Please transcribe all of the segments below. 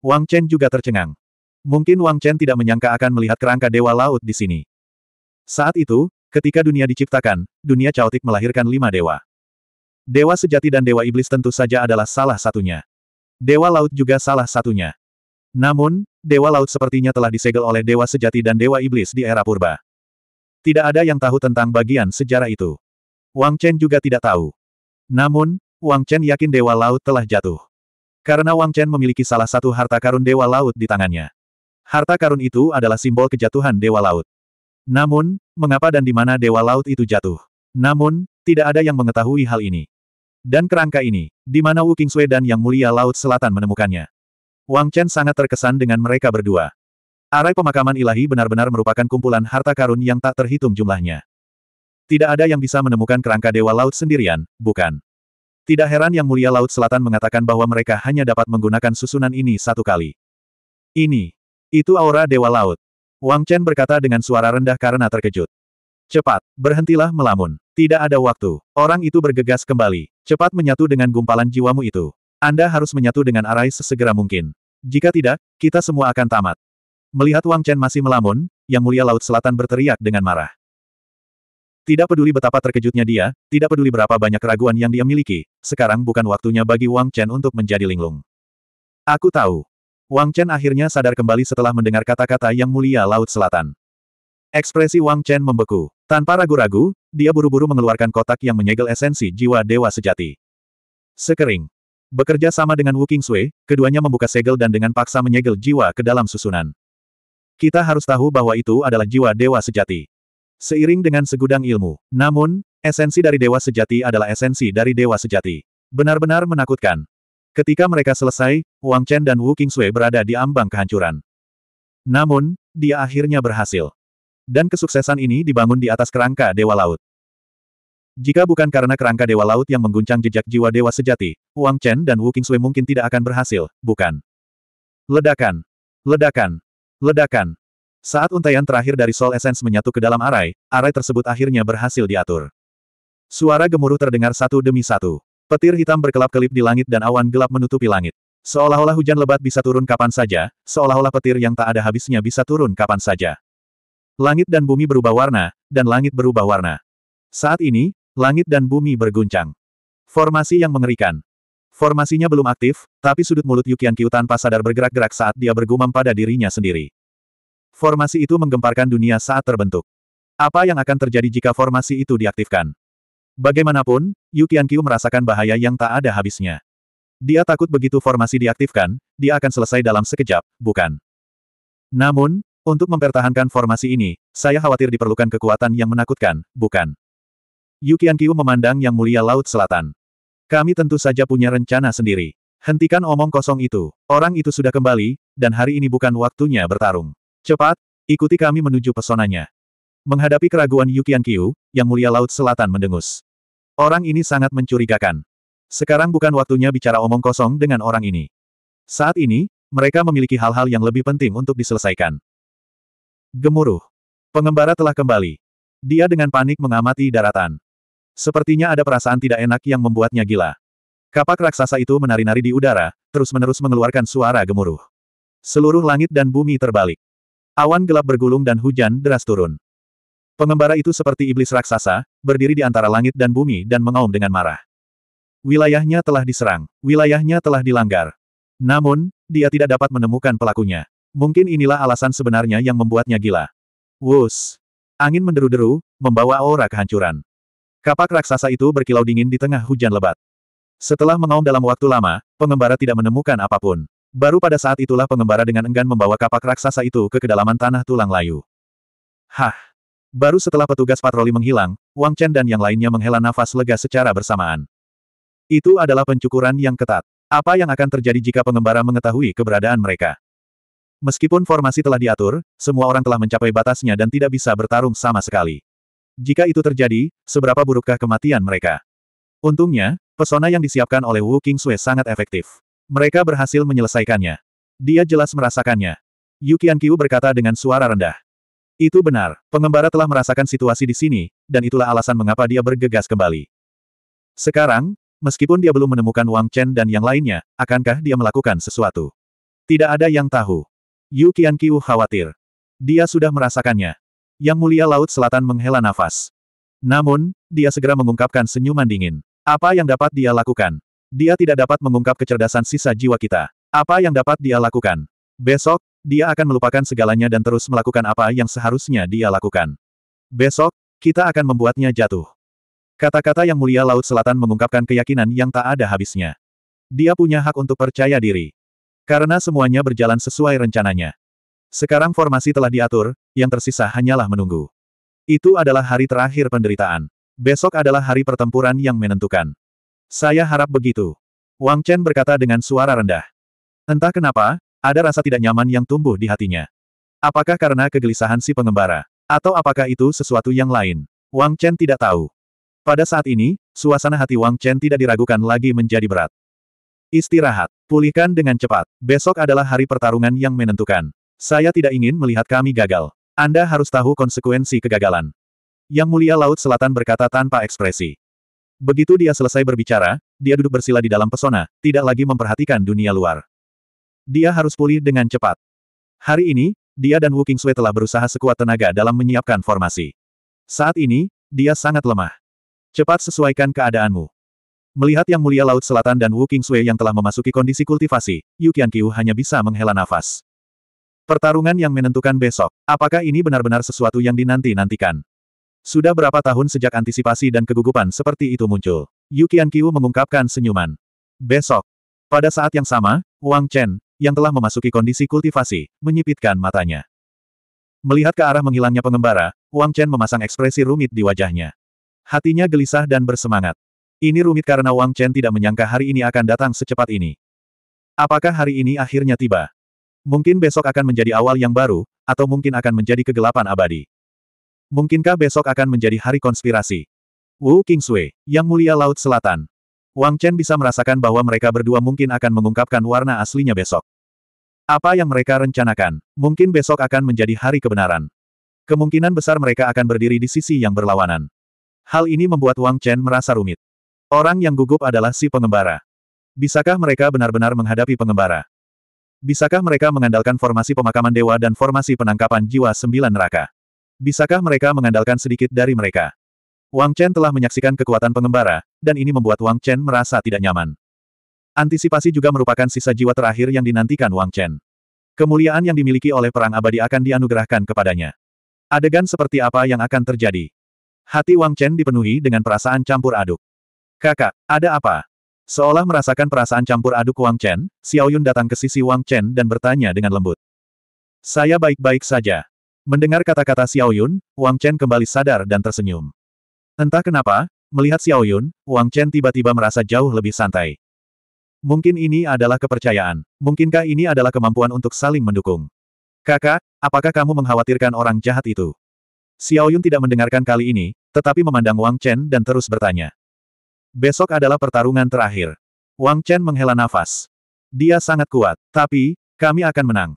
Wang Chen juga tercengang. Mungkin Wang Chen tidak menyangka akan melihat kerangka Dewa Laut di sini. Saat itu, ketika dunia diciptakan, dunia caotik melahirkan lima dewa. Dewa sejati dan dewa iblis tentu saja adalah salah satunya. Dewa Laut juga salah satunya. Namun, Dewa Laut sepertinya telah disegel oleh dewa sejati dan dewa iblis di era purba. Tidak ada yang tahu tentang bagian sejarah itu. Wang Chen juga tidak tahu. Namun, Wang Chen yakin Dewa Laut telah jatuh. Karena Wang Chen memiliki salah satu harta karun Dewa Laut di tangannya. Harta karun itu adalah simbol kejatuhan Dewa Laut. Namun, mengapa dan di mana Dewa Laut itu jatuh? Namun, tidak ada yang mengetahui hal ini. Dan kerangka ini, di mana Wu Qingzue dan Yang Mulia Laut Selatan menemukannya. Wang Chen sangat terkesan dengan mereka berdua. Arai pemakaman ilahi benar-benar merupakan kumpulan harta karun yang tak terhitung jumlahnya. Tidak ada yang bisa menemukan kerangka Dewa Laut sendirian, bukan? Tidak heran Yang Mulia Laut Selatan mengatakan bahwa mereka hanya dapat menggunakan susunan ini satu kali. Ini. Itu aura Dewa Laut. Wang Chen berkata dengan suara rendah karena terkejut. Cepat, berhentilah melamun. Tidak ada waktu. Orang itu bergegas kembali. Cepat menyatu dengan gumpalan jiwamu itu. Anda harus menyatu dengan Arai sesegera mungkin. Jika tidak, kita semua akan tamat. Melihat Wang Chen masih melamun, Yang Mulia Laut Selatan berteriak dengan marah. Tidak peduli betapa terkejutnya dia, tidak peduli berapa banyak keraguan yang dia miliki, sekarang bukan waktunya bagi Wang Chen untuk menjadi linglung. Aku tahu. Wang Chen akhirnya sadar kembali setelah mendengar kata-kata yang mulia Laut Selatan. Ekspresi Wang Chen membeku. Tanpa ragu-ragu, dia buru-buru mengeluarkan kotak yang menyegel esensi jiwa dewa sejati. Sekering. Bekerja sama dengan Wu Sui, keduanya membuka segel dan dengan paksa menyegel jiwa ke dalam susunan. Kita harus tahu bahwa itu adalah jiwa dewa sejati. Seiring dengan segudang ilmu, namun, esensi dari dewa sejati adalah esensi dari dewa sejati. Benar-benar menakutkan. Ketika mereka selesai, Wang Chen dan Wu Qingsui berada di ambang kehancuran. Namun, dia akhirnya berhasil. Dan kesuksesan ini dibangun di atas kerangka Dewa Laut. Jika bukan karena kerangka Dewa Laut yang mengguncang jejak jiwa Dewa Sejati, Wang Chen dan Wu Qingsui mungkin tidak akan berhasil, bukan? Ledakan! Ledakan! Ledakan! Saat untaian terakhir dari Soul Essence menyatu ke dalam arai, arai tersebut akhirnya berhasil diatur. Suara gemuruh terdengar satu demi satu. Petir hitam berkelap-kelip di langit dan awan gelap menutupi langit. Seolah-olah hujan lebat bisa turun kapan saja, seolah-olah petir yang tak ada habisnya bisa turun kapan saja. Langit dan bumi berubah warna, dan langit berubah warna. Saat ini, langit dan bumi berguncang. Formasi yang mengerikan. Formasinya belum aktif, tapi sudut mulut Yukian Kiu tanpa sadar bergerak-gerak saat dia bergumam pada dirinya sendiri. Formasi itu menggemparkan dunia saat terbentuk. Apa yang akan terjadi jika formasi itu diaktifkan? Bagaimanapun, Yu Qianqiu merasakan bahaya yang tak ada habisnya. Dia takut begitu formasi diaktifkan, dia akan selesai dalam sekejap, bukan? Namun, untuk mempertahankan formasi ini, saya khawatir diperlukan kekuatan yang menakutkan, bukan? Yu Qianqiu memandang Yang Mulia Laut Selatan. Kami tentu saja punya rencana sendiri. Hentikan omong kosong itu, orang itu sudah kembali, dan hari ini bukan waktunya bertarung. Cepat, ikuti kami menuju pesonanya. Menghadapi keraguan Yukian Kiu, yang mulia Laut Selatan mendengus. Orang ini sangat mencurigakan. Sekarang bukan waktunya bicara omong kosong dengan orang ini. Saat ini, mereka memiliki hal-hal yang lebih penting untuk diselesaikan. Gemuruh. Pengembara telah kembali. Dia dengan panik mengamati daratan. Sepertinya ada perasaan tidak enak yang membuatnya gila. Kapak raksasa itu menari-nari di udara, terus-menerus mengeluarkan suara gemuruh. Seluruh langit dan bumi terbalik. Awan gelap bergulung dan hujan deras turun. Pengembara itu seperti iblis raksasa, berdiri di antara langit dan bumi dan mengaum dengan marah. Wilayahnya telah diserang, wilayahnya telah dilanggar. Namun, dia tidak dapat menemukan pelakunya. Mungkin inilah alasan sebenarnya yang membuatnya gila. Wus! Angin menderu-deru, membawa aura kehancuran. Kapak raksasa itu berkilau dingin di tengah hujan lebat. Setelah mengaum dalam waktu lama, pengembara tidak menemukan apapun. Baru pada saat itulah pengembara dengan enggan membawa kapak raksasa itu ke kedalaman tanah tulang layu. Hah! Baru setelah petugas patroli menghilang, Wang Chen dan yang lainnya menghela nafas lega secara bersamaan. Itu adalah pencukuran yang ketat. Apa yang akan terjadi jika pengembara mengetahui keberadaan mereka? Meskipun formasi telah diatur, semua orang telah mencapai batasnya dan tidak bisa bertarung sama sekali. Jika itu terjadi, seberapa burukkah kematian mereka? Untungnya, pesona yang disiapkan oleh Wu King Sui sangat efektif. Mereka berhasil menyelesaikannya. Dia jelas merasakannya. Yukian Kiu berkata dengan suara rendah. Itu benar, pengembara telah merasakan situasi di sini, dan itulah alasan mengapa dia bergegas kembali. Sekarang, meskipun dia belum menemukan Wang Chen dan yang lainnya, akankah dia melakukan sesuatu? Tidak ada yang tahu. Yu Qian khawatir. Dia sudah merasakannya. Yang mulia Laut Selatan menghela nafas. Namun, dia segera mengungkapkan senyuman dingin. Apa yang dapat dia lakukan? Dia tidak dapat mengungkap kecerdasan sisa jiwa kita. Apa yang dapat dia lakukan? Besok, dia akan melupakan segalanya dan terus melakukan apa yang seharusnya dia lakukan. Besok, kita akan membuatnya jatuh. Kata-kata yang mulia Laut Selatan mengungkapkan keyakinan yang tak ada habisnya. Dia punya hak untuk percaya diri. Karena semuanya berjalan sesuai rencananya. Sekarang formasi telah diatur, yang tersisa hanyalah menunggu. Itu adalah hari terakhir penderitaan. Besok adalah hari pertempuran yang menentukan. Saya harap begitu. Wang Chen berkata dengan suara rendah. Entah kenapa, ada rasa tidak nyaman yang tumbuh di hatinya. Apakah karena kegelisahan si pengembara? Atau apakah itu sesuatu yang lain? Wang Chen tidak tahu. Pada saat ini, suasana hati Wang Chen tidak diragukan lagi menjadi berat. Istirahat. Pulihkan dengan cepat. Besok adalah hari pertarungan yang menentukan. Saya tidak ingin melihat kami gagal. Anda harus tahu konsekuensi kegagalan. Yang Mulia Laut Selatan berkata tanpa ekspresi. Begitu dia selesai berbicara, dia duduk bersila di dalam pesona, tidak lagi memperhatikan dunia luar. Dia harus pulih dengan cepat. Hari ini, dia dan Wu Qingsui telah berusaha sekuat tenaga dalam menyiapkan formasi. Saat ini, dia sangat lemah. Cepat sesuaikan keadaanmu. Melihat Yang Mulia Laut Selatan dan Wu Qingsui yang telah memasuki kondisi kultivasi, Yu Qianqiu hanya bisa menghela nafas. Pertarungan yang menentukan besok, apakah ini benar-benar sesuatu yang dinanti-nantikan? Sudah berapa tahun sejak antisipasi dan kegugupan seperti itu muncul. Yukian Kiu mengungkapkan senyuman. Besok. Pada saat yang sama, Wang Chen, yang telah memasuki kondisi kultivasi, menyipitkan matanya. Melihat ke arah menghilangnya pengembara, Wang Chen memasang ekspresi rumit di wajahnya. Hatinya gelisah dan bersemangat. Ini rumit karena Wang Chen tidak menyangka hari ini akan datang secepat ini. Apakah hari ini akhirnya tiba? Mungkin besok akan menjadi awal yang baru, atau mungkin akan menjadi kegelapan abadi. Mungkinkah besok akan menjadi hari konspirasi? Wu Kingsui, Yang Mulia Laut Selatan. Wang Chen bisa merasakan bahwa mereka berdua mungkin akan mengungkapkan warna aslinya besok. Apa yang mereka rencanakan? Mungkin besok akan menjadi hari kebenaran. Kemungkinan besar mereka akan berdiri di sisi yang berlawanan. Hal ini membuat Wang Chen merasa rumit. Orang yang gugup adalah si pengembara. Bisakah mereka benar-benar menghadapi pengembara? Bisakah mereka mengandalkan formasi pemakaman dewa dan formasi penangkapan jiwa sembilan neraka? Bisakah mereka mengandalkan sedikit dari mereka? Wang Chen telah menyaksikan kekuatan pengembara, dan ini membuat Wang Chen merasa tidak nyaman. Antisipasi juga merupakan sisa jiwa terakhir yang dinantikan Wang Chen. Kemuliaan yang dimiliki oleh perang abadi akan dianugerahkan kepadanya. Adegan seperti apa yang akan terjadi? Hati Wang Chen dipenuhi dengan perasaan campur aduk. Kakak, ada apa? Seolah merasakan perasaan campur aduk Wang Chen, Xiao Yun datang ke sisi Wang Chen dan bertanya dengan lembut. Saya baik-baik saja. Mendengar kata-kata Xiao Yun, Wang Chen kembali sadar dan tersenyum. Entah kenapa, melihat Xiao Yun, Wang Chen tiba-tiba merasa jauh lebih santai. Mungkin ini adalah kepercayaan. Mungkinkah ini adalah kemampuan untuk saling mendukung? Kakak, apakah kamu mengkhawatirkan orang jahat itu? Xiao Yun tidak mendengarkan kali ini, tetapi memandang Wang Chen dan terus bertanya. Besok adalah pertarungan terakhir. Wang Chen menghela nafas. Dia sangat kuat, tapi, kami akan menang.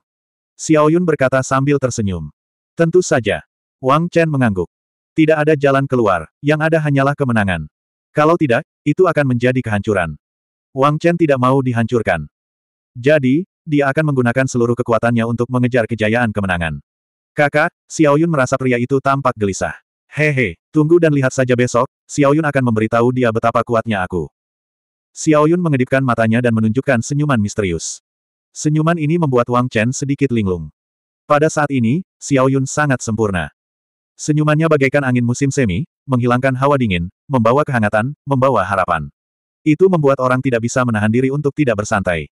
Xiao Yun berkata sambil tersenyum. Tentu saja. Wang Chen mengangguk. Tidak ada jalan keluar, yang ada hanyalah kemenangan. Kalau tidak, itu akan menjadi kehancuran. Wang Chen tidak mau dihancurkan. Jadi, dia akan menggunakan seluruh kekuatannya untuk mengejar kejayaan kemenangan. Kakak, Xiaoyun merasa pria itu tampak gelisah. Hehe, tunggu dan lihat saja besok, Xiaoyun akan memberitahu dia betapa kuatnya aku. Xiaoyun mengedipkan matanya dan menunjukkan senyuman misterius. Senyuman ini membuat Wang Chen sedikit linglung. Pada saat ini, Xiao Yun sangat sempurna. Senyumannya bagaikan angin musim semi, menghilangkan hawa dingin, membawa kehangatan, membawa harapan. Itu membuat orang tidak bisa menahan diri untuk tidak bersantai.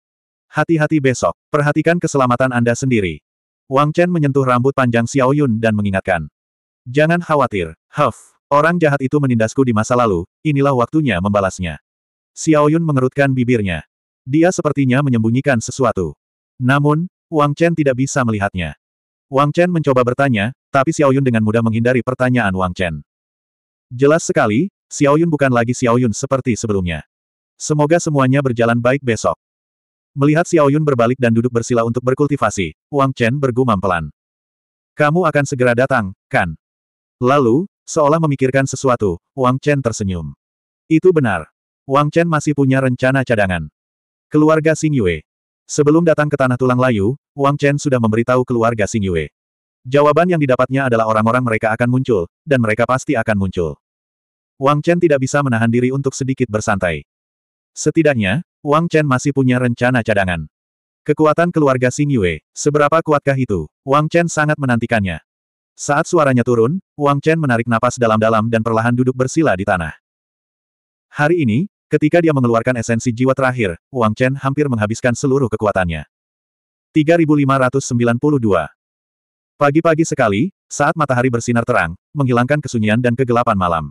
Hati-hati besok, perhatikan keselamatan Anda sendiri. Wang Chen menyentuh rambut panjang Xiao Yun dan mengingatkan. Jangan khawatir, Huff. Orang jahat itu menindasku di masa lalu, inilah waktunya membalasnya. Xiao Yun mengerutkan bibirnya. Dia sepertinya menyembunyikan sesuatu. Namun, Wang Chen tidak bisa melihatnya. Wang Chen mencoba bertanya, tapi Xiao Yun dengan mudah menghindari pertanyaan Wang Chen. Jelas sekali, Xiao Yun bukan lagi Xiao Yun seperti sebelumnya. Semoga semuanya berjalan baik besok. Melihat Xiao Yun berbalik dan duduk bersila untuk berkultivasi, Wang Chen bergumam pelan. Kamu akan segera datang, kan? Lalu, seolah memikirkan sesuatu, Wang Chen tersenyum. Itu benar. Wang Chen masih punya rencana cadangan. Keluarga Xing Yue, Sebelum datang ke Tanah Tulang Layu, Wang Chen sudah memberitahu keluarga Xing Yue. Jawaban yang didapatnya adalah orang-orang mereka akan muncul, dan mereka pasti akan muncul. Wang Chen tidak bisa menahan diri untuk sedikit bersantai. Setidaknya, Wang Chen masih punya rencana cadangan. Kekuatan keluarga Xing Yue, seberapa kuatkah itu? Wang Chen sangat menantikannya. Saat suaranya turun, Wang Chen menarik napas dalam-dalam dan perlahan duduk bersila di tanah. Hari ini, Ketika dia mengeluarkan esensi jiwa terakhir, Wang Chen hampir menghabiskan seluruh kekuatannya. 3592 Pagi-pagi sekali, saat matahari bersinar terang, menghilangkan kesunyian dan kegelapan malam.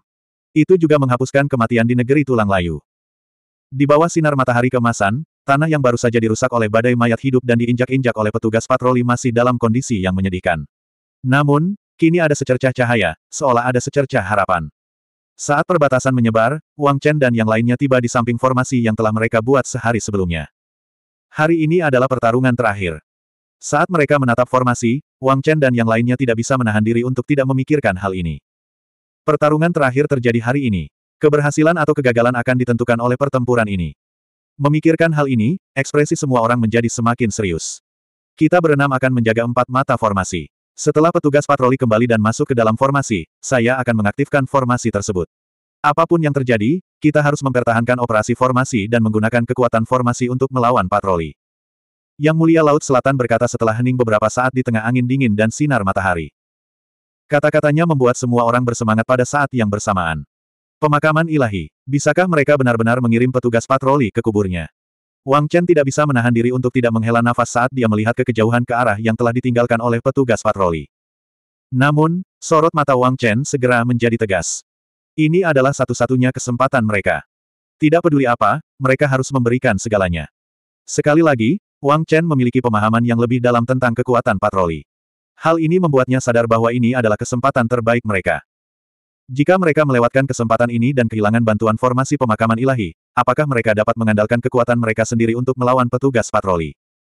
Itu juga menghapuskan kematian di negeri tulang layu. Di bawah sinar matahari kemasan, tanah yang baru saja dirusak oleh badai mayat hidup dan diinjak-injak oleh petugas patroli masih dalam kondisi yang menyedihkan. Namun, kini ada secercah cahaya, seolah ada secercah harapan. Saat perbatasan menyebar, Wang Chen dan yang lainnya tiba di samping formasi yang telah mereka buat sehari sebelumnya. Hari ini adalah pertarungan terakhir. Saat mereka menatap formasi, Wang Chen dan yang lainnya tidak bisa menahan diri untuk tidak memikirkan hal ini. Pertarungan terakhir terjadi hari ini. Keberhasilan atau kegagalan akan ditentukan oleh pertempuran ini. Memikirkan hal ini, ekspresi semua orang menjadi semakin serius. Kita berenam akan menjaga empat mata formasi. Setelah petugas patroli kembali dan masuk ke dalam formasi, saya akan mengaktifkan formasi tersebut. Apapun yang terjadi, kita harus mempertahankan operasi formasi dan menggunakan kekuatan formasi untuk melawan patroli. Yang Mulia Laut Selatan berkata setelah hening beberapa saat di tengah angin dingin dan sinar matahari. Kata-katanya membuat semua orang bersemangat pada saat yang bersamaan. Pemakaman ilahi. Bisakah mereka benar-benar mengirim petugas patroli ke kuburnya? Wang Chen tidak bisa menahan diri untuk tidak menghela nafas saat dia melihat ke kejauhan ke arah yang telah ditinggalkan oleh petugas patroli. Namun, sorot mata Wang Chen segera menjadi tegas. Ini adalah satu-satunya kesempatan mereka. Tidak peduli apa, mereka harus memberikan segalanya. Sekali lagi, Wang Chen memiliki pemahaman yang lebih dalam tentang kekuatan patroli. Hal ini membuatnya sadar bahwa ini adalah kesempatan terbaik mereka. Jika mereka melewatkan kesempatan ini dan kehilangan bantuan formasi pemakaman ilahi, apakah mereka dapat mengandalkan kekuatan mereka sendiri untuk melawan petugas patroli?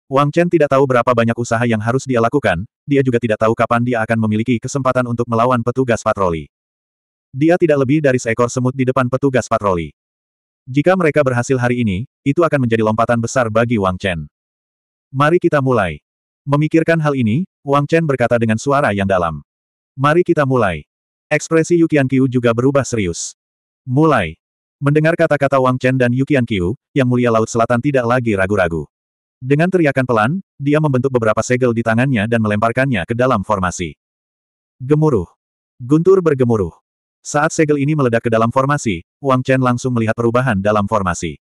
Wang Chen tidak tahu berapa banyak usaha yang harus dia lakukan, dia juga tidak tahu kapan dia akan memiliki kesempatan untuk melawan petugas patroli. Dia tidak lebih dari seekor semut di depan petugas patroli. Jika mereka berhasil hari ini, itu akan menjadi lompatan besar bagi Wang Chen. Mari kita mulai. Memikirkan hal ini, Wang Chen berkata dengan suara yang dalam. Mari kita mulai. Ekspresi Yukian Qiu juga berubah serius. Mulai. Mendengar kata-kata Wang Chen dan Yukian Qiu, Yang Mulia Laut Selatan tidak lagi ragu-ragu. Dengan teriakan pelan, dia membentuk beberapa segel di tangannya dan melemparkannya ke dalam formasi. Gemuruh. Guntur bergemuruh. Saat segel ini meledak ke dalam formasi, Wang Chen langsung melihat perubahan dalam formasi.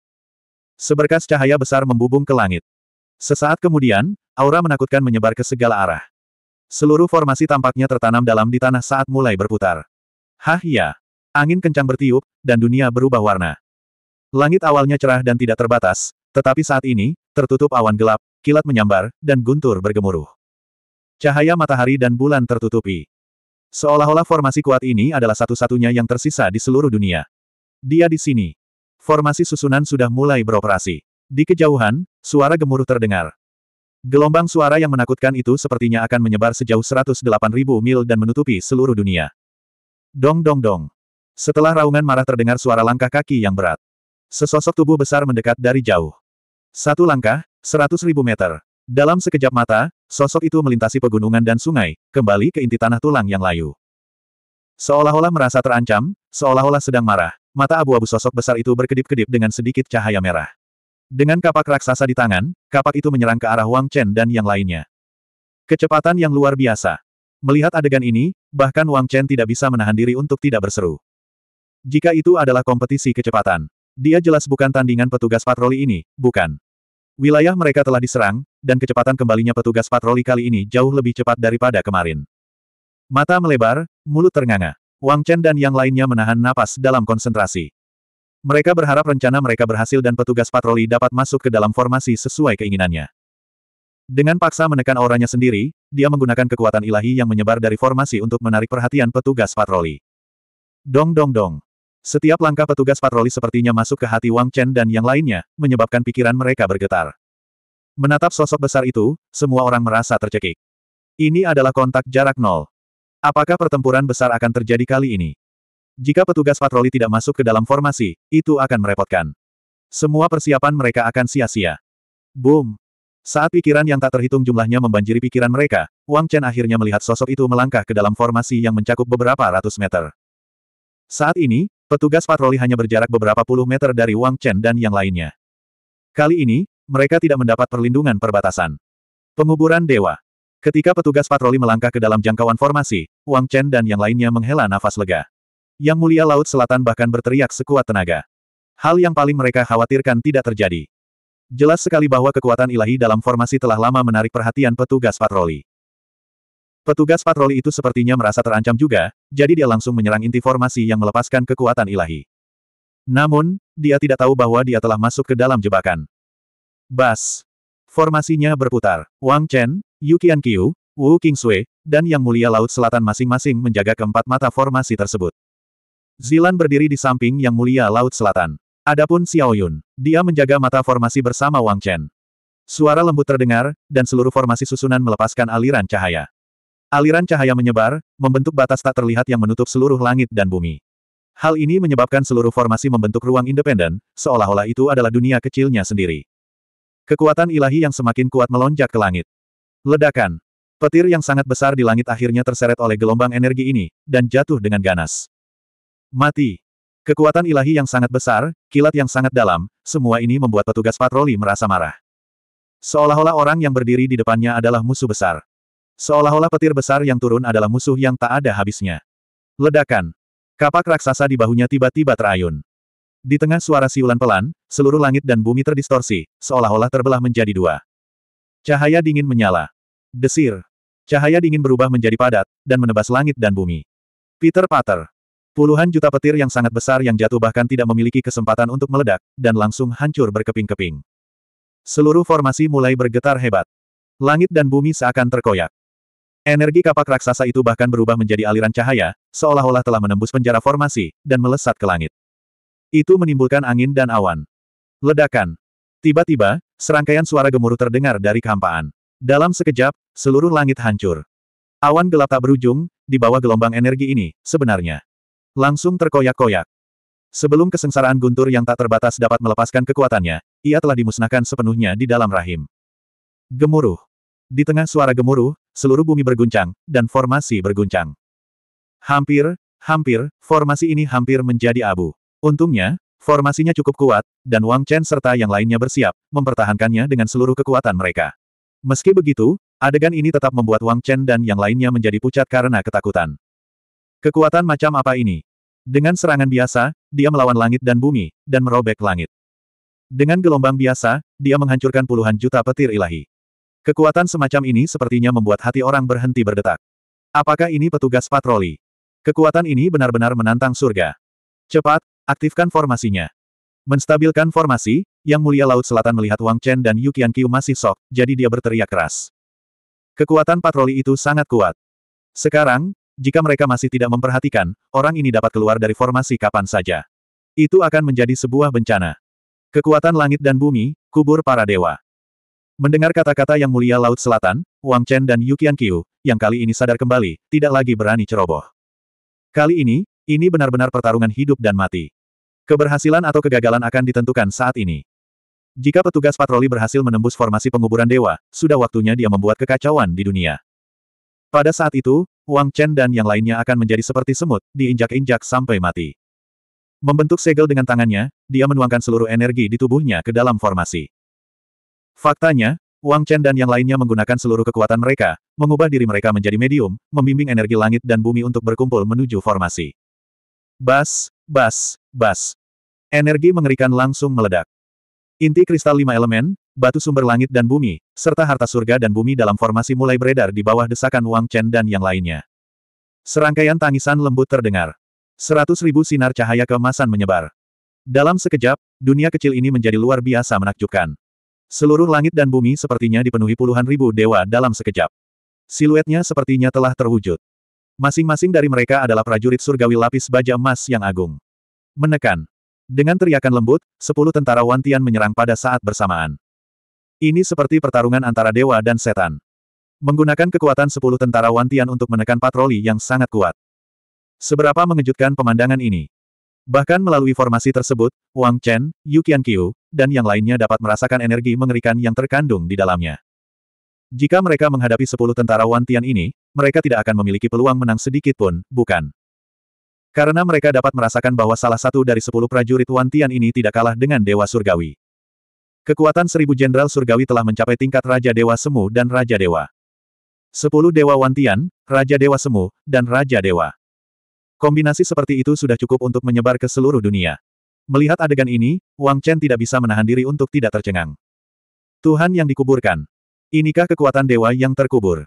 Seberkas cahaya besar membubung ke langit. Sesaat kemudian, aura menakutkan menyebar ke segala arah. Seluruh formasi tampaknya tertanam dalam di tanah saat mulai berputar. Hah ya! Angin kencang bertiup, dan dunia berubah warna. Langit awalnya cerah dan tidak terbatas, tetapi saat ini, tertutup awan gelap, kilat menyambar, dan guntur bergemuruh. Cahaya matahari dan bulan tertutupi. Seolah-olah formasi kuat ini adalah satu-satunya yang tersisa di seluruh dunia. Dia di sini. Formasi susunan sudah mulai beroperasi. Di kejauhan, suara gemuruh terdengar. Gelombang suara yang menakutkan itu sepertinya akan menyebar sejauh 108.000 mil dan menutupi seluruh dunia. Dong dong dong. Setelah raungan marah terdengar suara langkah kaki yang berat. Sesosok tubuh besar mendekat dari jauh. Satu langkah, 100.000 meter. Dalam sekejap mata, sosok itu melintasi pegunungan dan sungai, kembali ke inti tanah tulang yang layu. Seolah-olah merasa terancam, seolah-olah sedang marah, mata abu-abu sosok besar itu berkedip-kedip dengan sedikit cahaya merah. Dengan kapak raksasa di tangan, kapak itu menyerang ke arah Wang Chen dan yang lainnya. Kecepatan yang luar biasa. Melihat adegan ini, bahkan Wang Chen tidak bisa menahan diri untuk tidak berseru. Jika itu adalah kompetisi kecepatan, dia jelas bukan tandingan petugas patroli ini, bukan. Wilayah mereka telah diserang, dan kecepatan kembalinya petugas patroli kali ini jauh lebih cepat daripada kemarin. Mata melebar, mulut ternganga. Wang Chen dan yang lainnya menahan napas dalam konsentrasi. Mereka berharap rencana mereka berhasil dan petugas patroli dapat masuk ke dalam formasi sesuai keinginannya. Dengan paksa menekan auranya sendiri, dia menggunakan kekuatan ilahi yang menyebar dari formasi untuk menarik perhatian petugas patroli. Dong dong dong. Setiap langkah petugas patroli sepertinya masuk ke hati Wang Chen dan yang lainnya, menyebabkan pikiran mereka bergetar. Menatap sosok besar itu, semua orang merasa tercekik. Ini adalah kontak jarak nol. Apakah pertempuran besar akan terjadi kali ini? Jika petugas patroli tidak masuk ke dalam formasi, itu akan merepotkan. Semua persiapan mereka akan sia-sia. Boom! Saat pikiran yang tak terhitung jumlahnya membanjiri pikiran mereka, Wang Chen akhirnya melihat sosok itu melangkah ke dalam formasi yang mencakup beberapa ratus meter. Saat ini, petugas patroli hanya berjarak beberapa puluh meter dari Wang Chen dan yang lainnya. Kali ini, mereka tidak mendapat perlindungan perbatasan. Penguburan Dewa Ketika petugas patroli melangkah ke dalam jangkauan formasi, Wang Chen dan yang lainnya menghela nafas lega. Yang mulia Laut Selatan bahkan berteriak sekuat tenaga. Hal yang paling mereka khawatirkan tidak terjadi. Jelas sekali bahwa kekuatan ilahi dalam formasi telah lama menarik perhatian petugas patroli. Petugas patroli itu sepertinya merasa terancam juga, jadi dia langsung menyerang inti formasi yang melepaskan kekuatan ilahi. Namun, dia tidak tahu bahwa dia telah masuk ke dalam jebakan. Bas. Formasinya berputar. Wang Chen, Yu Qian Qiu, Wu Sui, dan Yang Mulia Laut Selatan masing-masing menjaga keempat mata formasi tersebut. Zilan berdiri di samping Yang Mulia Laut Selatan. Adapun Xiao Yun, dia menjaga mata formasi bersama Wang Chen. Suara lembut terdengar, dan seluruh formasi susunan melepaskan aliran cahaya. Aliran cahaya menyebar, membentuk batas tak terlihat yang menutup seluruh langit dan bumi. Hal ini menyebabkan seluruh formasi membentuk ruang independen, seolah-olah itu adalah dunia kecilnya sendiri. Kekuatan ilahi yang semakin kuat melonjak ke langit. Ledakan. Petir yang sangat besar di langit akhirnya terseret oleh gelombang energi ini, dan jatuh dengan ganas. Mati. Kekuatan ilahi yang sangat besar, kilat yang sangat dalam, semua ini membuat petugas patroli merasa marah. Seolah-olah orang yang berdiri di depannya adalah musuh besar. Seolah-olah petir besar yang turun adalah musuh yang tak ada habisnya. Ledakan. Kapak raksasa di bahunya tiba-tiba terayun. Di tengah suara siulan pelan, seluruh langit dan bumi terdistorsi, seolah-olah terbelah menjadi dua. Cahaya dingin menyala. Desir. Cahaya dingin berubah menjadi padat, dan menebas langit dan bumi. Peter Pater. Puluhan juta petir yang sangat besar yang jatuh bahkan tidak memiliki kesempatan untuk meledak, dan langsung hancur berkeping-keping. Seluruh formasi mulai bergetar hebat. Langit dan bumi seakan terkoyak. Energi kapak raksasa itu bahkan berubah menjadi aliran cahaya, seolah-olah telah menembus penjara formasi, dan melesat ke langit. Itu menimbulkan angin dan awan. Ledakan. Tiba-tiba, serangkaian suara gemuruh terdengar dari kehampaan. Dalam sekejap, seluruh langit hancur. Awan gelap tak berujung, di bawah gelombang energi ini, sebenarnya. Langsung terkoyak-koyak. Sebelum kesengsaraan guntur yang tak terbatas dapat melepaskan kekuatannya, ia telah dimusnahkan sepenuhnya di dalam rahim. Gemuruh. Di tengah suara gemuruh, seluruh bumi berguncang, dan formasi berguncang. Hampir, hampir, formasi ini hampir menjadi abu. Untungnya, formasinya cukup kuat, dan Wang Chen serta yang lainnya bersiap, mempertahankannya dengan seluruh kekuatan mereka. Meski begitu, adegan ini tetap membuat Wang Chen dan yang lainnya menjadi pucat karena ketakutan. Kekuatan macam apa ini? Dengan serangan biasa, dia melawan langit dan bumi, dan merobek langit. Dengan gelombang biasa, dia menghancurkan puluhan juta petir ilahi. Kekuatan semacam ini sepertinya membuat hati orang berhenti berdetak. Apakah ini petugas patroli? Kekuatan ini benar-benar menantang surga. Cepat, aktifkan formasinya. Menstabilkan formasi, Yang Mulia Laut Selatan melihat Wang Chen dan Yu Qianqiu masih sok, jadi dia berteriak keras. Kekuatan patroli itu sangat kuat. Sekarang, jika mereka masih tidak memperhatikan, orang ini dapat keluar dari formasi kapan saja. Itu akan menjadi sebuah bencana. Kekuatan langit dan bumi, kubur para dewa. Mendengar kata-kata yang mulia Laut Selatan, Wang Chen dan Yukian Qiu, yang kali ini sadar kembali, tidak lagi berani ceroboh. Kali ini, ini benar-benar pertarungan hidup dan mati. Keberhasilan atau kegagalan akan ditentukan saat ini. Jika petugas patroli berhasil menembus formasi penguburan dewa, sudah waktunya dia membuat kekacauan di dunia. Pada saat itu, Wang Chen dan yang lainnya akan menjadi seperti semut, diinjak-injak sampai mati. Membentuk segel dengan tangannya, dia menuangkan seluruh energi di tubuhnya ke dalam formasi. Faktanya, Wang Chen dan yang lainnya menggunakan seluruh kekuatan mereka, mengubah diri mereka menjadi medium, membimbing energi langit dan bumi untuk berkumpul menuju formasi. Bas, bas, bas. Energi mengerikan langsung meledak. Inti kristal lima elemen, batu sumber langit dan bumi, serta harta surga dan bumi dalam formasi mulai beredar di bawah desakan Wang Chen dan yang lainnya. Serangkaian tangisan lembut terdengar. Seratus ribu sinar cahaya keemasan menyebar. Dalam sekejap, dunia kecil ini menjadi luar biasa menakjubkan. Seluruh langit dan bumi sepertinya dipenuhi puluhan ribu dewa dalam sekejap. Siluetnya sepertinya telah terwujud. Masing-masing dari mereka adalah prajurit surgawi lapis baja emas yang agung. Menekan. Dengan teriakan lembut, sepuluh tentara Wantian menyerang pada saat bersamaan. Ini seperti pertarungan antara dewa dan setan. Menggunakan kekuatan sepuluh tentara Wantian untuk menekan patroli yang sangat kuat. Seberapa mengejutkan pemandangan ini. Bahkan melalui formasi tersebut, Wang Chen, Yu Qianqiu, dan yang lainnya dapat merasakan energi mengerikan yang terkandung di dalamnya. Jika mereka menghadapi sepuluh tentara Wantian ini, mereka tidak akan memiliki peluang menang sedikit pun, bukan? Karena mereka dapat merasakan bahwa salah satu dari sepuluh prajurit Wantian ini tidak kalah dengan Dewa Surgawi. Kekuatan seribu jenderal surgawi telah mencapai tingkat Raja Dewa Semu dan Raja Dewa. Sepuluh Dewa Wantian, Raja Dewa Semu, dan Raja Dewa. Kombinasi seperti itu sudah cukup untuk menyebar ke seluruh dunia. Melihat adegan ini, Wang Chen tidak bisa menahan diri untuk tidak tercengang. Tuhan yang dikuburkan. Inikah kekuatan dewa yang terkubur?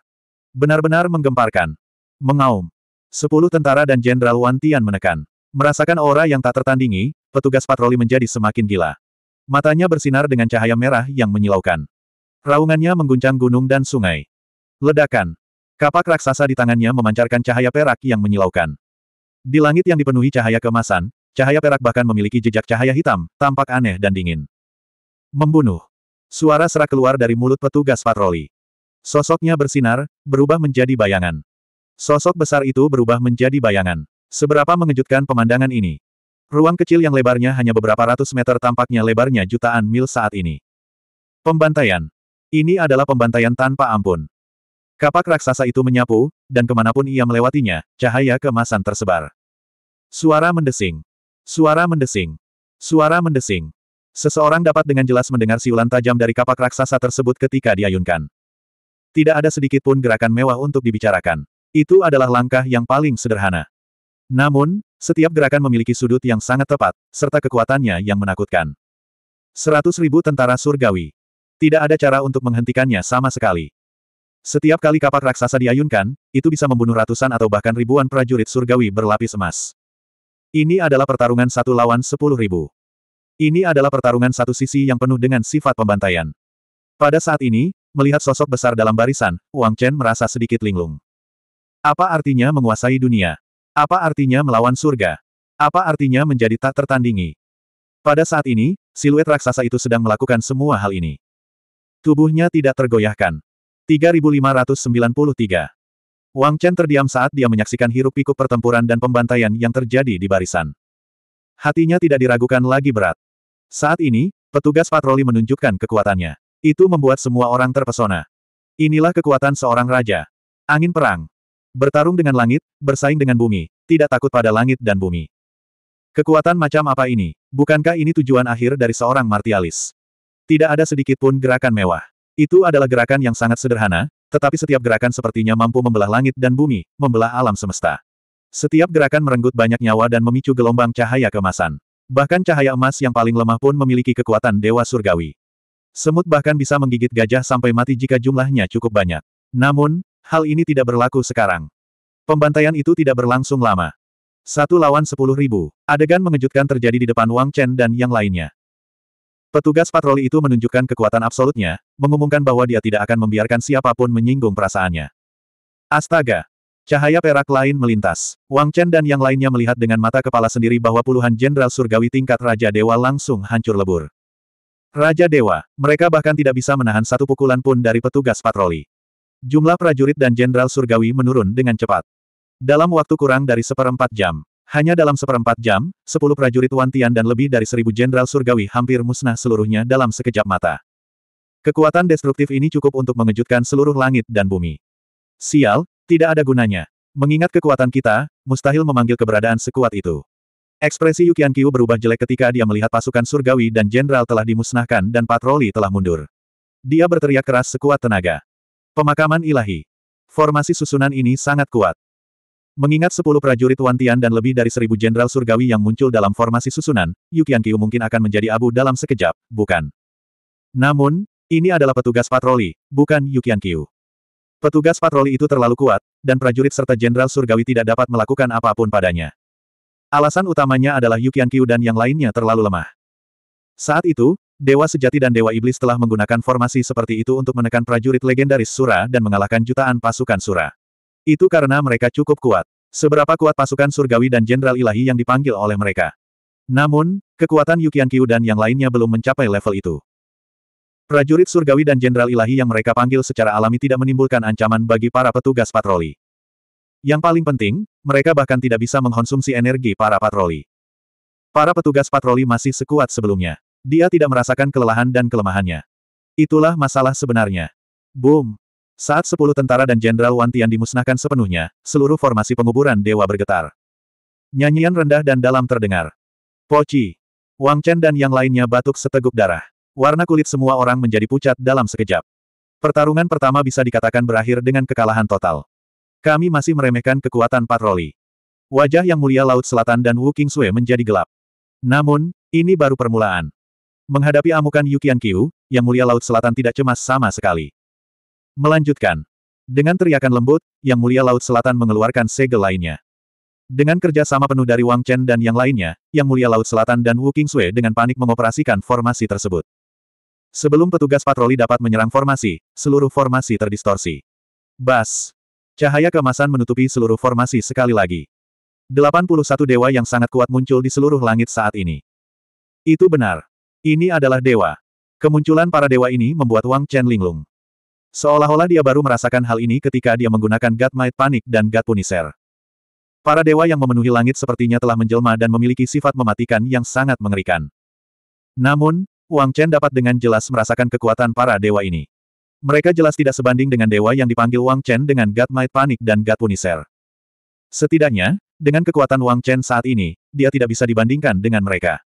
Benar-benar menggemparkan. Mengaum. Sepuluh tentara dan Jenderal Wantian menekan. Merasakan aura yang tak tertandingi, petugas patroli menjadi semakin gila. Matanya bersinar dengan cahaya merah yang menyilaukan. Raungannya mengguncang gunung dan sungai. Ledakan. Kapak raksasa di tangannya memancarkan cahaya perak yang menyilaukan. Di langit yang dipenuhi cahaya kemasan, cahaya perak bahkan memiliki jejak cahaya hitam, tampak aneh dan dingin. Membunuh. Suara serak keluar dari mulut petugas patroli. Sosoknya bersinar, berubah menjadi bayangan. Sosok besar itu berubah menjadi bayangan. Seberapa mengejutkan pemandangan ini. Ruang kecil yang lebarnya hanya beberapa ratus meter tampaknya lebarnya jutaan mil saat ini. Pembantaian. Ini adalah pembantaian tanpa ampun. Kapak raksasa itu menyapu, dan kemanapun ia melewatinya, cahaya kemasan tersebar. Suara mendesing. Suara mendesing. Suara mendesing. Seseorang dapat dengan jelas mendengar siulan tajam dari kapak raksasa tersebut ketika diayunkan. Tidak ada sedikit pun gerakan mewah untuk dibicarakan. Itu adalah langkah yang paling sederhana. Namun, setiap gerakan memiliki sudut yang sangat tepat, serta kekuatannya yang menakutkan. Seratus ribu tentara surgawi. Tidak ada cara untuk menghentikannya sama sekali. Setiap kali kapak raksasa diayunkan, itu bisa membunuh ratusan atau bahkan ribuan prajurit surgawi berlapis emas. Ini adalah pertarungan satu lawan sepuluh ribu. Ini adalah pertarungan satu sisi yang penuh dengan sifat pembantaian. Pada saat ini, melihat sosok besar dalam barisan, Wang Chen merasa sedikit linglung. Apa artinya menguasai dunia? Apa artinya melawan surga? Apa artinya menjadi tak tertandingi? Pada saat ini, siluet raksasa itu sedang melakukan semua hal ini. Tubuhnya tidak tergoyahkan. 3593 Wang Chen terdiam saat dia menyaksikan hiruk-pikuk pertempuran dan pembantaian yang terjadi di barisan. Hatinya tidak diragukan lagi berat. Saat ini, petugas patroli menunjukkan kekuatannya. Itu membuat semua orang terpesona. Inilah kekuatan seorang raja. Angin perang. Bertarung dengan langit, bersaing dengan bumi, tidak takut pada langit dan bumi. Kekuatan macam apa ini? Bukankah ini tujuan akhir dari seorang martialis? Tidak ada sedikit pun gerakan mewah. Itu adalah gerakan yang sangat sederhana, tetapi setiap gerakan sepertinya mampu membelah langit dan bumi, membelah alam semesta. Setiap gerakan merenggut banyak nyawa dan memicu gelombang cahaya kemasan. Bahkan cahaya emas yang paling lemah pun memiliki kekuatan dewa surgawi. Semut bahkan bisa menggigit gajah sampai mati jika jumlahnya cukup banyak. Namun, Hal ini tidak berlaku sekarang. Pembantaian itu tidak berlangsung lama. Satu lawan sepuluh ribu. Adegan mengejutkan terjadi di depan Wang Chen dan yang lainnya. Petugas patroli itu menunjukkan kekuatan absolutnya, mengumumkan bahwa dia tidak akan membiarkan siapapun menyinggung perasaannya. Astaga! Cahaya perak lain melintas. Wang Chen dan yang lainnya melihat dengan mata kepala sendiri bahwa puluhan jenderal surgawi tingkat Raja Dewa langsung hancur lebur. Raja Dewa, mereka bahkan tidak bisa menahan satu pukulan pun dari petugas patroli. Jumlah prajurit dan Jenderal Surgawi menurun dengan cepat. Dalam waktu kurang dari seperempat jam, hanya dalam seperempat jam, sepuluh prajurit Wantian dan lebih dari seribu Jenderal Surgawi hampir musnah seluruhnya dalam sekejap mata. Kekuatan destruktif ini cukup untuk mengejutkan seluruh langit dan bumi. Sial, tidak ada gunanya. Mengingat kekuatan kita, mustahil memanggil keberadaan sekuat itu. Ekspresi Yukian Kiu berubah jelek ketika dia melihat pasukan surgawi dan jenderal telah dimusnahkan dan patroli telah mundur. Dia berteriak keras sekuat tenaga. Pemakaman ilahi. Formasi susunan ini sangat kuat. Mengingat sepuluh prajurit Wantian dan lebih dari seribu jenderal surgawi yang muncul dalam formasi susunan, Yukian Kiu mungkin akan menjadi abu dalam sekejap, bukan? Namun, ini adalah petugas patroli, bukan Yukian Kiu. Petugas patroli itu terlalu kuat, dan prajurit serta jenderal surgawi tidak dapat melakukan apapun padanya. Alasan utamanya adalah Yukian Kiu dan yang lainnya terlalu lemah. Saat itu, Dewa Sejati dan Dewa Iblis telah menggunakan formasi seperti itu untuk menekan prajurit legendaris Sura dan mengalahkan jutaan pasukan Sura. Itu karena mereka cukup kuat. Seberapa kuat pasukan surgawi dan jenderal ilahi yang dipanggil oleh mereka. Namun, kekuatan Yukian Kyu dan yang lainnya belum mencapai level itu. Prajurit surgawi dan jenderal ilahi yang mereka panggil secara alami tidak menimbulkan ancaman bagi para petugas patroli. Yang paling penting, mereka bahkan tidak bisa mengkonsumsi energi para patroli. Para petugas patroli masih sekuat sebelumnya. Dia tidak merasakan kelelahan dan kelemahannya. Itulah masalah sebenarnya. Boom! Saat sepuluh tentara dan Jenderal Wan Tian dimusnahkan sepenuhnya, seluruh formasi penguburan dewa bergetar. Nyanyian rendah dan dalam terdengar. Poci! Wang Chen dan yang lainnya batuk seteguk darah. Warna kulit semua orang menjadi pucat dalam sekejap. Pertarungan pertama bisa dikatakan berakhir dengan kekalahan total. Kami masih meremehkan kekuatan patroli. Wajah Yang Mulia Laut Selatan dan Wu Sui menjadi gelap. Namun, ini baru permulaan. Menghadapi amukan Yukian Qiu, Yang Mulia Laut Selatan tidak cemas sama sekali. Melanjutkan. Dengan teriakan lembut, Yang Mulia Laut Selatan mengeluarkan segel lainnya. Dengan kerja sama penuh dari Wang Chen dan yang lainnya, Yang Mulia Laut Selatan dan Wu Qingzue dengan panik mengoperasikan formasi tersebut. Sebelum petugas patroli dapat menyerang formasi, seluruh formasi terdistorsi. Bas! Cahaya kemasan menutupi seluruh formasi sekali lagi. 81 dewa yang sangat kuat muncul di seluruh langit saat ini. Itu benar. Ini adalah dewa. Kemunculan para dewa ini membuat Wang Chen linglung. Seolah-olah dia baru merasakan hal ini ketika dia menggunakan God Might Panic dan God Punisher. Para dewa yang memenuhi langit sepertinya telah menjelma dan memiliki sifat mematikan yang sangat mengerikan. Namun, Wang Chen dapat dengan jelas merasakan kekuatan para dewa ini. Mereka jelas tidak sebanding dengan dewa yang dipanggil Wang Chen dengan God Might Panic dan God Punisher. Setidaknya, dengan kekuatan Wang Chen saat ini, dia tidak bisa dibandingkan dengan mereka.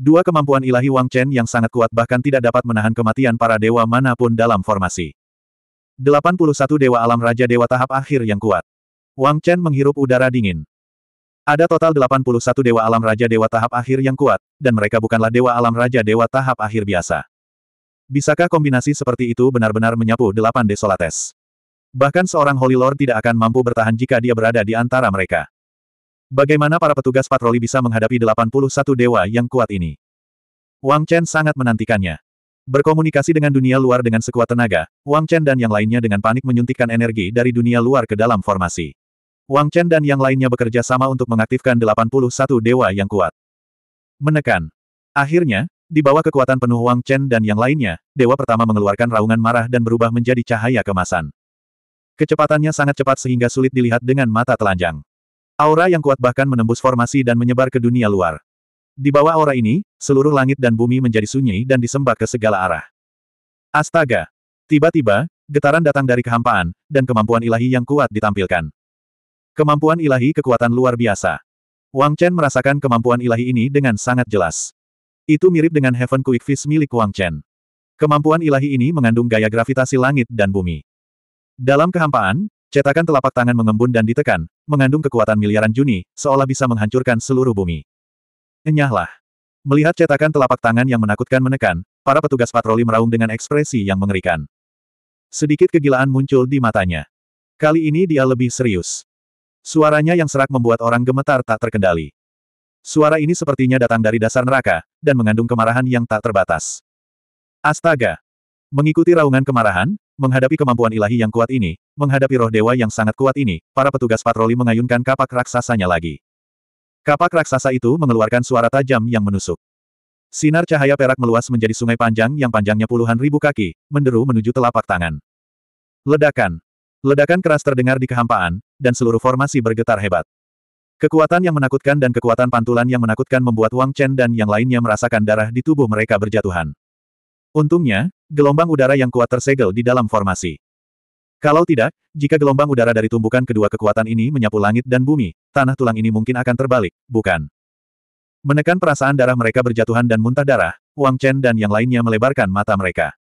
Dua kemampuan ilahi Wang Chen yang sangat kuat bahkan tidak dapat menahan kematian para dewa manapun dalam formasi. 81 Dewa Alam Raja Dewa Tahap Akhir yang kuat. Wang Chen menghirup udara dingin. Ada total 81 Dewa Alam Raja Dewa Tahap Akhir yang kuat, dan mereka bukanlah Dewa Alam Raja Dewa Tahap Akhir biasa. Bisakah kombinasi seperti itu benar-benar menyapu delapan desolates? Bahkan seorang Holy Lord tidak akan mampu bertahan jika dia berada di antara mereka. Bagaimana para petugas patroli bisa menghadapi 81 dewa yang kuat ini? Wang Chen sangat menantikannya. Berkomunikasi dengan dunia luar dengan sekuat tenaga, Wang Chen dan yang lainnya dengan panik menyuntikkan energi dari dunia luar ke dalam formasi. Wang Chen dan yang lainnya bekerja sama untuk mengaktifkan 81 dewa yang kuat. Menekan. Akhirnya, di bawah kekuatan penuh Wang Chen dan yang lainnya, dewa pertama mengeluarkan raungan marah dan berubah menjadi cahaya kemasan. Kecepatannya sangat cepat sehingga sulit dilihat dengan mata telanjang. Aura yang kuat bahkan menembus formasi dan menyebar ke dunia luar. Di bawah aura ini, seluruh langit dan bumi menjadi sunyi dan disembah ke segala arah. Astaga! Tiba-tiba, getaran datang dari kehampaan, dan kemampuan ilahi yang kuat ditampilkan. Kemampuan ilahi kekuatan luar biasa. Wang Chen merasakan kemampuan ilahi ini dengan sangat jelas. Itu mirip dengan Heaven Quick Fist milik Wang Chen. Kemampuan ilahi ini mengandung gaya gravitasi langit dan bumi. Dalam kehampaan, Cetakan telapak tangan mengembun dan ditekan, mengandung kekuatan miliaran Juni, seolah bisa menghancurkan seluruh bumi. Enyahlah. Melihat cetakan telapak tangan yang menakutkan menekan, para petugas patroli meraung dengan ekspresi yang mengerikan. Sedikit kegilaan muncul di matanya. Kali ini dia lebih serius. Suaranya yang serak membuat orang gemetar tak terkendali. Suara ini sepertinya datang dari dasar neraka, dan mengandung kemarahan yang tak terbatas. Astaga! Mengikuti raungan kemarahan, Menghadapi kemampuan ilahi yang kuat ini, menghadapi roh dewa yang sangat kuat ini, para petugas patroli mengayunkan kapak raksasanya lagi. Kapak raksasa itu mengeluarkan suara tajam yang menusuk. Sinar cahaya perak meluas menjadi sungai panjang yang panjangnya puluhan ribu kaki, menderu menuju telapak tangan. Ledakan. Ledakan keras terdengar di kehampaan, dan seluruh formasi bergetar hebat. Kekuatan yang menakutkan dan kekuatan pantulan yang menakutkan membuat Wang Chen dan yang lainnya merasakan darah di tubuh mereka berjatuhan. Untungnya, gelombang udara yang kuat tersegel di dalam formasi. Kalau tidak, jika gelombang udara dari tumbukan kedua kekuatan ini menyapu langit dan bumi, tanah tulang ini mungkin akan terbalik, bukan? Menekan perasaan darah mereka berjatuhan dan muntah darah, Wang Chen dan yang lainnya melebarkan mata mereka.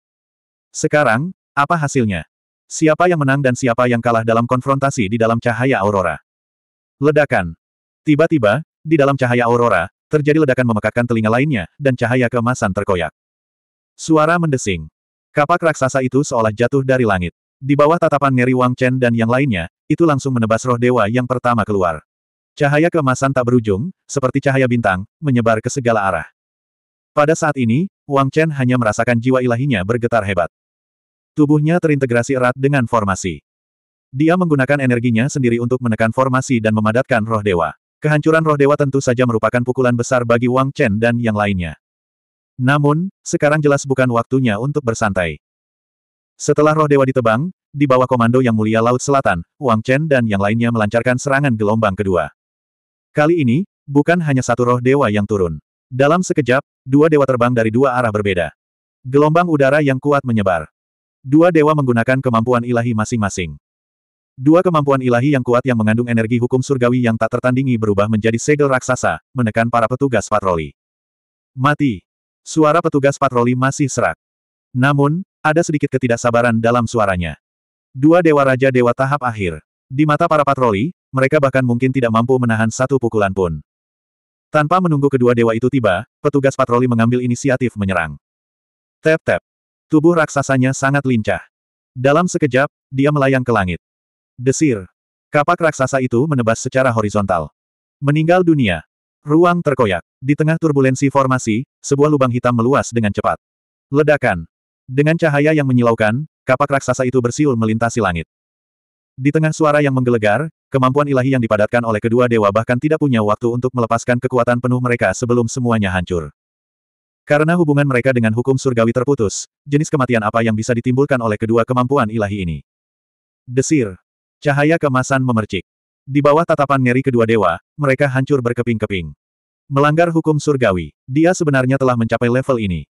Sekarang, apa hasilnya? Siapa yang menang dan siapa yang kalah dalam konfrontasi di dalam cahaya aurora? Ledakan. Tiba-tiba, di dalam cahaya aurora, terjadi ledakan memekakkan telinga lainnya, dan cahaya kemasan terkoyak. Suara mendesing. Kapak raksasa itu seolah jatuh dari langit. Di bawah tatapan Ngeri Wang Chen dan yang lainnya, itu langsung menebas roh dewa yang pertama keluar. Cahaya kemasan tak berujung, seperti cahaya bintang, menyebar ke segala arah. Pada saat ini, Wang Chen hanya merasakan jiwa ilahinya bergetar hebat. Tubuhnya terintegrasi erat dengan formasi. Dia menggunakan energinya sendiri untuk menekan formasi dan memadatkan roh dewa. Kehancuran roh dewa tentu saja merupakan pukulan besar bagi Wang Chen dan yang lainnya. Namun, sekarang jelas bukan waktunya untuk bersantai. Setelah roh dewa ditebang, di bawah komando Yang Mulia Laut Selatan, Wang Chen dan yang lainnya melancarkan serangan gelombang kedua. Kali ini, bukan hanya satu roh dewa yang turun. Dalam sekejap, dua dewa terbang dari dua arah berbeda. Gelombang udara yang kuat menyebar. Dua dewa menggunakan kemampuan ilahi masing-masing. Dua kemampuan ilahi yang kuat yang mengandung energi hukum surgawi yang tak tertandingi berubah menjadi segel raksasa, menekan para petugas patroli. Mati! Suara petugas patroli masih serak. Namun, ada sedikit ketidaksabaran dalam suaranya. Dua dewa raja dewa tahap akhir. Di mata para patroli, mereka bahkan mungkin tidak mampu menahan satu pukulan pun. Tanpa menunggu kedua dewa itu tiba, petugas patroli mengambil inisiatif menyerang. Tap-tap. Tubuh raksasanya sangat lincah. Dalam sekejap, dia melayang ke langit. Desir. Kapak raksasa itu menebas secara horizontal. Meninggal dunia. Ruang terkoyak. Di tengah turbulensi formasi, sebuah lubang hitam meluas dengan cepat. Ledakan. Dengan cahaya yang menyilaukan, kapak raksasa itu bersiul melintasi langit. Di tengah suara yang menggelegar, kemampuan ilahi yang dipadatkan oleh kedua dewa bahkan tidak punya waktu untuk melepaskan kekuatan penuh mereka sebelum semuanya hancur. Karena hubungan mereka dengan hukum surgawi terputus, jenis kematian apa yang bisa ditimbulkan oleh kedua kemampuan ilahi ini? Desir. Cahaya kemasan memercik. Di bawah tatapan ngeri kedua dewa, mereka hancur berkeping-keping. Melanggar hukum surgawi, dia sebenarnya telah mencapai level ini.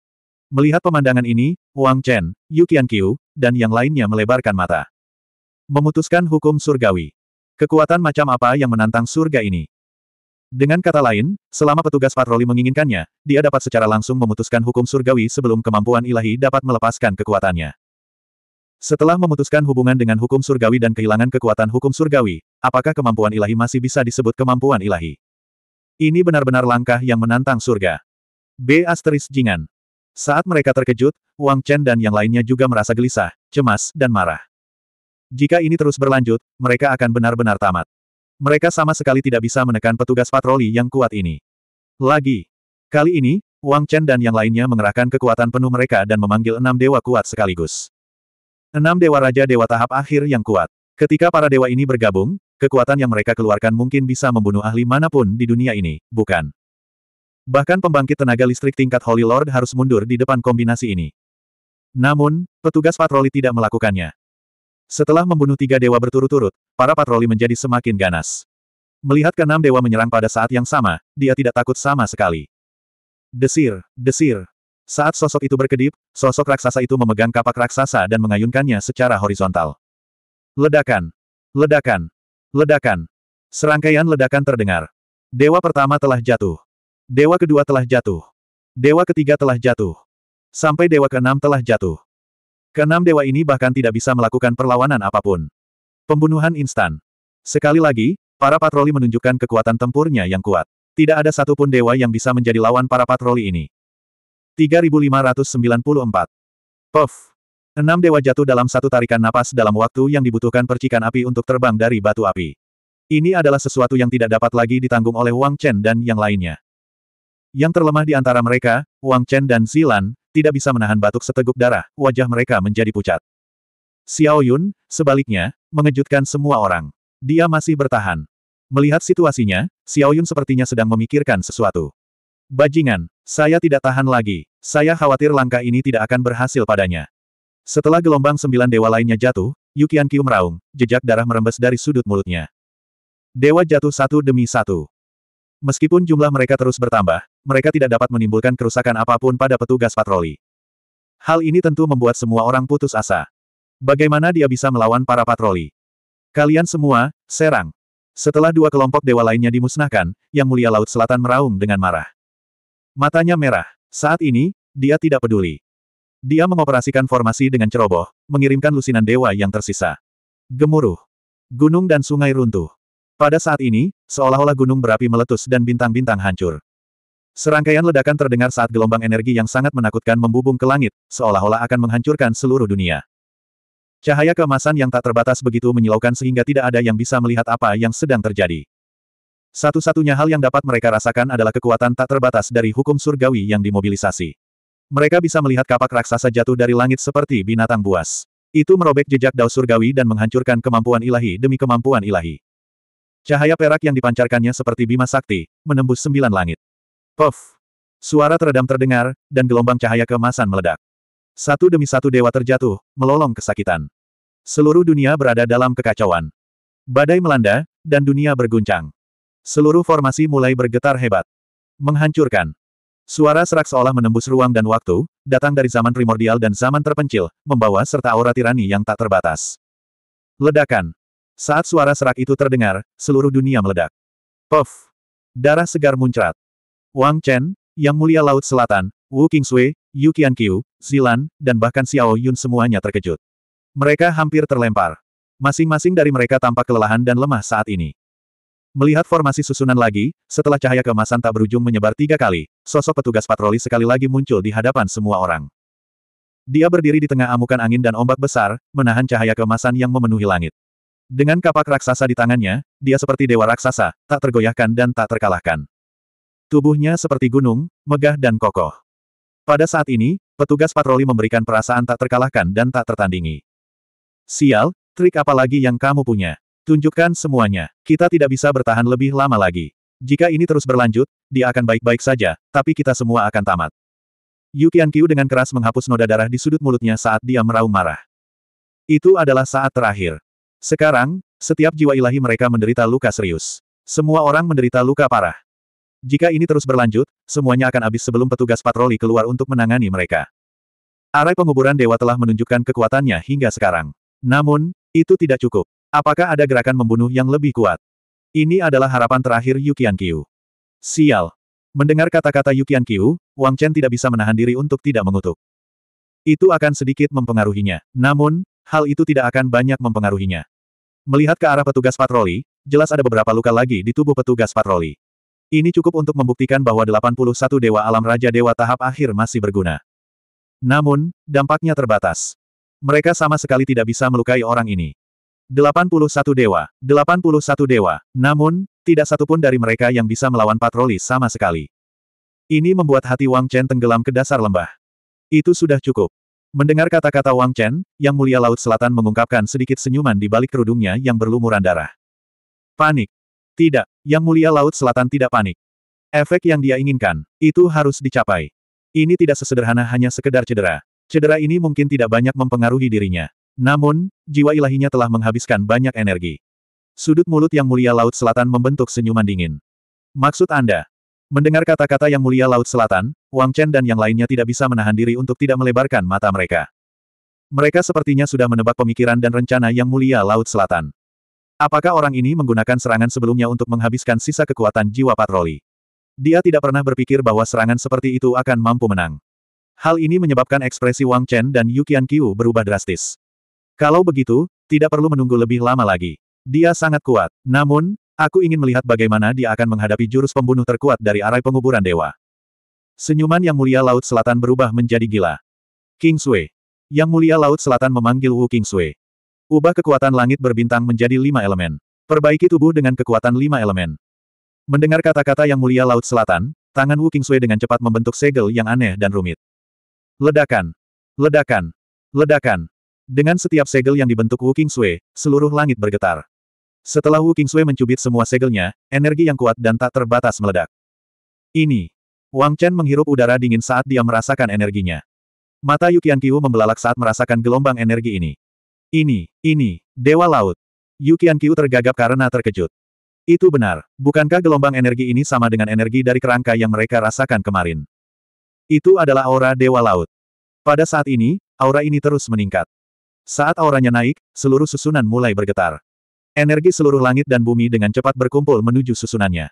Melihat pemandangan ini, Wang Chen, Yu Qianqiu, dan yang lainnya melebarkan mata. Memutuskan hukum surgawi. Kekuatan macam apa yang menantang surga ini? Dengan kata lain, selama petugas patroli menginginkannya, dia dapat secara langsung memutuskan hukum surgawi sebelum kemampuan ilahi dapat melepaskan kekuatannya. Setelah memutuskan hubungan dengan hukum surgawi dan kehilangan kekuatan hukum surgawi, apakah kemampuan ilahi masih bisa disebut kemampuan ilahi? Ini benar-benar langkah yang menantang surga. B. Asteris Jingan. Saat mereka terkejut, Wang Chen dan yang lainnya juga merasa gelisah, cemas, dan marah. Jika ini terus berlanjut, mereka akan benar-benar tamat. Mereka sama sekali tidak bisa menekan petugas patroli yang kuat ini. Lagi. Kali ini, Wang Chen dan yang lainnya mengerahkan kekuatan penuh mereka dan memanggil enam dewa kuat sekaligus. Enam dewa raja dewa tahap akhir yang kuat. Ketika para dewa ini bergabung, kekuatan yang mereka keluarkan mungkin bisa membunuh ahli manapun di dunia ini, bukan? Bahkan pembangkit tenaga listrik tingkat Holy Lord harus mundur di depan kombinasi ini. Namun, petugas patroli tidak melakukannya. Setelah membunuh tiga dewa berturut-turut, para patroli menjadi semakin ganas. Melihat keenam dewa menyerang pada saat yang sama, dia tidak takut sama sekali. Desir, desir, saat sosok itu berkedip, sosok raksasa itu memegang kapak raksasa dan mengayunkannya secara horizontal. Ledakan! Ledakan! Ledakan. Serangkaian ledakan terdengar. Dewa pertama telah jatuh. Dewa kedua telah jatuh. Dewa ketiga telah jatuh. Sampai dewa keenam telah jatuh. Keenam dewa ini bahkan tidak bisa melakukan perlawanan apapun. Pembunuhan instan. Sekali lagi, para patroli menunjukkan kekuatan tempurnya yang kuat. Tidak ada satupun dewa yang bisa menjadi lawan para patroli ini. 3594. Puff. Enam dewa jatuh dalam satu tarikan napas dalam waktu yang dibutuhkan percikan api untuk terbang dari batu api. Ini adalah sesuatu yang tidak dapat lagi ditanggung oleh Wang Chen dan yang lainnya. Yang terlemah di antara mereka, Wang Chen dan Zilan, tidak bisa menahan batuk seteguk darah, wajah mereka menjadi pucat. Xiao Yun, sebaliknya, mengejutkan semua orang. Dia masih bertahan. Melihat situasinya, Xiao Yun sepertinya sedang memikirkan sesuatu. Bajingan, saya tidak tahan lagi. Saya khawatir langkah ini tidak akan berhasil padanya. Setelah gelombang sembilan dewa lainnya jatuh, Yukian Kiu meraung, jejak darah merembes dari sudut mulutnya. Dewa jatuh satu demi satu. Meskipun jumlah mereka terus bertambah, mereka tidak dapat menimbulkan kerusakan apapun pada petugas patroli. Hal ini tentu membuat semua orang putus asa. Bagaimana dia bisa melawan para patroli? Kalian semua, serang. Setelah dua kelompok dewa lainnya dimusnahkan, Yang Mulia Laut Selatan meraung dengan marah. Matanya merah. Saat ini, dia tidak peduli. Dia mengoperasikan formasi dengan ceroboh, mengirimkan lusinan dewa yang tersisa. Gemuruh. Gunung dan sungai runtuh. Pada saat ini, seolah-olah gunung berapi meletus dan bintang-bintang hancur. Serangkaian ledakan terdengar saat gelombang energi yang sangat menakutkan membubung ke langit, seolah-olah akan menghancurkan seluruh dunia. Cahaya keemasan yang tak terbatas begitu menyilaukan sehingga tidak ada yang bisa melihat apa yang sedang terjadi. Satu-satunya hal yang dapat mereka rasakan adalah kekuatan tak terbatas dari hukum surgawi yang dimobilisasi. Mereka bisa melihat kapak raksasa jatuh dari langit seperti binatang buas. Itu merobek jejak dao surgawi dan menghancurkan kemampuan ilahi demi kemampuan ilahi. Cahaya perak yang dipancarkannya seperti bima sakti, menembus sembilan langit. Puff! Suara teredam terdengar, dan gelombang cahaya kemasan meledak. Satu demi satu dewa terjatuh, melolong kesakitan. Seluruh dunia berada dalam kekacauan. Badai melanda, dan dunia berguncang. Seluruh formasi mulai bergetar hebat. Menghancurkan. Suara serak seolah menembus ruang dan waktu, datang dari zaman primordial dan zaman terpencil, membawa serta aura tirani yang tak terbatas. Ledakan. Saat suara serak itu terdengar, seluruh dunia meledak. Puff. Darah segar muncrat. Wang Chen, Yang Mulia Laut Selatan, Wu Qingshui, Yu Qianqiu, Zilan, dan bahkan Xiao Yun semuanya terkejut. Mereka hampir terlempar. Masing-masing dari mereka tampak kelelahan dan lemah saat ini. Melihat formasi susunan lagi, setelah cahaya kemasan tak berujung menyebar tiga kali, sosok petugas patroli sekali lagi muncul di hadapan semua orang. Dia berdiri di tengah amukan angin dan ombak besar, menahan cahaya kemasan yang memenuhi langit. Dengan kapak raksasa di tangannya, dia seperti dewa raksasa, tak tergoyahkan dan tak terkalahkan. Tubuhnya seperti gunung, megah dan kokoh. Pada saat ini, petugas patroli memberikan perasaan tak terkalahkan dan tak tertandingi. Sial, trik apa lagi yang kamu punya? Tunjukkan semuanya. Kita tidak bisa bertahan lebih lama lagi. Jika ini terus berlanjut, dia akan baik-baik saja, tapi kita semua akan tamat. Yu Qiankyu dengan keras menghapus noda darah di sudut mulutnya saat dia meraung marah. Itu adalah saat terakhir. Sekarang, setiap jiwa ilahi mereka menderita luka serius. Semua orang menderita luka parah. Jika ini terus berlanjut, semuanya akan habis sebelum petugas patroli keluar untuk menangani mereka. Arai penguburan dewa telah menunjukkan kekuatannya hingga sekarang. Namun, itu tidak cukup. Apakah ada gerakan membunuh yang lebih kuat? Ini adalah harapan terakhir Yukian Qiu. Sial. Mendengar kata-kata Yukian Qiu, Wang Chen tidak bisa menahan diri untuk tidak mengutuk. Itu akan sedikit mempengaruhinya. Namun, hal itu tidak akan banyak mempengaruhinya. Melihat ke arah petugas patroli, jelas ada beberapa luka lagi di tubuh petugas patroli. Ini cukup untuk membuktikan bahwa 81 Dewa Alam Raja Dewa tahap akhir masih berguna. Namun, dampaknya terbatas. Mereka sama sekali tidak bisa melukai orang ini. 81 dewa, 81 dewa, namun, tidak satupun dari mereka yang bisa melawan patroli sama sekali. Ini membuat hati Wang Chen tenggelam ke dasar lembah. Itu sudah cukup. Mendengar kata-kata Wang Chen, Yang Mulia Laut Selatan mengungkapkan sedikit senyuman di balik kerudungnya yang berlumuran darah. Panik. Tidak, Yang Mulia Laut Selatan tidak panik. Efek yang dia inginkan, itu harus dicapai. Ini tidak sesederhana hanya sekedar cedera. Cedera ini mungkin tidak banyak mempengaruhi dirinya. Namun, jiwa ilahinya telah menghabiskan banyak energi. Sudut mulut yang mulia Laut Selatan membentuk senyuman dingin. Maksud Anda? Mendengar kata-kata yang mulia Laut Selatan, Wang Chen dan yang lainnya tidak bisa menahan diri untuk tidak melebarkan mata mereka. Mereka sepertinya sudah menebak pemikiran dan rencana yang mulia Laut Selatan. Apakah orang ini menggunakan serangan sebelumnya untuk menghabiskan sisa kekuatan jiwa patroli? Dia tidak pernah berpikir bahwa serangan seperti itu akan mampu menang. Hal ini menyebabkan ekspresi Wang Chen dan Yu Qian Qiu berubah drastis. Kalau begitu, tidak perlu menunggu lebih lama lagi. Dia sangat kuat. Namun, aku ingin melihat bagaimana dia akan menghadapi jurus pembunuh terkuat dari arai penguburan dewa. Senyuman Yang Mulia Laut Selatan berubah menjadi gila. King Sui. Yang Mulia Laut Selatan memanggil Wu King Sui. Ubah kekuatan langit berbintang menjadi lima elemen. Perbaiki tubuh dengan kekuatan lima elemen. Mendengar kata-kata Yang Mulia Laut Selatan, tangan Wu King Sui dengan cepat membentuk segel yang aneh dan rumit. Ledakan. Ledakan. Ledakan. Dengan setiap segel yang dibentuk Wu Sui, seluruh langit bergetar. Setelah Wu Sui mencubit semua segelnya, energi yang kuat dan tak terbatas meledak. Ini. Wang Chen menghirup udara dingin saat dia merasakan energinya. Mata Yu Kiwu membelalak saat merasakan gelombang energi ini. Ini, ini, Dewa Laut. Yu Kiwu tergagap karena terkejut. Itu benar, bukankah gelombang energi ini sama dengan energi dari kerangka yang mereka rasakan kemarin? Itu adalah aura Dewa Laut. Pada saat ini, aura ini terus meningkat. Saat auranya naik, seluruh susunan mulai bergetar. Energi seluruh langit dan bumi dengan cepat berkumpul menuju susunannya.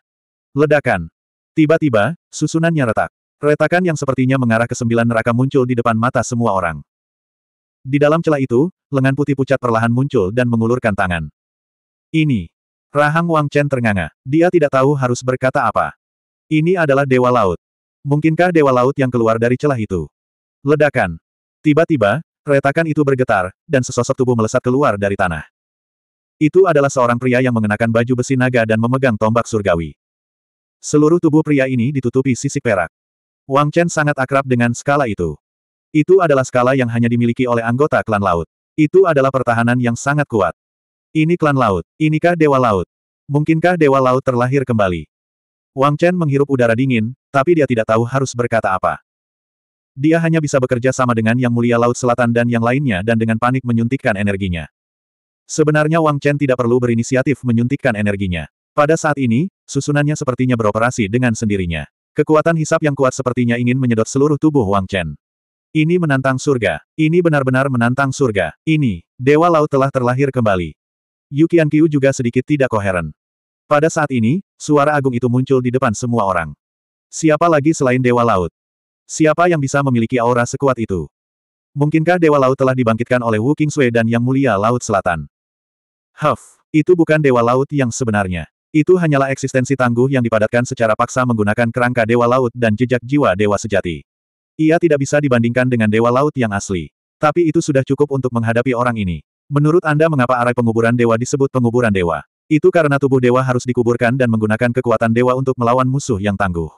Ledakan. Tiba-tiba, susunannya retak. Retakan yang sepertinya mengarah ke sembilan neraka muncul di depan mata semua orang. Di dalam celah itu, lengan putih pucat perlahan muncul dan mengulurkan tangan. Ini. Rahang Wang Chen ternganga. Dia tidak tahu harus berkata apa. Ini adalah Dewa Laut. Mungkinkah Dewa Laut yang keluar dari celah itu? Ledakan. Tiba-tiba, Retakan itu bergetar, dan sesosok tubuh melesat keluar dari tanah. Itu adalah seorang pria yang mengenakan baju besi naga dan memegang tombak surgawi. Seluruh tubuh pria ini ditutupi sisik perak. Wang Chen sangat akrab dengan skala itu. Itu adalah skala yang hanya dimiliki oleh anggota klan laut. Itu adalah pertahanan yang sangat kuat. Ini klan laut. Inikah dewa laut? Mungkinkah dewa laut terlahir kembali? Wang Chen menghirup udara dingin, tapi dia tidak tahu harus berkata apa. Dia hanya bisa bekerja sama dengan Yang Mulia Laut Selatan dan yang lainnya dan dengan panik menyuntikkan energinya. Sebenarnya Wang Chen tidak perlu berinisiatif menyuntikkan energinya. Pada saat ini, susunannya sepertinya beroperasi dengan sendirinya. Kekuatan hisap yang kuat sepertinya ingin menyedot seluruh tubuh Wang Chen. Ini menantang surga. Ini benar-benar menantang surga. Ini, Dewa Laut telah terlahir kembali. Yu Qiu juga sedikit tidak koheren. Pada saat ini, suara agung itu muncul di depan semua orang. Siapa lagi selain Dewa Laut? Siapa yang bisa memiliki aura sekuat itu? Mungkinkah Dewa Laut telah dibangkitkan oleh Wu Qingzue dan Yang Mulia Laut Selatan? Huff, itu bukan Dewa Laut yang sebenarnya. Itu hanyalah eksistensi tangguh yang dipadatkan secara paksa menggunakan kerangka Dewa Laut dan jejak jiwa Dewa Sejati. Ia tidak bisa dibandingkan dengan Dewa Laut yang asli. Tapi itu sudah cukup untuk menghadapi orang ini. Menurut Anda mengapa arai penguburan dewa disebut penguburan dewa? Itu karena tubuh dewa harus dikuburkan dan menggunakan kekuatan dewa untuk melawan musuh yang tangguh.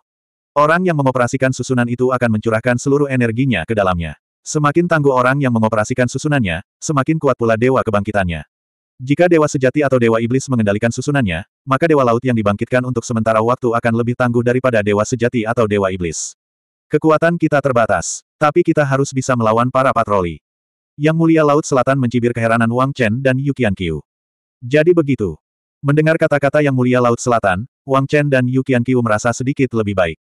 Orang yang mengoperasikan susunan itu akan mencurahkan seluruh energinya ke dalamnya. Semakin tangguh orang yang mengoperasikan susunannya, semakin kuat pula dewa kebangkitannya. Jika dewa sejati atau dewa iblis mengendalikan susunannya, maka dewa laut yang dibangkitkan untuk sementara waktu akan lebih tangguh daripada dewa sejati atau dewa iblis. Kekuatan kita terbatas, tapi kita harus bisa melawan para patroli. Yang mulia Laut Selatan mencibir keheranan Wang Chen dan Yu Qianqiu. Jadi begitu. Mendengar kata-kata Yang Mulia Laut Selatan, Wang Chen dan Yu Qianqiu merasa sedikit lebih baik.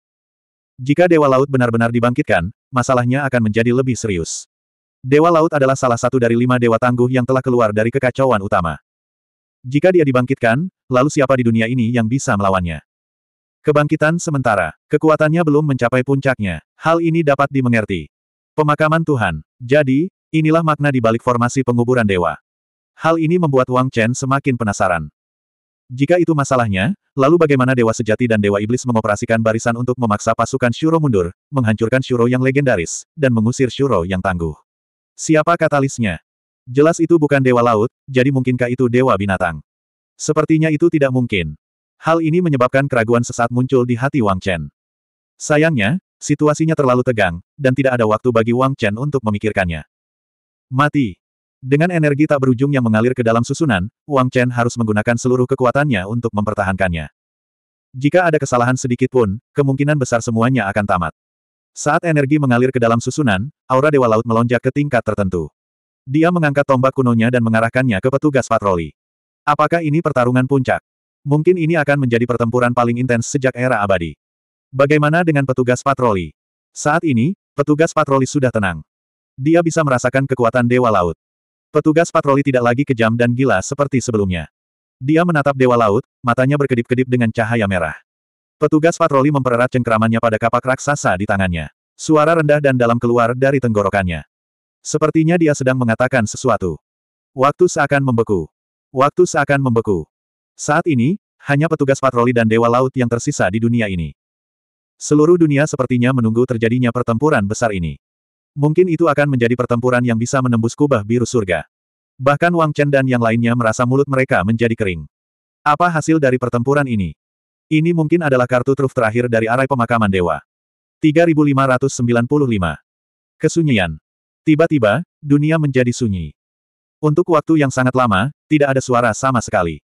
Jika Dewa Laut benar-benar dibangkitkan, masalahnya akan menjadi lebih serius. Dewa Laut adalah salah satu dari lima dewa tangguh yang telah keluar dari kekacauan utama. Jika dia dibangkitkan, lalu siapa di dunia ini yang bisa melawannya? Kebangkitan sementara, kekuatannya belum mencapai puncaknya. Hal ini dapat dimengerti. Pemakaman Tuhan. Jadi, inilah makna di balik formasi penguburan dewa. Hal ini membuat Wang Chen semakin penasaran. Jika itu masalahnya, lalu bagaimana Dewa Sejati dan Dewa Iblis mengoperasikan barisan untuk memaksa pasukan Shuro mundur, menghancurkan Shuro yang legendaris, dan mengusir Shuro yang tangguh? Siapa katalisnya? Jelas itu bukan Dewa Laut, jadi mungkinkah itu Dewa Binatang? Sepertinya itu tidak mungkin. Hal ini menyebabkan keraguan sesaat muncul di hati Wang Chen. Sayangnya, situasinya terlalu tegang, dan tidak ada waktu bagi Wang Chen untuk memikirkannya. Mati. Dengan energi tak berujung yang mengalir ke dalam susunan, Wang Chen harus menggunakan seluruh kekuatannya untuk mempertahankannya. Jika ada kesalahan sedikit pun, kemungkinan besar semuanya akan tamat. Saat energi mengalir ke dalam susunan, aura Dewa Laut melonjak ke tingkat tertentu. Dia mengangkat tombak kunonya dan mengarahkannya ke petugas patroli. Apakah ini pertarungan puncak? Mungkin ini akan menjadi pertempuran paling intens sejak era abadi. Bagaimana dengan petugas patroli? Saat ini, petugas patroli sudah tenang. Dia bisa merasakan kekuatan Dewa Laut. Petugas patroli tidak lagi kejam dan gila seperti sebelumnya. Dia menatap Dewa Laut, matanya berkedip-kedip dengan cahaya merah. Petugas patroli mempererat cengkeramannya pada kapak raksasa di tangannya. Suara rendah dan dalam keluar dari tenggorokannya. Sepertinya dia sedang mengatakan sesuatu. Waktu seakan membeku. Waktu seakan membeku. Saat ini, hanya petugas patroli dan Dewa Laut yang tersisa di dunia ini. Seluruh dunia sepertinya menunggu terjadinya pertempuran besar ini. Mungkin itu akan menjadi pertempuran yang bisa menembus kubah biru surga. Bahkan Wang Chen dan yang lainnya merasa mulut mereka menjadi kering. Apa hasil dari pertempuran ini? Ini mungkin adalah kartu truf terakhir dari arai pemakaman dewa. 3595. Kesunyian. Tiba-tiba, dunia menjadi sunyi. Untuk waktu yang sangat lama, tidak ada suara sama sekali.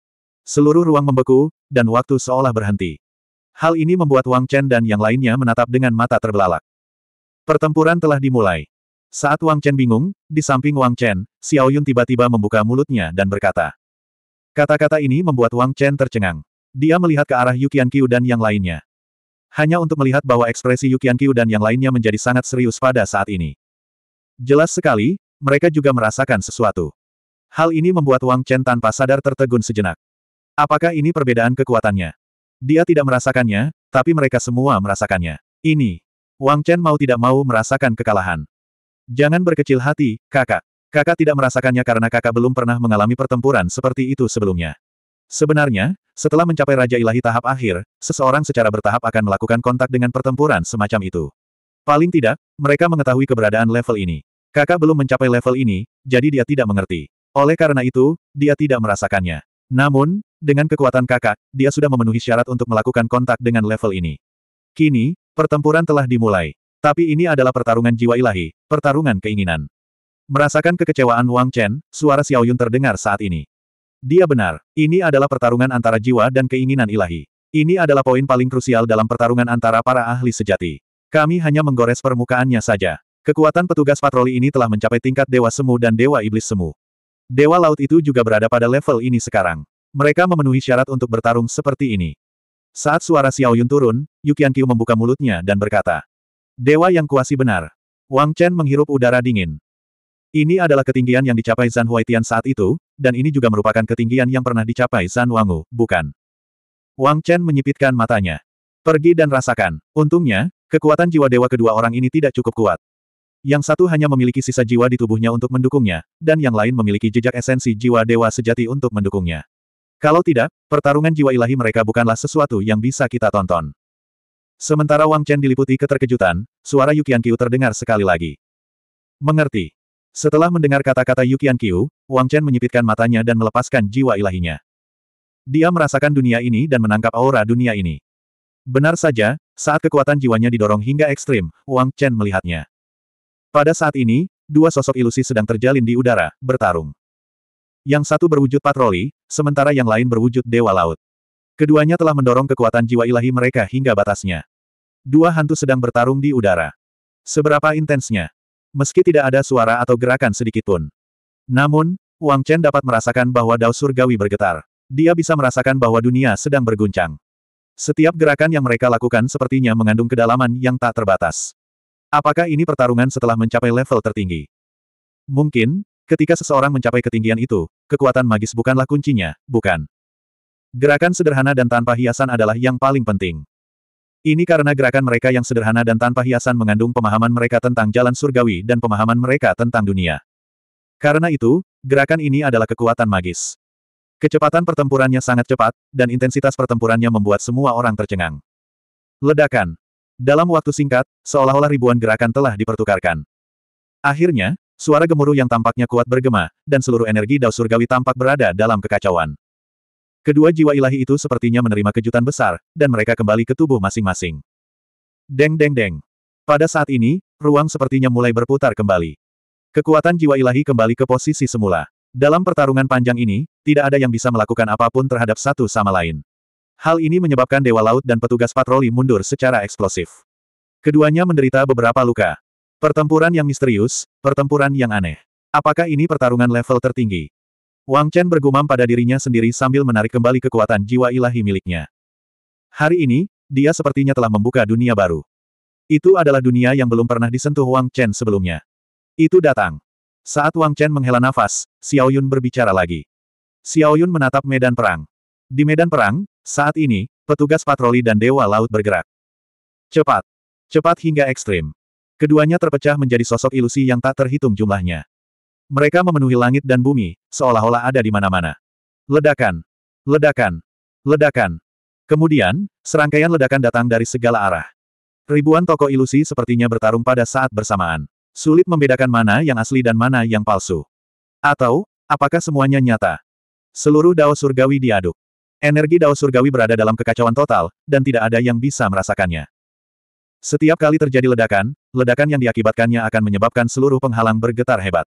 Seluruh ruang membeku, dan waktu seolah berhenti. Hal ini membuat Wang Chen dan yang lainnya menatap dengan mata terbelalak. Pertempuran telah dimulai. Saat Wang Chen bingung, di samping Wang Chen, Xiao Yun tiba-tiba membuka mulutnya dan berkata. Kata-kata ini membuat Wang Chen tercengang. Dia melihat ke arah Yukian Qiu dan yang lainnya. Hanya untuk melihat bahwa ekspresi Yukian Qiu dan yang lainnya menjadi sangat serius pada saat ini. Jelas sekali, mereka juga merasakan sesuatu. Hal ini membuat Wang Chen tanpa sadar tertegun sejenak. Apakah ini perbedaan kekuatannya? Dia tidak merasakannya, tapi mereka semua merasakannya. Ini, Wang Chen mau tidak mau merasakan kekalahan. Jangan berkecil hati, kakak. Kakak tidak merasakannya karena kakak belum pernah mengalami pertempuran seperti itu sebelumnya. Sebenarnya, setelah mencapai Raja Ilahi tahap akhir, seseorang secara bertahap akan melakukan kontak dengan pertempuran semacam itu. Paling tidak, mereka mengetahui keberadaan level ini. Kakak belum mencapai level ini, jadi dia tidak mengerti. Oleh karena itu, dia tidak merasakannya. Namun, dengan kekuatan kakak, dia sudah memenuhi syarat untuk melakukan kontak dengan level ini. Kini, Pertempuran telah dimulai. Tapi ini adalah pertarungan jiwa ilahi, pertarungan keinginan. Merasakan kekecewaan Wang Chen, suara Xiao Yun terdengar saat ini. Dia benar, ini adalah pertarungan antara jiwa dan keinginan ilahi. Ini adalah poin paling krusial dalam pertarungan antara para ahli sejati. Kami hanya menggores permukaannya saja. Kekuatan petugas patroli ini telah mencapai tingkat Dewa Semu dan Dewa Iblis Semu. Dewa Laut itu juga berada pada level ini sekarang. Mereka memenuhi syarat untuk bertarung seperti ini. Saat suara Xiao Yun turun, Yukian Qiu membuka mulutnya dan berkata. Dewa yang kuasi benar. Wang Chen menghirup udara dingin. Ini adalah ketinggian yang dicapai Zan Huaitian saat itu, dan ini juga merupakan ketinggian yang pernah dicapai Zan Wangu, bukan? Wang Chen menyipitkan matanya. Pergi dan rasakan. Untungnya, kekuatan jiwa dewa kedua orang ini tidak cukup kuat. Yang satu hanya memiliki sisa jiwa di tubuhnya untuk mendukungnya, dan yang lain memiliki jejak esensi jiwa dewa sejati untuk mendukungnya. Kalau tidak, pertarungan jiwa ilahi mereka bukanlah sesuatu yang bisa kita tonton. Sementara Wang Chen diliputi keterkejutan, suara Yukian Qiu terdengar sekali lagi. Mengerti. Setelah mendengar kata-kata Yukian Qiu, Wang Chen menyipitkan matanya dan melepaskan jiwa ilahinya. Dia merasakan dunia ini dan menangkap aura dunia ini. Benar saja, saat kekuatan jiwanya didorong hingga ekstrim, Wang Chen melihatnya. Pada saat ini, dua sosok ilusi sedang terjalin di udara, bertarung. Yang satu berwujud patroli, sementara yang lain berwujud dewa laut. Keduanya telah mendorong kekuatan jiwa ilahi mereka hingga batasnya. Dua hantu sedang bertarung di udara. Seberapa intensnya? Meski tidak ada suara atau gerakan sedikit pun, Namun, Wang Chen dapat merasakan bahwa dao surgawi bergetar. Dia bisa merasakan bahwa dunia sedang berguncang. Setiap gerakan yang mereka lakukan sepertinya mengandung kedalaman yang tak terbatas. Apakah ini pertarungan setelah mencapai level tertinggi? Mungkin, Ketika seseorang mencapai ketinggian itu, kekuatan magis bukanlah kuncinya, bukan. Gerakan sederhana dan tanpa hiasan adalah yang paling penting. Ini karena gerakan mereka yang sederhana dan tanpa hiasan mengandung pemahaman mereka tentang jalan surgawi dan pemahaman mereka tentang dunia. Karena itu, gerakan ini adalah kekuatan magis. Kecepatan pertempurannya sangat cepat, dan intensitas pertempurannya membuat semua orang tercengang. Ledakan. Dalam waktu singkat, seolah-olah ribuan gerakan telah dipertukarkan. Akhirnya, Suara gemuruh yang tampaknya kuat bergema, dan seluruh energi Dao Surgawi tampak berada dalam kekacauan. Kedua jiwa ilahi itu sepertinya menerima kejutan besar, dan mereka kembali ke tubuh masing-masing. Deng deng deng. Pada saat ini, ruang sepertinya mulai berputar kembali. Kekuatan jiwa ilahi kembali ke posisi semula. Dalam pertarungan panjang ini, tidak ada yang bisa melakukan apapun terhadap satu sama lain. Hal ini menyebabkan Dewa Laut dan petugas patroli mundur secara eksplosif. Keduanya menderita beberapa luka, Pertempuran yang misterius, pertempuran yang aneh. Apakah ini pertarungan level tertinggi? Wang Chen bergumam pada dirinya sendiri sambil menarik kembali kekuatan jiwa ilahi miliknya. Hari ini, dia sepertinya telah membuka dunia baru. Itu adalah dunia yang belum pernah disentuh Wang Chen sebelumnya. Itu datang. Saat Wang Chen menghela nafas, Xiao Yun berbicara lagi. Xiao Yun menatap medan perang. Di medan perang, saat ini, petugas patroli dan Dewa Laut bergerak. Cepat. Cepat hingga ekstrim. Keduanya terpecah menjadi sosok ilusi yang tak terhitung jumlahnya. Mereka memenuhi langit dan bumi, seolah-olah ada di mana-mana. Ledakan! Ledakan! Ledakan! Kemudian, serangkaian ledakan datang dari segala arah. Ribuan tokoh ilusi sepertinya bertarung pada saat bersamaan. Sulit membedakan mana yang asli dan mana yang palsu. Atau, apakah semuanya nyata? Seluruh dao surgawi diaduk. Energi dao surgawi berada dalam kekacauan total, dan tidak ada yang bisa merasakannya. Setiap kali terjadi ledakan, ledakan yang diakibatkannya akan menyebabkan seluruh penghalang bergetar hebat.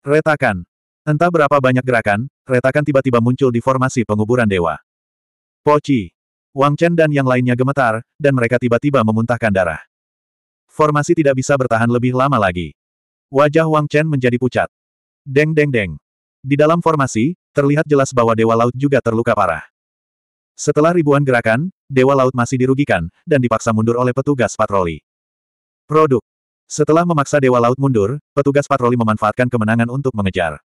Retakan. Entah berapa banyak gerakan, retakan tiba-tiba muncul di formasi penguburan dewa. Poci. Wang Chen dan yang lainnya gemetar, dan mereka tiba-tiba memuntahkan darah. Formasi tidak bisa bertahan lebih lama lagi. Wajah Wang Chen menjadi pucat. Deng deng deng. Di dalam formasi, terlihat jelas bahwa Dewa Laut juga terluka parah. Setelah ribuan gerakan, Dewa Laut masih dirugikan, dan dipaksa mundur oleh petugas patroli. Produk. Setelah memaksa Dewa Laut mundur, petugas patroli memanfaatkan kemenangan untuk mengejar.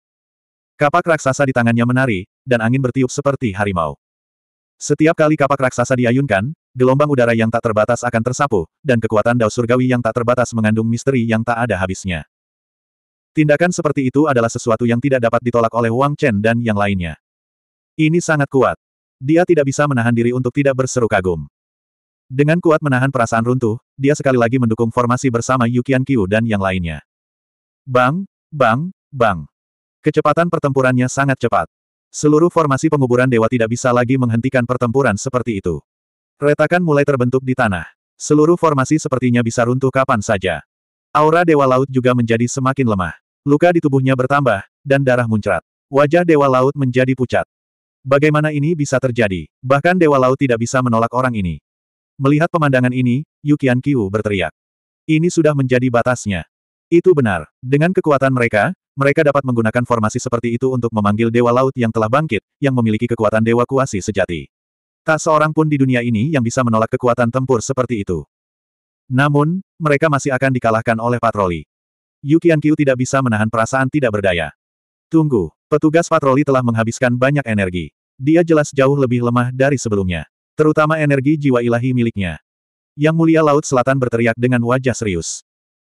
Kapak raksasa di tangannya menari, dan angin bertiup seperti harimau. Setiap kali kapak raksasa diayunkan, gelombang udara yang tak terbatas akan tersapu, dan kekuatan dao surgawi yang tak terbatas mengandung misteri yang tak ada habisnya. Tindakan seperti itu adalah sesuatu yang tidak dapat ditolak oleh Wang Chen dan yang lainnya. Ini sangat kuat. Dia tidak bisa menahan diri untuk tidak berseru kagum. Dengan kuat menahan perasaan runtuh, dia sekali lagi mendukung formasi bersama Yukian Qiu dan yang lainnya. Bang, bang, bang. Kecepatan pertempurannya sangat cepat. Seluruh formasi penguburan dewa tidak bisa lagi menghentikan pertempuran seperti itu. Retakan mulai terbentuk di tanah. Seluruh formasi sepertinya bisa runtuh kapan saja. Aura Dewa Laut juga menjadi semakin lemah. Luka di tubuhnya bertambah, dan darah muncrat. Wajah Dewa Laut menjadi pucat. Bagaimana ini bisa terjadi? Bahkan Dewa Laut tidak bisa menolak orang ini. Melihat pemandangan ini, Yukian Kiu berteriak. Ini sudah menjadi batasnya. Itu benar. Dengan kekuatan mereka, mereka dapat menggunakan formasi seperti itu untuk memanggil Dewa Laut yang telah bangkit, yang memiliki kekuatan Dewa Kuasi sejati. Tak seorang pun di dunia ini yang bisa menolak kekuatan tempur seperti itu. Namun, mereka masih akan dikalahkan oleh patroli. Yukian Kiu tidak bisa menahan perasaan tidak berdaya. Tunggu, Petugas patroli telah menghabiskan banyak energi. Dia jelas jauh lebih lemah dari sebelumnya. Terutama energi jiwa ilahi miliknya. Yang Mulia Laut Selatan berteriak dengan wajah serius.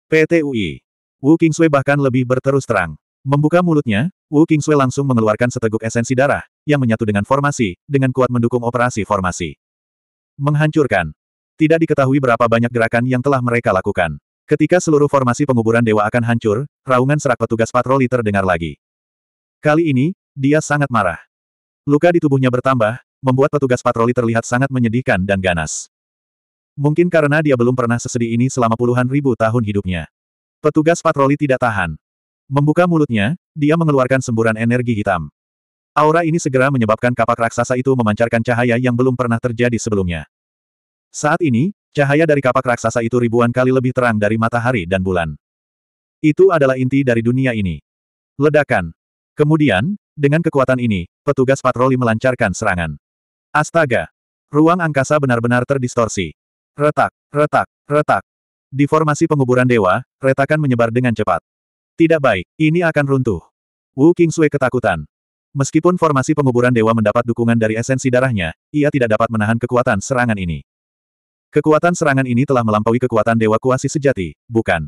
PT UI. Wu Kingsui bahkan lebih berterus terang. Membuka mulutnya, Wu Kingsui langsung mengeluarkan seteguk esensi darah, yang menyatu dengan formasi, dengan kuat mendukung operasi formasi. Menghancurkan. Tidak diketahui berapa banyak gerakan yang telah mereka lakukan. Ketika seluruh formasi penguburan dewa akan hancur, raungan serak petugas patroli terdengar lagi. Kali ini, dia sangat marah. Luka di tubuhnya bertambah, membuat petugas patroli terlihat sangat menyedihkan dan ganas. Mungkin karena dia belum pernah sesedih ini selama puluhan ribu tahun hidupnya. Petugas patroli tidak tahan. Membuka mulutnya, dia mengeluarkan semburan energi hitam. Aura ini segera menyebabkan kapak raksasa itu memancarkan cahaya yang belum pernah terjadi sebelumnya. Saat ini, cahaya dari kapak raksasa itu ribuan kali lebih terang dari matahari dan bulan. Itu adalah inti dari dunia ini. Ledakan. Kemudian, dengan kekuatan ini, petugas patroli melancarkan serangan. Astaga! Ruang angkasa benar-benar terdistorsi. Retak, retak, retak. Di formasi penguburan dewa, retakan menyebar dengan cepat. Tidak baik, ini akan runtuh. Wu Sui ketakutan. Meskipun formasi penguburan dewa mendapat dukungan dari esensi darahnya, ia tidak dapat menahan kekuatan serangan ini. Kekuatan serangan ini telah melampaui kekuatan dewa kuasi sejati, bukan?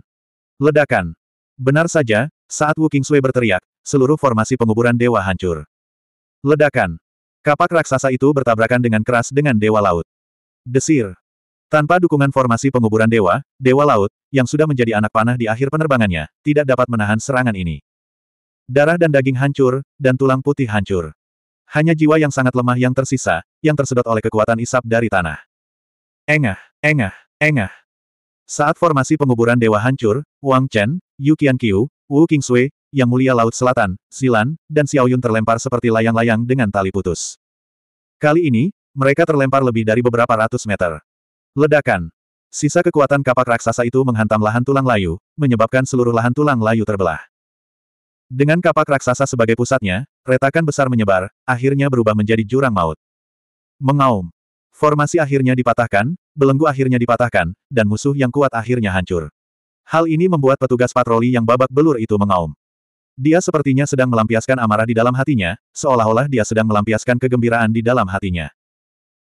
Ledakan. Benar saja, saat Wu Sui berteriak, seluruh formasi penguburan dewa hancur. Ledakan. Kapak raksasa itu bertabrakan dengan keras dengan dewa laut. Desir. Tanpa dukungan formasi penguburan dewa, dewa laut, yang sudah menjadi anak panah di akhir penerbangannya, tidak dapat menahan serangan ini. Darah dan daging hancur, dan tulang putih hancur. Hanya jiwa yang sangat lemah yang tersisa, yang tersedot oleh kekuatan isap dari tanah. Engah, engah, engah. Saat formasi penguburan dewa hancur, Wang Chen, Yu Qianqiu, Wu Qingsui, yang Mulia Laut Selatan, Silan, dan Xiaoyun terlempar seperti layang-layang dengan tali putus. Kali ini, mereka terlempar lebih dari beberapa ratus meter. Ledakan. Sisa kekuatan kapak raksasa itu menghantam lahan tulang layu, menyebabkan seluruh lahan tulang layu terbelah. Dengan kapak raksasa sebagai pusatnya, retakan besar menyebar, akhirnya berubah menjadi jurang maut. Mengaum. Formasi akhirnya dipatahkan, belenggu akhirnya dipatahkan, dan musuh yang kuat akhirnya hancur. Hal ini membuat petugas patroli yang babak belur itu mengaum. Dia sepertinya sedang melampiaskan amarah di dalam hatinya, seolah-olah dia sedang melampiaskan kegembiraan di dalam hatinya.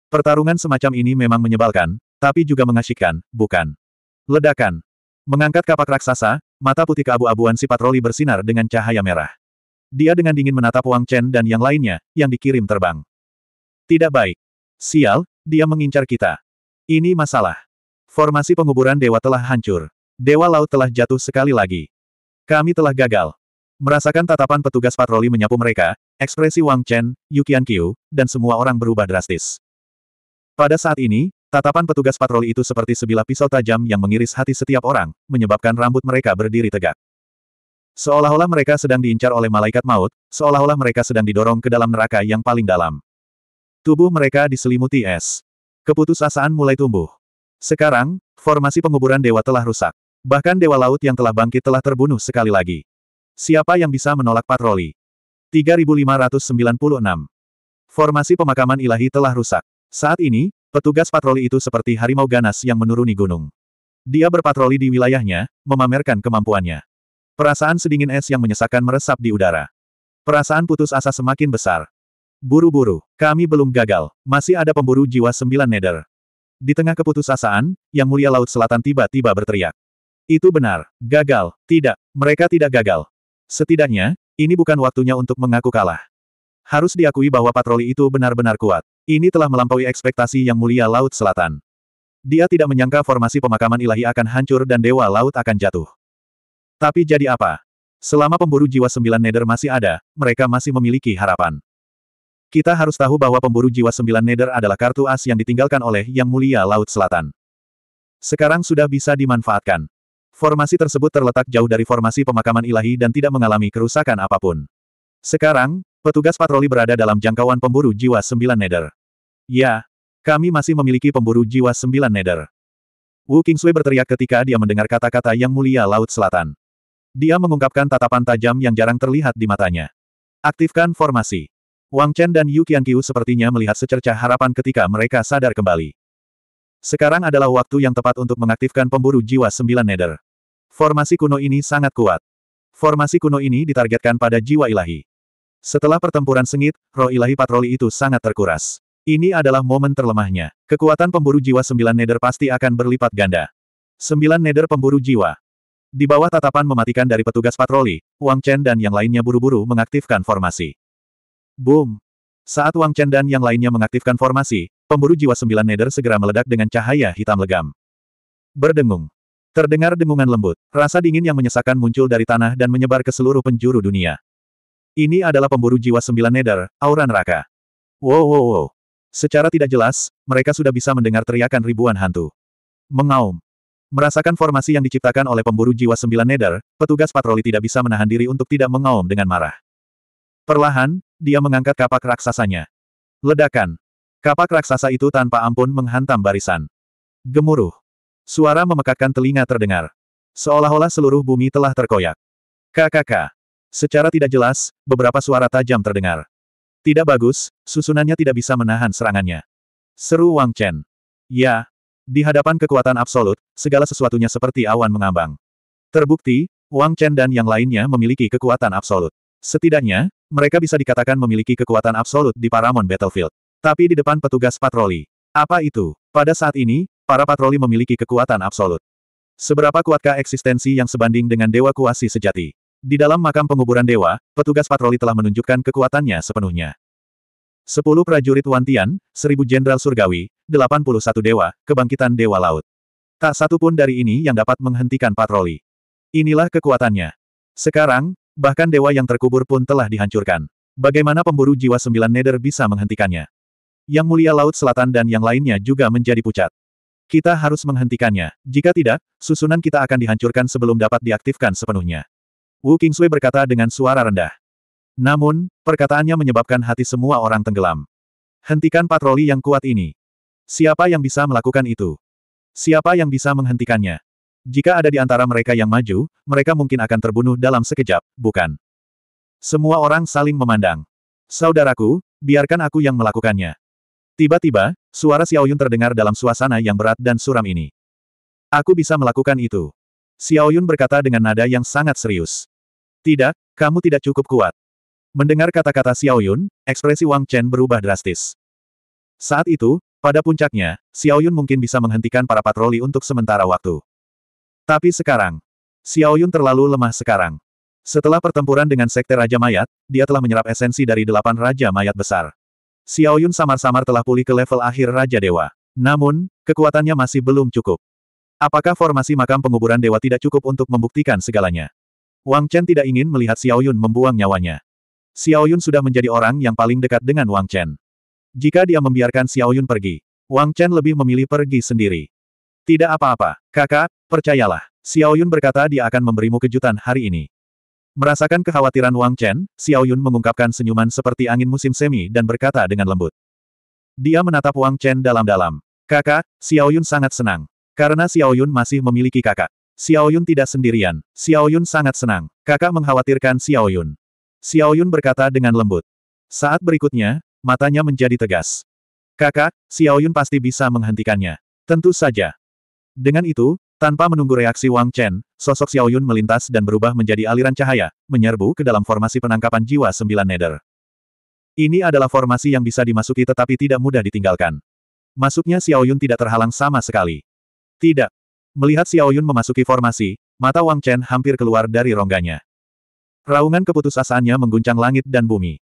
Pertarungan semacam ini memang menyebalkan, tapi juga mengasyikkan, bukan? Ledakan. Mengangkat kapak raksasa, mata putih keabu-abuan si patroli bersinar dengan cahaya merah. Dia dengan dingin menatap Wang Chen dan yang lainnya, yang dikirim terbang. Tidak baik. Sial, dia mengincar kita. Ini masalah. Formasi penguburan dewa telah hancur. Dewa laut telah jatuh sekali lagi. Kami telah gagal. Merasakan tatapan petugas patroli menyapu mereka, ekspresi Wang Chen, Yukian Qiu, dan semua orang berubah drastis. Pada saat ini, tatapan petugas patroli itu seperti sebilah pisau tajam yang mengiris hati setiap orang, menyebabkan rambut mereka berdiri tegak. Seolah-olah mereka sedang diincar oleh malaikat maut, seolah-olah mereka sedang didorong ke dalam neraka yang paling dalam. Tubuh mereka diselimuti es. Keputusasaan mulai tumbuh. Sekarang, formasi penguburan dewa telah rusak. Bahkan dewa laut yang telah bangkit telah terbunuh sekali lagi. Siapa yang bisa menolak patroli? 3596. Formasi pemakaman ilahi telah rusak. Saat ini, petugas patroli itu seperti harimau ganas yang menuruni gunung. Dia berpatroli di wilayahnya, memamerkan kemampuannya. Perasaan sedingin es yang menyesakan meresap di udara. Perasaan putus asa semakin besar. Buru-buru, kami belum gagal, masih ada pemburu jiwa sembilan nether. Di tengah keputusasaan, Yang Mulia Laut Selatan tiba-tiba berteriak. Itu benar, gagal, tidak, mereka tidak gagal, Setidaknya, ini bukan waktunya untuk mengaku kalah. Harus diakui bahwa patroli itu benar-benar kuat. Ini telah melampaui ekspektasi yang mulia Laut Selatan. Dia tidak menyangka formasi pemakaman ilahi akan hancur dan Dewa Laut akan jatuh. Tapi jadi apa? Selama pemburu jiwa sembilan Nether masih ada, mereka masih memiliki harapan. Kita harus tahu bahwa pemburu jiwa sembilan Nether adalah kartu as yang ditinggalkan oleh Yang Mulia Laut Selatan. Sekarang sudah bisa dimanfaatkan. Formasi tersebut terletak jauh dari formasi pemakaman ilahi dan tidak mengalami kerusakan apapun. Sekarang, petugas patroli berada dalam jangkauan pemburu jiwa sembilan neder. Ya, kami masih memiliki pemburu jiwa sembilan neder. Wu Kingsui berteriak ketika dia mendengar kata-kata yang mulia Laut Selatan. Dia mengungkapkan tatapan tajam yang jarang terlihat di matanya. Aktifkan formasi. Wang Chen dan Yu Qianqiu sepertinya melihat secerca harapan ketika mereka sadar kembali. Sekarang adalah waktu yang tepat untuk mengaktifkan pemburu jiwa sembilan nether. Formasi kuno ini sangat kuat. Formasi kuno ini ditargetkan pada jiwa ilahi. Setelah pertempuran sengit, roh ilahi patroli itu sangat terkuras. Ini adalah momen terlemahnya. Kekuatan pemburu jiwa sembilan nether pasti akan berlipat ganda. Sembilan nether pemburu jiwa. Di bawah tatapan mematikan dari petugas patroli, Wang Chen dan yang lainnya buru-buru mengaktifkan formasi. Boom! Saat Wang Chen dan yang lainnya mengaktifkan formasi, Pemburu jiwa sembilan nether segera meledak dengan cahaya hitam legam. Berdengung. Terdengar dengungan lembut, rasa dingin yang menyesakan muncul dari tanah dan menyebar ke seluruh penjuru dunia. Ini adalah pemburu jiwa sembilan nether, aura neraka. Wow wow wow. Secara tidak jelas, mereka sudah bisa mendengar teriakan ribuan hantu. Mengaum. Merasakan formasi yang diciptakan oleh pemburu jiwa sembilan nether, petugas patroli tidak bisa menahan diri untuk tidak mengaum dengan marah. Perlahan, dia mengangkat kapak raksasanya. Ledakan. Kapak raksasa itu tanpa ampun menghantam barisan. Gemuruh. Suara memekakkan telinga terdengar. Seolah-olah seluruh bumi telah terkoyak. KKK. Secara tidak jelas, beberapa suara tajam terdengar. Tidak bagus, susunannya tidak bisa menahan serangannya. Seru Wang Chen. Ya. Di hadapan kekuatan absolut, segala sesuatunya seperti awan mengambang. Terbukti, Wang Chen dan yang lainnya memiliki kekuatan absolut. Setidaknya, mereka bisa dikatakan memiliki kekuatan absolut di Paramount Battlefield. Tapi di depan petugas patroli. Apa itu? Pada saat ini, para patroli memiliki kekuatan absolut. Seberapa kuatkah eksistensi yang sebanding dengan Dewa Kuasi sejati? Di dalam makam penguburan Dewa, petugas patroli telah menunjukkan kekuatannya sepenuhnya. Sepuluh prajurit Wantian, seribu jenderal surgawi, delapan puluh satu dewa, kebangkitan dewa laut. Tak satu pun dari ini yang dapat menghentikan patroli. Inilah kekuatannya. Sekarang, bahkan dewa yang terkubur pun telah dihancurkan. Bagaimana pemburu jiwa sembilan neder bisa menghentikannya? Yang mulia Laut Selatan dan yang lainnya juga menjadi pucat. Kita harus menghentikannya. Jika tidak, susunan kita akan dihancurkan sebelum dapat diaktifkan sepenuhnya. Wu Kingsui berkata dengan suara rendah. Namun, perkataannya menyebabkan hati semua orang tenggelam. Hentikan patroli yang kuat ini. Siapa yang bisa melakukan itu? Siapa yang bisa menghentikannya? Jika ada di antara mereka yang maju, mereka mungkin akan terbunuh dalam sekejap, bukan? Semua orang saling memandang. Saudaraku, biarkan aku yang melakukannya. Tiba-tiba, suara Xiaoyun terdengar dalam suasana yang berat dan suram ini. Aku bisa melakukan itu. Xiaoyun berkata dengan nada yang sangat serius. Tidak, kamu tidak cukup kuat. Mendengar kata-kata Xiaoyun, ekspresi Wang Chen berubah drastis. Saat itu, pada puncaknya, Xiaoyun mungkin bisa menghentikan para patroli untuk sementara waktu. Tapi sekarang, Xiaoyun terlalu lemah sekarang. Setelah pertempuran dengan Sekte Raja Mayat, dia telah menyerap esensi dari delapan Raja Mayat besar. Xiao Yun samar-samar telah pulih ke level akhir Raja Dewa. Namun, kekuatannya masih belum cukup. Apakah formasi makam penguburan dewa tidak cukup untuk membuktikan segalanya? Wang Chen tidak ingin melihat Xiao Yun membuang nyawanya. Xiao Yun sudah menjadi orang yang paling dekat dengan Wang Chen. Jika dia membiarkan Xiao Yun pergi, Wang Chen lebih memilih pergi sendiri. Tidak apa-apa, kakak, percayalah. Xiao Yun berkata dia akan memberimu kejutan hari ini. Merasakan kekhawatiran Wang Chen, Xiao Yun mengungkapkan senyuman seperti angin musim semi dan berkata dengan lembut. Dia menatap Wang Chen dalam-dalam. Kakak, Xiao Yun sangat senang. Karena Xiao Yun masih memiliki kakak. Xiao Yun tidak sendirian. Xiao Yun sangat senang. Kakak mengkhawatirkan Xiao Yun. Xiao Yun berkata dengan lembut. Saat berikutnya, matanya menjadi tegas. Kakak, Xiao Yun pasti bisa menghentikannya. Tentu saja. Dengan itu, tanpa menunggu reaksi Wang Chen, sosok Xiao Yun melintas dan berubah menjadi aliran cahaya, menyerbu ke dalam formasi penangkapan jiwa sembilan nether. Ini adalah formasi yang bisa dimasuki tetapi tidak mudah ditinggalkan. Masuknya Xiao Yun tidak terhalang sama sekali. Tidak. Melihat Xiao Yun memasuki formasi, mata Wang Chen hampir keluar dari rongganya. Raungan keputusasaannya mengguncang langit dan bumi.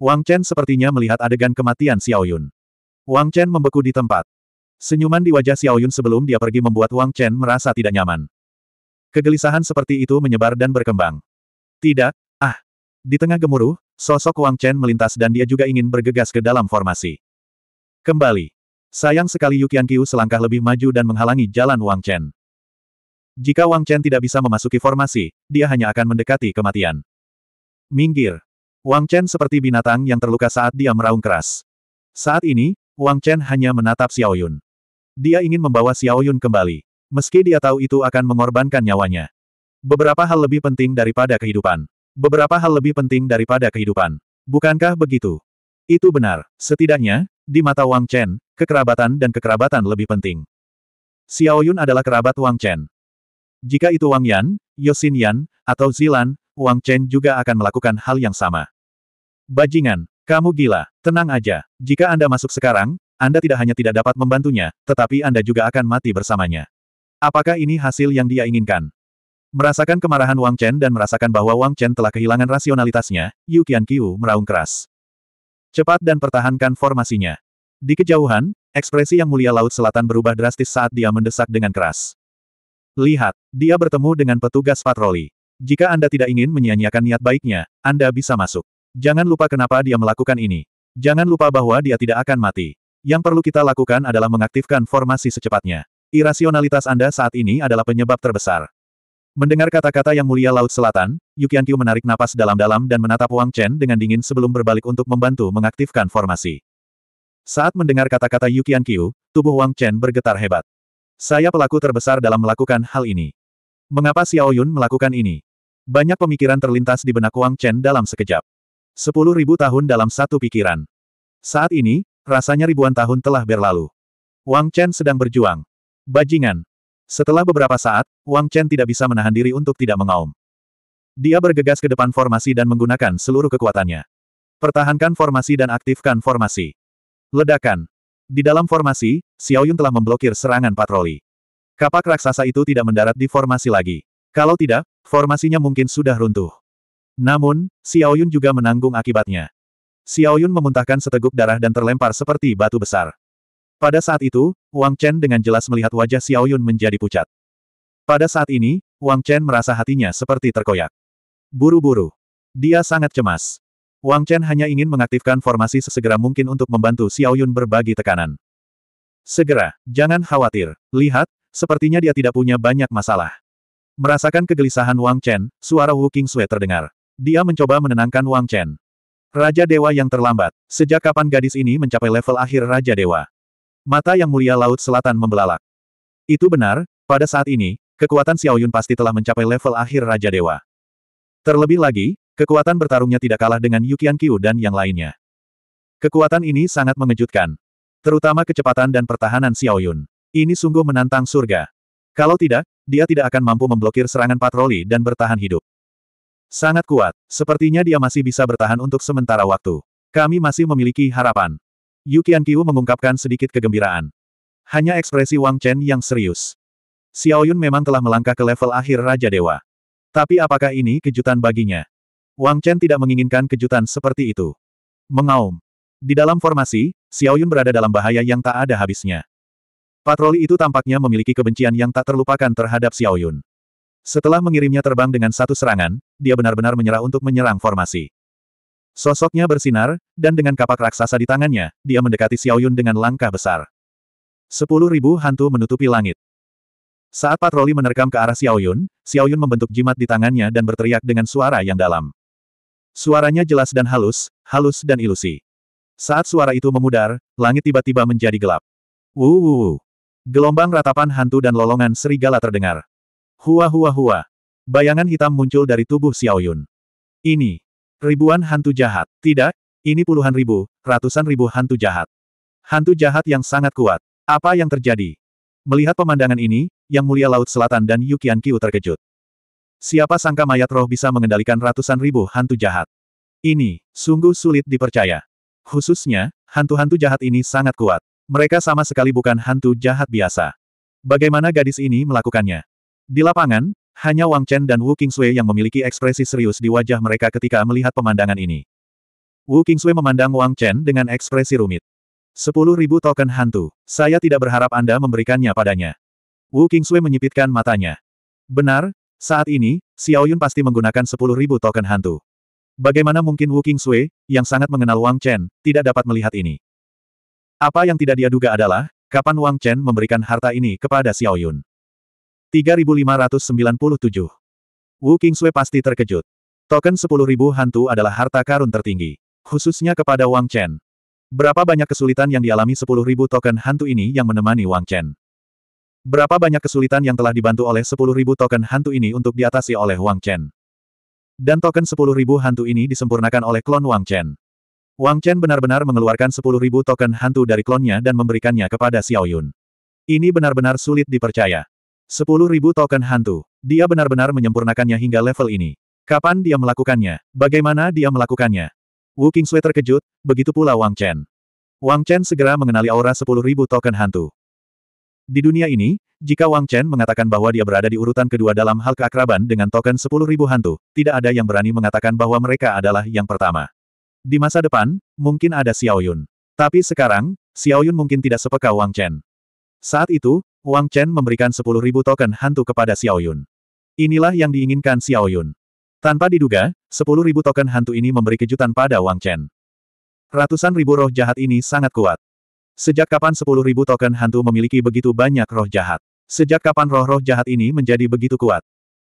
Wang Chen sepertinya melihat adegan kematian Xiao Yun. Wang Chen membeku di tempat. Senyuman di wajah Xiaoyun sebelum dia pergi membuat Wang Chen merasa tidak nyaman. Kegelisahan seperti itu menyebar dan berkembang. Tidak, ah. Di tengah gemuruh, sosok Wang Chen melintas dan dia juga ingin bergegas ke dalam formasi. Kembali. Sayang sekali Yu Qiankiu selangkah lebih maju dan menghalangi jalan Wang Chen. Jika Wang Chen tidak bisa memasuki formasi, dia hanya akan mendekati kematian. Minggir. Wang Chen seperti binatang yang terluka saat dia meraung keras. Saat ini, Wang Chen hanya menatap Xiaoyun. Dia ingin membawa Xiao Yun kembali. Meski dia tahu itu akan mengorbankan nyawanya. Beberapa hal lebih penting daripada kehidupan. Beberapa hal lebih penting daripada kehidupan. Bukankah begitu? Itu benar. Setidaknya, di mata Wang Chen, kekerabatan dan kekerabatan lebih penting. Xiao Yun adalah kerabat Wang Chen. Jika itu Wang Yan, Yosin Yan, atau Zilan, Wang Chen juga akan melakukan hal yang sama. Bajingan, kamu gila, tenang aja. Jika Anda masuk sekarang, anda tidak hanya tidak dapat membantunya, tetapi Anda juga akan mati bersamanya. Apakah ini hasil yang dia inginkan? Merasakan kemarahan Wang Chen dan merasakan bahwa Wang Chen telah kehilangan rasionalitasnya, Yu Qianqiu meraung keras. Cepat dan pertahankan formasinya. Di kejauhan, ekspresi yang mulia Laut Selatan berubah drastis saat dia mendesak dengan keras. Lihat, dia bertemu dengan petugas patroli. Jika Anda tidak ingin menyia-nyiakan niat baiknya, Anda bisa masuk. Jangan lupa kenapa dia melakukan ini. Jangan lupa bahwa dia tidak akan mati. Yang perlu kita lakukan adalah mengaktifkan formasi secepatnya. Irasionalitas Anda saat ini adalah penyebab terbesar. Mendengar kata-kata yang mulia Laut Selatan, Yukian Qiu menarik napas dalam-dalam dan menatap Wang Chen dengan dingin sebelum berbalik untuk membantu mengaktifkan formasi. Saat mendengar kata-kata Yukian Qiu, tubuh Wang Chen bergetar hebat. Saya pelaku terbesar dalam melakukan hal ini. Mengapa Xiao Yun melakukan ini? Banyak pemikiran terlintas di benak Wang Chen dalam sekejap. Sepuluh tahun dalam satu pikiran. Saat ini, Rasanya ribuan tahun telah berlalu. Wang Chen sedang berjuang. Bajingan. Setelah beberapa saat, Wang Chen tidak bisa menahan diri untuk tidak mengaum. Dia bergegas ke depan formasi dan menggunakan seluruh kekuatannya. Pertahankan formasi dan aktifkan formasi. Ledakan. Di dalam formasi, Xiaoyun telah memblokir serangan patroli. Kapak raksasa itu tidak mendarat di formasi lagi. Kalau tidak, formasinya mungkin sudah runtuh. Namun, Xiaoyun juga menanggung akibatnya. Xiao Yun memuntahkan seteguk darah dan terlempar seperti batu besar. Pada saat itu, Wang Chen dengan jelas melihat wajah Xiao Yun menjadi pucat. Pada saat ini, Wang Chen merasa hatinya seperti terkoyak. Buru-buru. Dia sangat cemas. Wang Chen hanya ingin mengaktifkan formasi sesegera mungkin untuk membantu Xiao Yun berbagi tekanan. Segera, jangan khawatir. Lihat, sepertinya dia tidak punya banyak masalah. Merasakan kegelisahan Wang Chen, suara Wu Sui terdengar. Dia mencoba menenangkan Wang Chen. Raja Dewa yang terlambat. Sejak kapan gadis ini mencapai level akhir Raja Dewa? Mata yang mulia Laut Selatan membelalak. Itu benar, pada saat ini, kekuatan Xiao Yun pasti telah mencapai level akhir Raja Dewa. Terlebih lagi, kekuatan bertarungnya tidak kalah dengan Yukian Qiu dan yang lainnya. Kekuatan ini sangat mengejutkan. Terutama kecepatan dan pertahanan Xiao Yun. Ini sungguh menantang surga. Kalau tidak, dia tidak akan mampu memblokir serangan patroli dan bertahan hidup. Sangat kuat. Sepertinya dia masih bisa bertahan untuk sementara waktu. Kami masih memiliki harapan. Yu Qiu mengungkapkan sedikit kegembiraan. Hanya ekspresi Wang Chen yang serius. Xiaoyun memang telah melangkah ke level akhir Raja Dewa. Tapi apakah ini kejutan baginya? Wang Chen tidak menginginkan kejutan seperti itu. Mengaum. Di dalam formasi, Xiaoyun berada dalam bahaya yang tak ada habisnya. Patroli itu tampaknya memiliki kebencian yang tak terlupakan terhadap Xiaoyun. Setelah mengirimnya terbang dengan satu serangan, dia benar-benar menyerah untuk menyerang formasi. Sosoknya bersinar, dan dengan kapak raksasa di tangannya, dia mendekati Xiao Yun dengan langkah besar. Sepuluh ribu hantu menutupi langit. Saat patroli menerkam ke arah Xiao Yun, Xiao Yun membentuk jimat di tangannya dan berteriak dengan suara yang dalam. Suaranya jelas dan halus, halus dan ilusi. Saat suara itu memudar, langit tiba-tiba menjadi gelap. Wuuuh! Gelombang ratapan hantu dan lolongan serigala terdengar. Hua hua hua. Bayangan hitam muncul dari tubuh Xiaoyun. Ini. Ribuan hantu jahat. Tidak, ini puluhan ribu, ratusan ribu hantu jahat. Hantu jahat yang sangat kuat. Apa yang terjadi? Melihat pemandangan ini, Yang Mulia Laut Selatan dan Yukian Kiu terkejut. Siapa sangka mayat roh bisa mengendalikan ratusan ribu hantu jahat? Ini, sungguh sulit dipercaya. Khususnya, hantu-hantu jahat ini sangat kuat. Mereka sama sekali bukan hantu jahat biasa. Bagaimana gadis ini melakukannya? Di lapangan, hanya Wang Chen dan Wu Qingsui yang memiliki ekspresi serius di wajah mereka ketika melihat pemandangan ini. Wu Qingsui memandang Wang Chen dengan ekspresi rumit. Sepuluh ribu token hantu. Saya tidak berharap Anda memberikannya padanya. Wu Qingsui menyipitkan matanya. Benar, saat ini, Xiao Yun pasti menggunakan sepuluh ribu token hantu. Bagaimana mungkin Wu Qingsui, yang sangat mengenal Wang Chen, tidak dapat melihat ini? Apa yang tidak dia duga adalah, kapan Wang Chen memberikan harta ini kepada Xiao Yun. 3597. Wu Sui pasti terkejut. Token 10.000 hantu adalah harta karun tertinggi. Khususnya kepada Wang Chen. Berapa banyak kesulitan yang dialami 10.000 token hantu ini yang menemani Wang Chen? Berapa banyak kesulitan yang telah dibantu oleh 10.000 token hantu ini untuk diatasi oleh Wang Chen? Dan token 10.000 hantu ini disempurnakan oleh klon Wang Chen. Wang Chen benar-benar mengeluarkan 10.000 token hantu dari klonnya dan memberikannya kepada Xiao Yun. Ini benar-benar sulit dipercaya. Sepuluh ribu token hantu. Dia benar-benar menyempurnakannya hingga level ini. Kapan dia melakukannya? Bagaimana dia melakukannya? Wu Qingsui terkejut, begitu pula Wang Chen. Wang Chen segera mengenali aura sepuluh ribu token hantu. Di dunia ini, jika Wang Chen mengatakan bahwa dia berada di urutan kedua dalam hal keakraban dengan token sepuluh ribu hantu, tidak ada yang berani mengatakan bahwa mereka adalah yang pertama. Di masa depan, mungkin ada Xiao Yun. Tapi sekarang, Xiao Yun mungkin tidak sepeka Wang Chen. Saat itu, Wang Chen memberikan 10.000 token hantu kepada Xiao Yun. Inilah yang diinginkan Xiao Yun. Tanpa diduga, 10.000 token hantu ini memberi kejutan pada Wang Chen. Ratusan ribu roh jahat ini sangat kuat. Sejak kapan 10.000 token hantu memiliki begitu banyak roh jahat? Sejak kapan roh-roh jahat ini menjadi begitu kuat?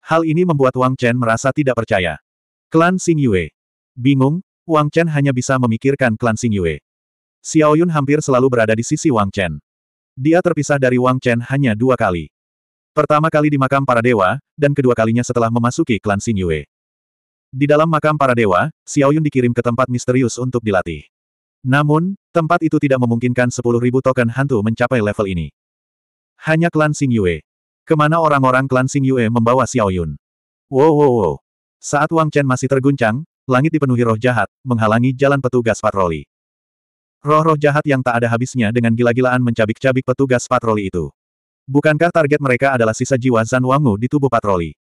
Hal ini membuat Wang Chen merasa tidak percaya. Klan Sing Yue. Bingung, Wang Chen hanya bisa memikirkan klan Sing Yue. Xiao Yun hampir selalu berada di sisi Wang Chen. Dia terpisah dari Wang Chen hanya dua kali. Pertama kali di makam para dewa, dan kedua kalinya setelah memasuki klan Xin Yue. Di dalam makam para dewa, Xiao Yun dikirim ke tempat misterius untuk dilatih. Namun, tempat itu tidak memungkinkan 10.000 token hantu mencapai level ini. Hanya klan Xing Yue. Kemana orang-orang klan Xing Yue membawa Yun? Wow wow wow. Saat Wang Chen masih terguncang, langit dipenuhi roh jahat, menghalangi jalan petugas patroli. Roh-roh jahat yang tak ada habisnya dengan gila-gilaan mencabik-cabik petugas patroli itu. Bukankah target mereka adalah sisa jiwa Zan Wangu di tubuh patroli?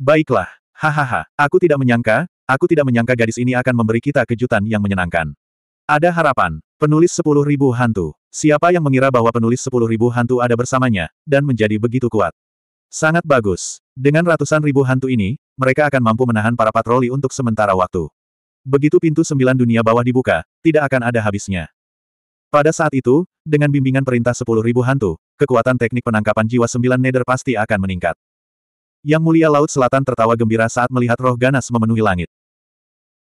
Baiklah, hahaha, aku tidak menyangka, aku tidak menyangka gadis ini akan memberi kita kejutan yang menyenangkan. Ada harapan, penulis sepuluh ribu hantu. Siapa yang mengira bahwa penulis sepuluh ribu hantu ada bersamanya, dan menjadi begitu kuat? Sangat bagus. Dengan ratusan ribu hantu ini, mereka akan mampu menahan para patroli untuk sementara waktu. Begitu pintu sembilan dunia bawah dibuka, tidak akan ada habisnya. Pada saat itu, dengan bimbingan perintah sepuluh ribu hantu, kekuatan teknik penangkapan jiwa sembilan nether pasti akan meningkat. Yang mulia Laut Selatan tertawa gembira saat melihat roh ganas memenuhi langit.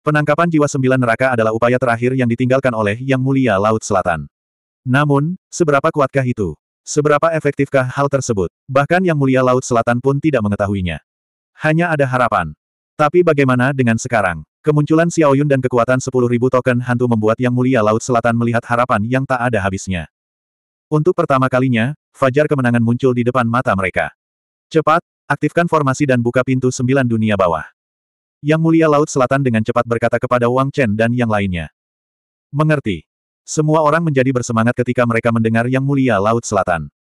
Penangkapan jiwa sembilan neraka adalah upaya terakhir yang ditinggalkan oleh Yang Mulia Laut Selatan. Namun, seberapa kuatkah itu? Seberapa efektifkah hal tersebut? Bahkan Yang Mulia Laut Selatan pun tidak mengetahuinya. Hanya ada harapan. Tapi bagaimana dengan sekarang? Kemunculan Xiaoyun dan kekuatan 10.000 token hantu membuat Yang Mulia Laut Selatan melihat harapan yang tak ada habisnya. Untuk pertama kalinya, fajar kemenangan muncul di depan mata mereka. Cepat, aktifkan formasi dan buka pintu sembilan dunia bawah. Yang Mulia Laut Selatan dengan cepat berkata kepada Wang Chen dan yang lainnya. Mengerti. Semua orang menjadi bersemangat ketika mereka mendengar Yang Mulia Laut Selatan.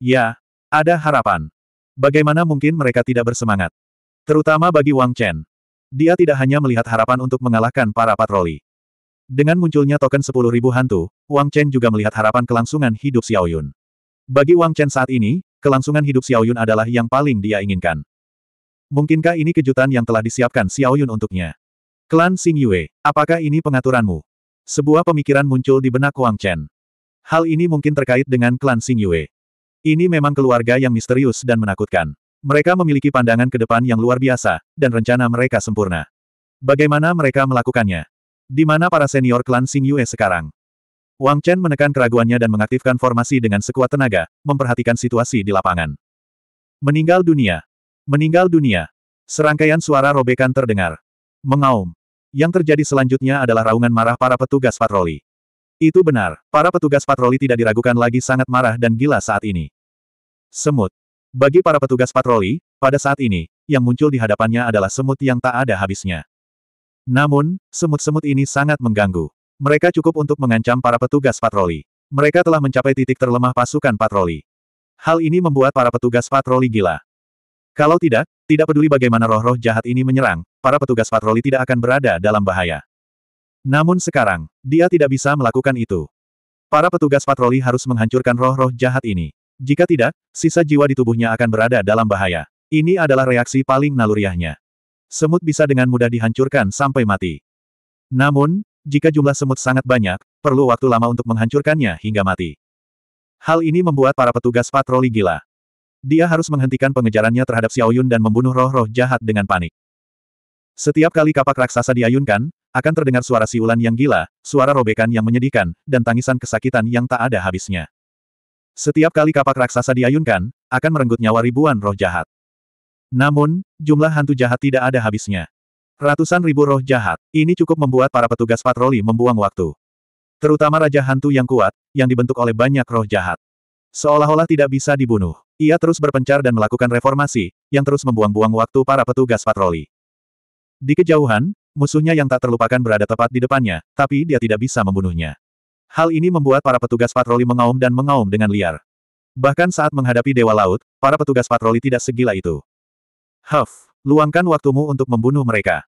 Ya, ada harapan. Bagaimana mungkin mereka tidak bersemangat? Terutama bagi Wang Chen. Dia tidak hanya melihat harapan untuk mengalahkan para patroli. Dengan munculnya token 10.000 hantu, Wang Chen juga melihat harapan kelangsungan hidup Xiaoyun. Bagi Wang Chen saat ini, kelangsungan hidup Xiaoyun adalah yang paling dia inginkan. Mungkinkah ini kejutan yang telah disiapkan Xiaoyun untuknya? Klan Xing Yue, apakah ini pengaturanmu? Sebuah pemikiran muncul di benak Wang Chen. Hal ini mungkin terkait dengan klan Xing Yue. Ini memang keluarga yang misterius dan menakutkan. Mereka memiliki pandangan ke depan yang luar biasa, dan rencana mereka sempurna. Bagaimana mereka melakukannya? Di mana para senior klan Xing Yue sekarang? Wang Chen menekan keraguannya dan mengaktifkan formasi dengan sekuat tenaga, memperhatikan situasi di lapangan. Meninggal dunia. Meninggal dunia. Serangkaian suara robekan terdengar. Mengaum. Yang terjadi selanjutnya adalah raungan marah para petugas patroli. Itu benar, para petugas patroli tidak diragukan lagi sangat marah dan gila saat ini. Semut. Bagi para petugas patroli, pada saat ini, yang muncul di hadapannya adalah semut yang tak ada habisnya. Namun, semut-semut ini sangat mengganggu. Mereka cukup untuk mengancam para petugas patroli. Mereka telah mencapai titik terlemah pasukan patroli. Hal ini membuat para petugas patroli gila. Kalau tidak, tidak peduli bagaimana roh-roh jahat ini menyerang, para petugas patroli tidak akan berada dalam bahaya. Namun sekarang, dia tidak bisa melakukan itu. Para petugas patroli harus menghancurkan roh-roh jahat ini. Jika tidak, sisa jiwa di tubuhnya akan berada dalam bahaya. Ini adalah reaksi paling naluriahnya. Semut bisa dengan mudah dihancurkan sampai mati. Namun, jika jumlah semut sangat banyak, perlu waktu lama untuk menghancurkannya hingga mati. Hal ini membuat para petugas patroli gila. Dia harus menghentikan pengejarannya terhadap Xiao Yun dan membunuh roh-roh jahat dengan panik. Setiap kali kapak raksasa diayunkan, akan terdengar suara siulan yang gila, suara robekan yang menyedihkan, dan tangisan kesakitan yang tak ada habisnya. Setiap kali kapak raksasa diayunkan, akan merenggut nyawa ribuan roh jahat. Namun, jumlah hantu jahat tidak ada habisnya. Ratusan ribu roh jahat, ini cukup membuat para petugas patroli membuang waktu. Terutama Raja Hantu yang kuat, yang dibentuk oleh banyak roh jahat. Seolah-olah tidak bisa dibunuh, ia terus berpencar dan melakukan reformasi, yang terus membuang-buang waktu para petugas patroli. Di kejauhan, musuhnya yang tak terlupakan berada tepat di depannya, tapi dia tidak bisa membunuhnya. Hal ini membuat para petugas patroli mengaum dan mengaum dengan liar. Bahkan saat menghadapi Dewa Laut, para petugas patroli tidak segila itu. Huff, luangkan waktumu untuk membunuh mereka.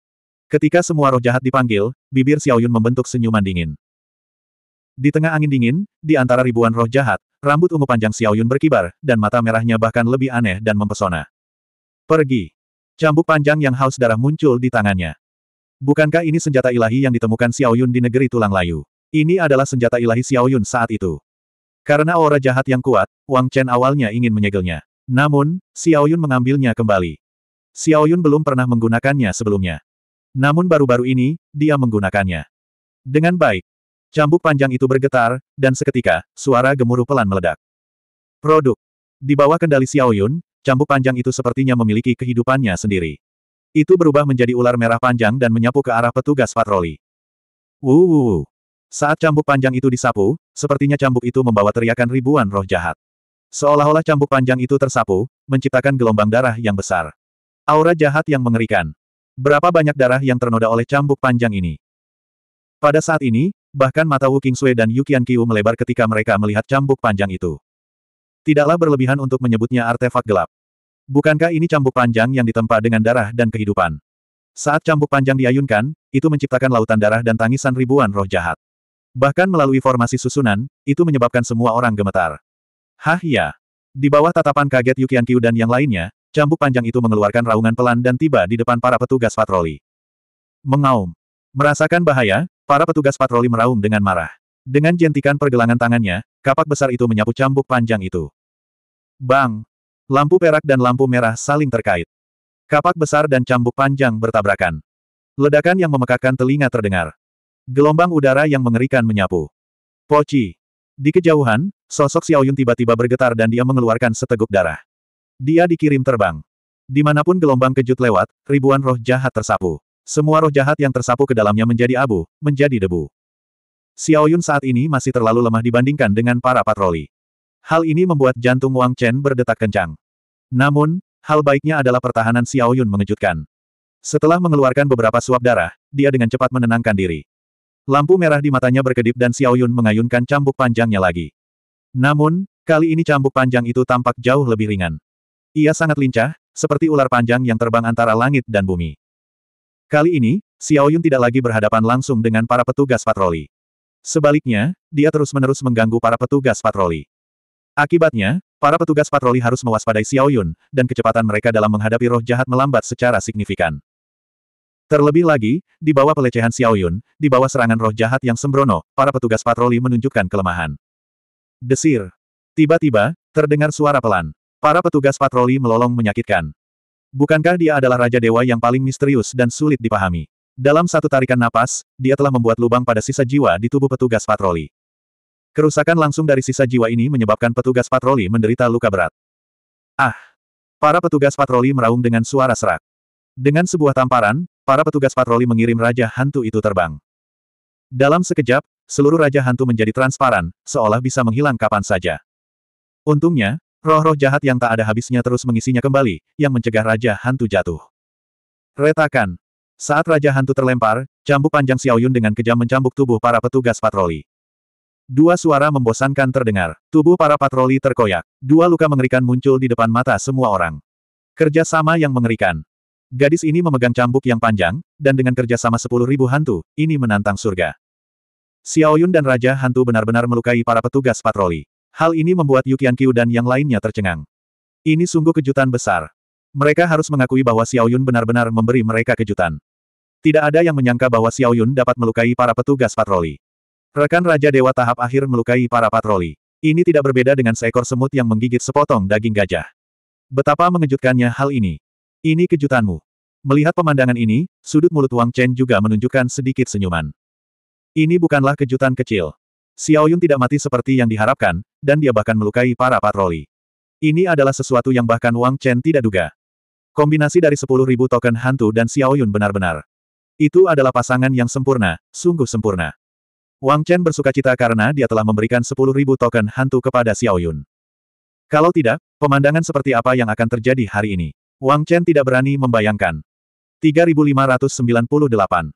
Ketika semua roh jahat dipanggil, bibir Xiaoyun membentuk senyuman dingin. Di tengah angin dingin, di antara ribuan roh jahat, rambut ungu panjang Xiaoyun berkibar, dan mata merahnya bahkan lebih aneh dan mempesona. Pergi. Cambuk panjang yang haus darah muncul di tangannya. Bukankah ini senjata ilahi yang ditemukan Xiaoyun di negeri tulang layu? Ini adalah senjata ilahi Xiaoyun saat itu. Karena aura jahat yang kuat, Wang Chen awalnya ingin menyegelnya. Namun, Xiaoyun mengambilnya kembali. Xiaoyun belum pernah menggunakannya sebelumnya. Namun baru-baru ini, dia menggunakannya. Dengan baik, cambuk panjang itu bergetar, dan seketika, suara gemuruh pelan meledak. Produk. Di bawah kendali Xiaoyun, cambuk panjang itu sepertinya memiliki kehidupannya sendiri. Itu berubah menjadi ular merah panjang dan menyapu ke arah petugas patroli. Wuuu. Saat cambuk panjang itu disapu, sepertinya cambuk itu membawa teriakan ribuan roh jahat. Seolah-olah cambuk panjang itu tersapu, menciptakan gelombang darah yang besar. Aura jahat yang mengerikan. Berapa banyak darah yang ternoda oleh cambuk panjang ini? Pada saat ini, bahkan mata Wu Kingsui dan Yu Qiu melebar ketika mereka melihat cambuk panjang itu. Tidaklah berlebihan untuk menyebutnya artefak gelap. Bukankah ini cambuk panjang yang ditempa dengan darah dan kehidupan? Saat cambuk panjang diayunkan, itu menciptakan lautan darah dan tangisan ribuan roh jahat. Bahkan melalui formasi susunan, itu menyebabkan semua orang gemetar. Hah ya! Di bawah tatapan kaget Yukian Kyu dan yang lainnya, cambuk panjang itu mengeluarkan raungan pelan dan tiba di depan para petugas patroli. Mengaum. Merasakan bahaya, para petugas patroli meraung dengan marah. Dengan jentikan pergelangan tangannya, kapak besar itu menyapu cambuk panjang itu. Bang! Lampu perak dan lampu merah saling terkait. Kapak besar dan cambuk panjang bertabrakan. Ledakan yang memekakan telinga terdengar. Gelombang udara yang mengerikan menyapu. Poci. Di kejauhan, sosok Xiaoyun tiba-tiba bergetar dan dia mengeluarkan seteguk darah. Dia dikirim terbang. Dimanapun gelombang kejut lewat, ribuan roh jahat tersapu. Semua roh jahat yang tersapu ke dalamnya menjadi abu, menjadi debu. Xiaoyun saat ini masih terlalu lemah dibandingkan dengan para patroli. Hal ini membuat jantung Wang Chen berdetak kencang. Namun, hal baiknya adalah pertahanan Xiaoyun mengejutkan. Setelah mengeluarkan beberapa suap darah, dia dengan cepat menenangkan diri. Lampu merah di matanya berkedip dan Xiao Yun mengayunkan cambuk panjangnya lagi. Namun, kali ini cambuk panjang itu tampak jauh lebih ringan. Ia sangat lincah, seperti ular panjang yang terbang antara langit dan bumi. Kali ini, Xiao Yun tidak lagi berhadapan langsung dengan para petugas patroli. Sebaliknya, dia terus-menerus mengganggu para petugas patroli. Akibatnya, Para petugas patroli harus mewaspadai Xiao Yun, dan kecepatan mereka dalam menghadapi roh jahat melambat secara signifikan. Terlebih lagi, di bawah pelecehan Xiaoyun, di bawah serangan roh jahat yang sembrono, para petugas patroli menunjukkan kelemahan. Desir. Tiba-tiba, terdengar suara pelan. Para petugas patroli melolong menyakitkan. Bukankah dia adalah Raja Dewa yang paling misterius dan sulit dipahami? Dalam satu tarikan napas, dia telah membuat lubang pada sisa jiwa di tubuh petugas patroli. Kerusakan langsung dari sisa jiwa ini menyebabkan petugas patroli menderita luka berat. Ah! Para petugas patroli meraung dengan suara serak. Dengan sebuah tamparan, Para petugas patroli mengirim Raja Hantu itu terbang. Dalam sekejap, seluruh Raja Hantu menjadi transparan, seolah bisa menghilang kapan saja. Untungnya, roh-roh jahat yang tak ada habisnya terus mengisinya kembali, yang mencegah Raja Hantu jatuh. Retakan. Saat Raja Hantu terlempar, cambuk panjang Xiaoyun dengan kejam mencambuk tubuh para petugas patroli. Dua suara membosankan terdengar. Tubuh para patroli terkoyak. Dua luka mengerikan muncul di depan mata semua orang. Kerjasama yang mengerikan. Gadis ini memegang cambuk yang panjang, dan dengan kerjasama sepuluh ribu hantu, ini menantang surga. Xiaoyun dan Raja Hantu benar-benar melukai para petugas patroli. Hal ini membuat Yu Qianqiu dan yang lainnya tercengang. Ini sungguh kejutan besar. Mereka harus mengakui bahwa Xiaoyun benar-benar memberi mereka kejutan. Tidak ada yang menyangka bahwa Xiaoyun dapat melukai para petugas patroli. Rekan Raja Dewa tahap akhir melukai para patroli. Ini tidak berbeda dengan seekor semut yang menggigit sepotong daging gajah. Betapa mengejutkannya hal ini. Ini kejutanmu. Melihat pemandangan ini, sudut mulut Wang Chen juga menunjukkan sedikit senyuman. Ini bukanlah kejutan kecil. Xiao Yun tidak mati seperti yang diharapkan, dan dia bahkan melukai para patroli. Ini adalah sesuatu yang bahkan Wang Chen tidak duga. Kombinasi dari 10.000 token hantu dan Xiao Yun benar-benar. Itu adalah pasangan yang sempurna, sungguh sempurna. Wang Chen bersuka cita karena dia telah memberikan 10.000 token hantu kepada Xiao Yun. Kalau tidak, pemandangan seperti apa yang akan terjadi hari ini? Wang Chen tidak berani membayangkan. 3598.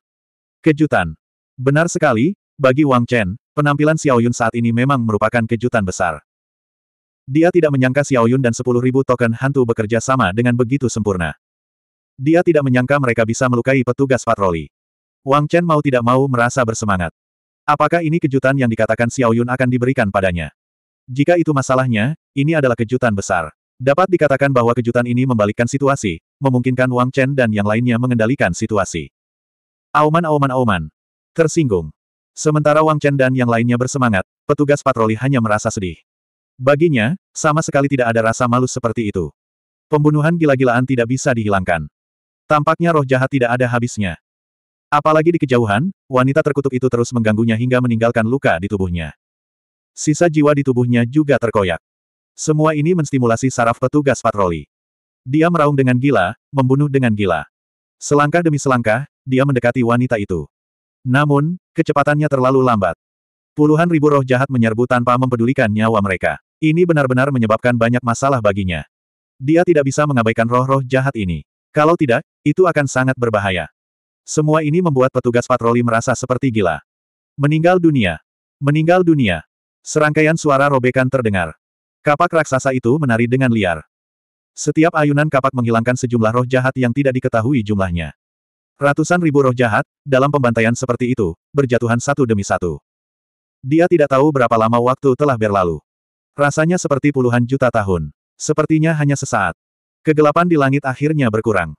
Kejutan. Benar sekali, bagi Wang Chen, penampilan Xiao Yun saat ini memang merupakan kejutan besar. Dia tidak menyangka Xiao Yun dan 10.000 token hantu bekerja sama dengan begitu sempurna. Dia tidak menyangka mereka bisa melukai petugas patroli. Wang Chen mau tidak mau merasa bersemangat. Apakah ini kejutan yang dikatakan Xiao Yun akan diberikan padanya? Jika itu masalahnya, ini adalah kejutan besar. Dapat dikatakan bahwa kejutan ini membalikkan situasi, memungkinkan Wang Chen dan yang lainnya mengendalikan situasi. Auman auman auman. Tersinggung. Sementara Wang Chen dan yang lainnya bersemangat, petugas patroli hanya merasa sedih. Baginya, sama sekali tidak ada rasa malu seperti itu. Pembunuhan gila-gilaan tidak bisa dihilangkan. Tampaknya roh jahat tidak ada habisnya. Apalagi di kejauhan, wanita terkutuk itu terus mengganggunya hingga meninggalkan luka di tubuhnya. Sisa jiwa di tubuhnya juga terkoyak. Semua ini menstimulasi saraf petugas patroli. Dia meraung dengan gila, membunuh dengan gila. Selangkah demi selangkah, dia mendekati wanita itu. Namun, kecepatannya terlalu lambat. Puluhan ribu roh jahat menyerbu tanpa mempedulikan nyawa mereka. Ini benar-benar menyebabkan banyak masalah baginya. Dia tidak bisa mengabaikan roh-roh jahat ini. Kalau tidak, itu akan sangat berbahaya. Semua ini membuat petugas patroli merasa seperti gila. Meninggal dunia. Meninggal dunia. Serangkaian suara robekan terdengar. Kapak raksasa itu menari dengan liar. Setiap ayunan kapak menghilangkan sejumlah roh jahat yang tidak diketahui jumlahnya. Ratusan ribu roh jahat, dalam pembantaian seperti itu, berjatuhan satu demi satu. Dia tidak tahu berapa lama waktu telah berlalu. Rasanya seperti puluhan juta tahun. Sepertinya hanya sesaat. Kegelapan di langit akhirnya berkurang.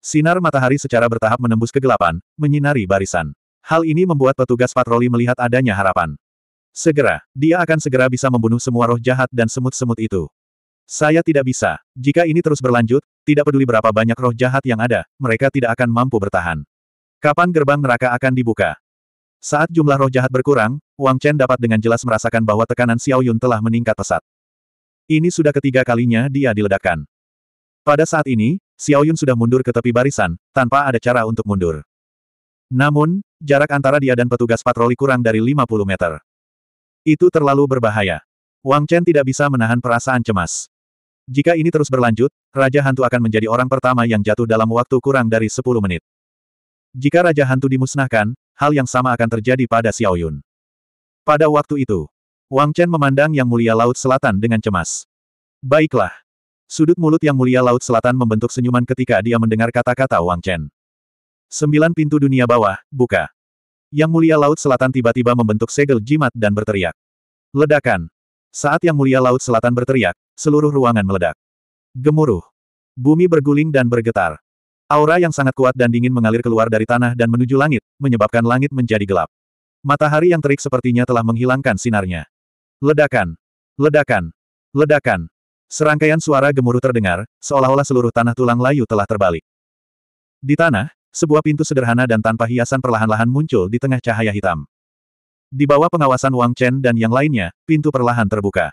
Sinar matahari secara bertahap menembus kegelapan, menyinari barisan. Hal ini membuat petugas patroli melihat adanya harapan. Segera, dia akan segera bisa membunuh semua roh jahat dan semut-semut itu. Saya tidak bisa. Jika ini terus berlanjut, tidak peduli berapa banyak roh jahat yang ada, mereka tidak akan mampu bertahan. Kapan gerbang neraka akan dibuka? Saat jumlah roh jahat berkurang, Wang Chen dapat dengan jelas merasakan bahwa tekanan Xiao Yun telah meningkat pesat. Ini sudah ketiga kalinya dia diledakkan. Pada saat ini, Xiao Yun sudah mundur ke tepi barisan, tanpa ada cara untuk mundur. Namun, jarak antara dia dan petugas patroli kurang dari 50 meter. Itu terlalu berbahaya. Wang Chen tidak bisa menahan perasaan cemas. Jika ini terus berlanjut, Raja Hantu akan menjadi orang pertama yang jatuh dalam waktu kurang dari 10 menit. Jika Raja Hantu dimusnahkan, hal yang sama akan terjadi pada Xiao Yun. Pada waktu itu, Wang Chen memandang Yang Mulia Laut Selatan dengan cemas. Baiklah. Sudut mulut Yang Mulia Laut Selatan membentuk senyuman ketika dia mendengar kata-kata Wang Chen. Sembilan pintu dunia bawah, buka. Yang Mulia Laut Selatan tiba-tiba membentuk segel jimat dan berteriak. Ledakan. Saat Yang Mulia Laut Selatan berteriak, seluruh ruangan meledak. Gemuruh. Bumi berguling dan bergetar. Aura yang sangat kuat dan dingin mengalir keluar dari tanah dan menuju langit, menyebabkan langit menjadi gelap. Matahari yang terik sepertinya telah menghilangkan sinarnya. Ledakan! Ledakan! Ledakan! Serangkaian suara gemuruh terdengar, seolah-olah seluruh tanah tulang layu telah terbalik. Di tanah, sebuah pintu sederhana dan tanpa hiasan perlahan-lahan muncul di tengah cahaya hitam. Di bawah pengawasan Wang Chen dan yang lainnya, pintu perlahan terbuka.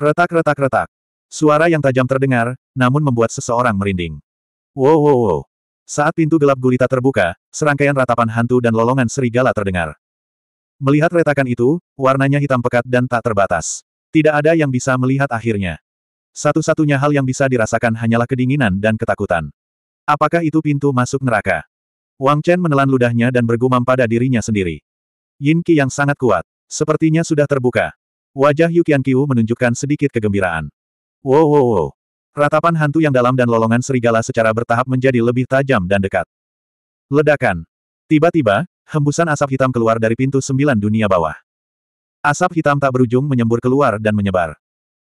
Retak-retak-retak. Suara yang tajam terdengar, namun membuat seseorang merinding. Wow wow wow. Saat pintu gelap gulita terbuka, serangkaian ratapan hantu dan lolongan serigala terdengar. Melihat retakan itu, warnanya hitam pekat dan tak terbatas. Tidak ada yang bisa melihat akhirnya. Satu-satunya hal yang bisa dirasakan hanyalah kedinginan dan ketakutan. Apakah itu pintu masuk neraka? Wang Chen menelan ludahnya dan bergumam pada dirinya sendiri. Yin Qi yang sangat kuat. Sepertinya sudah terbuka. Wajah Yu Qiu menunjukkan sedikit kegembiraan. Wow wow wow. Ratapan hantu yang dalam dan lolongan serigala secara bertahap menjadi lebih tajam dan dekat. Ledakan. Tiba-tiba, hembusan asap hitam keluar dari pintu sembilan dunia bawah. Asap hitam tak berujung menyembur keluar dan menyebar.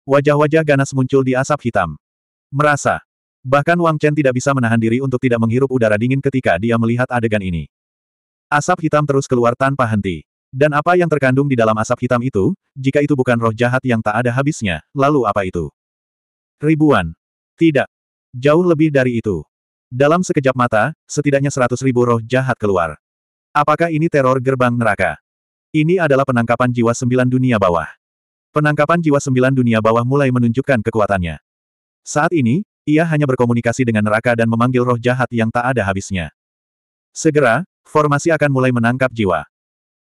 Wajah-wajah ganas muncul di asap hitam. Merasa, Bahkan Wang Chen tidak bisa menahan diri untuk tidak menghirup udara dingin ketika dia melihat adegan ini. Asap hitam terus keluar tanpa henti. Dan apa yang terkandung di dalam asap hitam itu, jika itu bukan roh jahat yang tak ada habisnya, lalu apa itu? Ribuan. Tidak. Jauh lebih dari itu. Dalam sekejap mata, setidaknya seratus ribu roh jahat keluar. Apakah ini teror gerbang neraka? Ini adalah penangkapan jiwa sembilan dunia bawah. Penangkapan jiwa sembilan dunia bawah mulai menunjukkan kekuatannya. Saat ini, ia hanya berkomunikasi dengan neraka dan memanggil roh jahat yang tak ada habisnya. Segera, formasi akan mulai menangkap jiwa.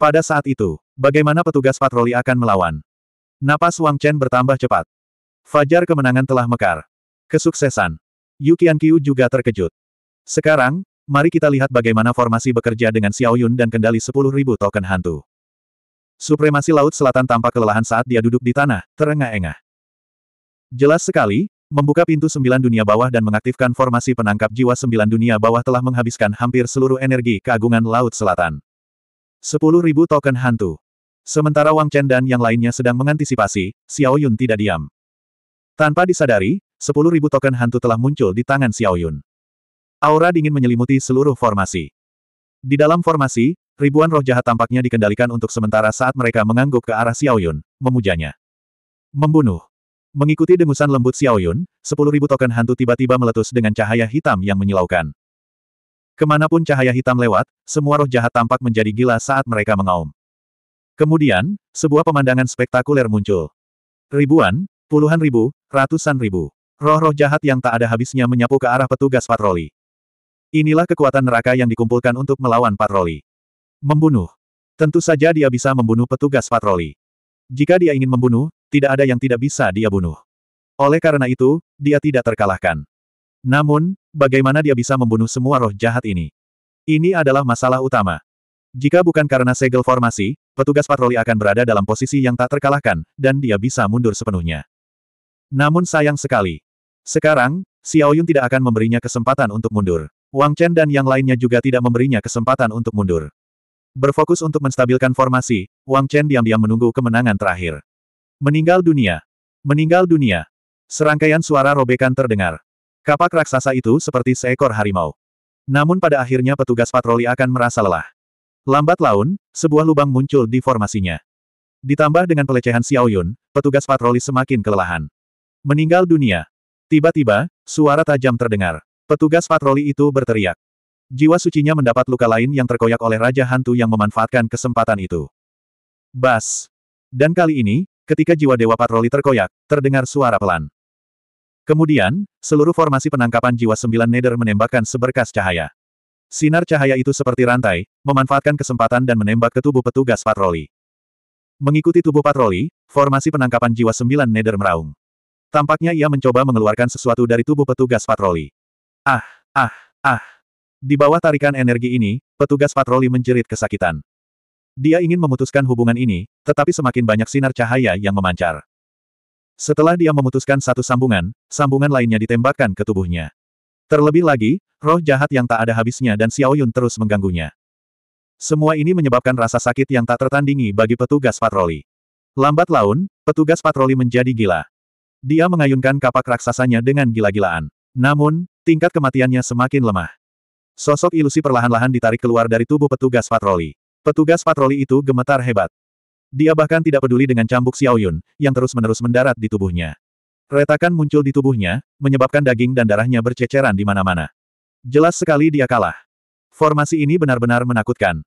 Pada saat itu, bagaimana petugas patroli akan melawan? Napas Wang Chen bertambah cepat. Fajar kemenangan telah mekar. Kesuksesan. Yu Qianqiu juga terkejut. Sekarang, mari kita lihat bagaimana formasi bekerja dengan Xiao Yun dan kendali 10.000 token hantu. Supremasi Laut Selatan tampak kelelahan saat dia duduk di tanah, terengah-engah. Jelas sekali, Membuka pintu sembilan dunia bawah dan mengaktifkan formasi penangkap jiwa sembilan dunia bawah telah menghabiskan hampir seluruh energi keagungan Laut Selatan. Sepuluh ribu token hantu. Sementara Wang Chen dan yang lainnya sedang mengantisipasi, Xiao Yun tidak diam. Tanpa disadari, sepuluh ribu token hantu telah muncul di tangan Xiao Yun. Aura dingin menyelimuti seluruh formasi. Di dalam formasi, ribuan roh jahat tampaknya dikendalikan untuk sementara saat mereka mengangguk ke arah Xiao Yun, memujanya. Membunuh. Mengikuti dengusan lembut Xiaoyun, sepuluh ribu token hantu tiba-tiba meletus dengan cahaya hitam yang menyilaukan. Kemanapun cahaya hitam lewat, semua roh jahat tampak menjadi gila saat mereka mengaum. Kemudian, sebuah pemandangan spektakuler muncul. Ribuan, puluhan ribu, ratusan ribu. Roh-roh jahat yang tak ada habisnya menyapu ke arah petugas patroli. Inilah kekuatan neraka yang dikumpulkan untuk melawan patroli. Membunuh. Tentu saja dia bisa membunuh petugas patroli. Jika dia ingin membunuh, tidak ada yang tidak bisa dia bunuh. Oleh karena itu, dia tidak terkalahkan. Namun, bagaimana dia bisa membunuh semua roh jahat ini? Ini adalah masalah utama. Jika bukan karena segel formasi, petugas patroli akan berada dalam posisi yang tak terkalahkan, dan dia bisa mundur sepenuhnya. Namun sayang sekali. Sekarang, Xiao Yun tidak akan memberinya kesempatan untuk mundur. Wang Chen dan yang lainnya juga tidak memberinya kesempatan untuk mundur. Berfokus untuk menstabilkan formasi, Wang Chen diam-diam menunggu kemenangan terakhir. Meninggal dunia. Meninggal dunia. Serangkaian suara robekan terdengar. Kapak raksasa itu seperti seekor harimau. Namun pada akhirnya petugas patroli akan merasa lelah. Lambat laun, sebuah lubang muncul di formasinya. Ditambah dengan pelecehan Xiao Yun, petugas patroli semakin kelelahan. Meninggal dunia. Tiba-tiba, suara tajam terdengar. Petugas patroli itu berteriak. Jiwa sucinya mendapat luka lain yang terkoyak oleh Raja Hantu yang memanfaatkan kesempatan itu. Bas. Dan kali ini, Ketika jiwa Dewa Patroli terkoyak, terdengar suara pelan. Kemudian, seluruh formasi penangkapan jiwa sembilan neder menembakkan seberkas cahaya. Sinar cahaya itu seperti rantai, memanfaatkan kesempatan dan menembak ke tubuh petugas patroli. Mengikuti tubuh patroli, formasi penangkapan jiwa sembilan neder meraung. Tampaknya ia mencoba mengeluarkan sesuatu dari tubuh petugas patroli. Ah, ah, ah. Di bawah tarikan energi ini, petugas patroli menjerit kesakitan. Dia ingin memutuskan hubungan ini, tetapi semakin banyak sinar cahaya yang memancar. Setelah dia memutuskan satu sambungan, sambungan lainnya ditembakkan ke tubuhnya. Terlebih lagi, roh jahat yang tak ada habisnya dan Xiao Yun terus mengganggunya. Semua ini menyebabkan rasa sakit yang tak tertandingi bagi petugas patroli. Lambat laun, petugas patroli menjadi gila. Dia mengayunkan kapak raksasanya dengan gila-gilaan. Namun, tingkat kematiannya semakin lemah. Sosok ilusi perlahan-lahan ditarik keluar dari tubuh petugas patroli. Petugas patroli itu gemetar hebat. Dia bahkan tidak peduli dengan cambuk Xiaoyun, yang terus-menerus mendarat di tubuhnya. Retakan muncul di tubuhnya, menyebabkan daging dan darahnya berceceran di mana-mana. Jelas sekali dia kalah. Formasi ini benar-benar menakutkan.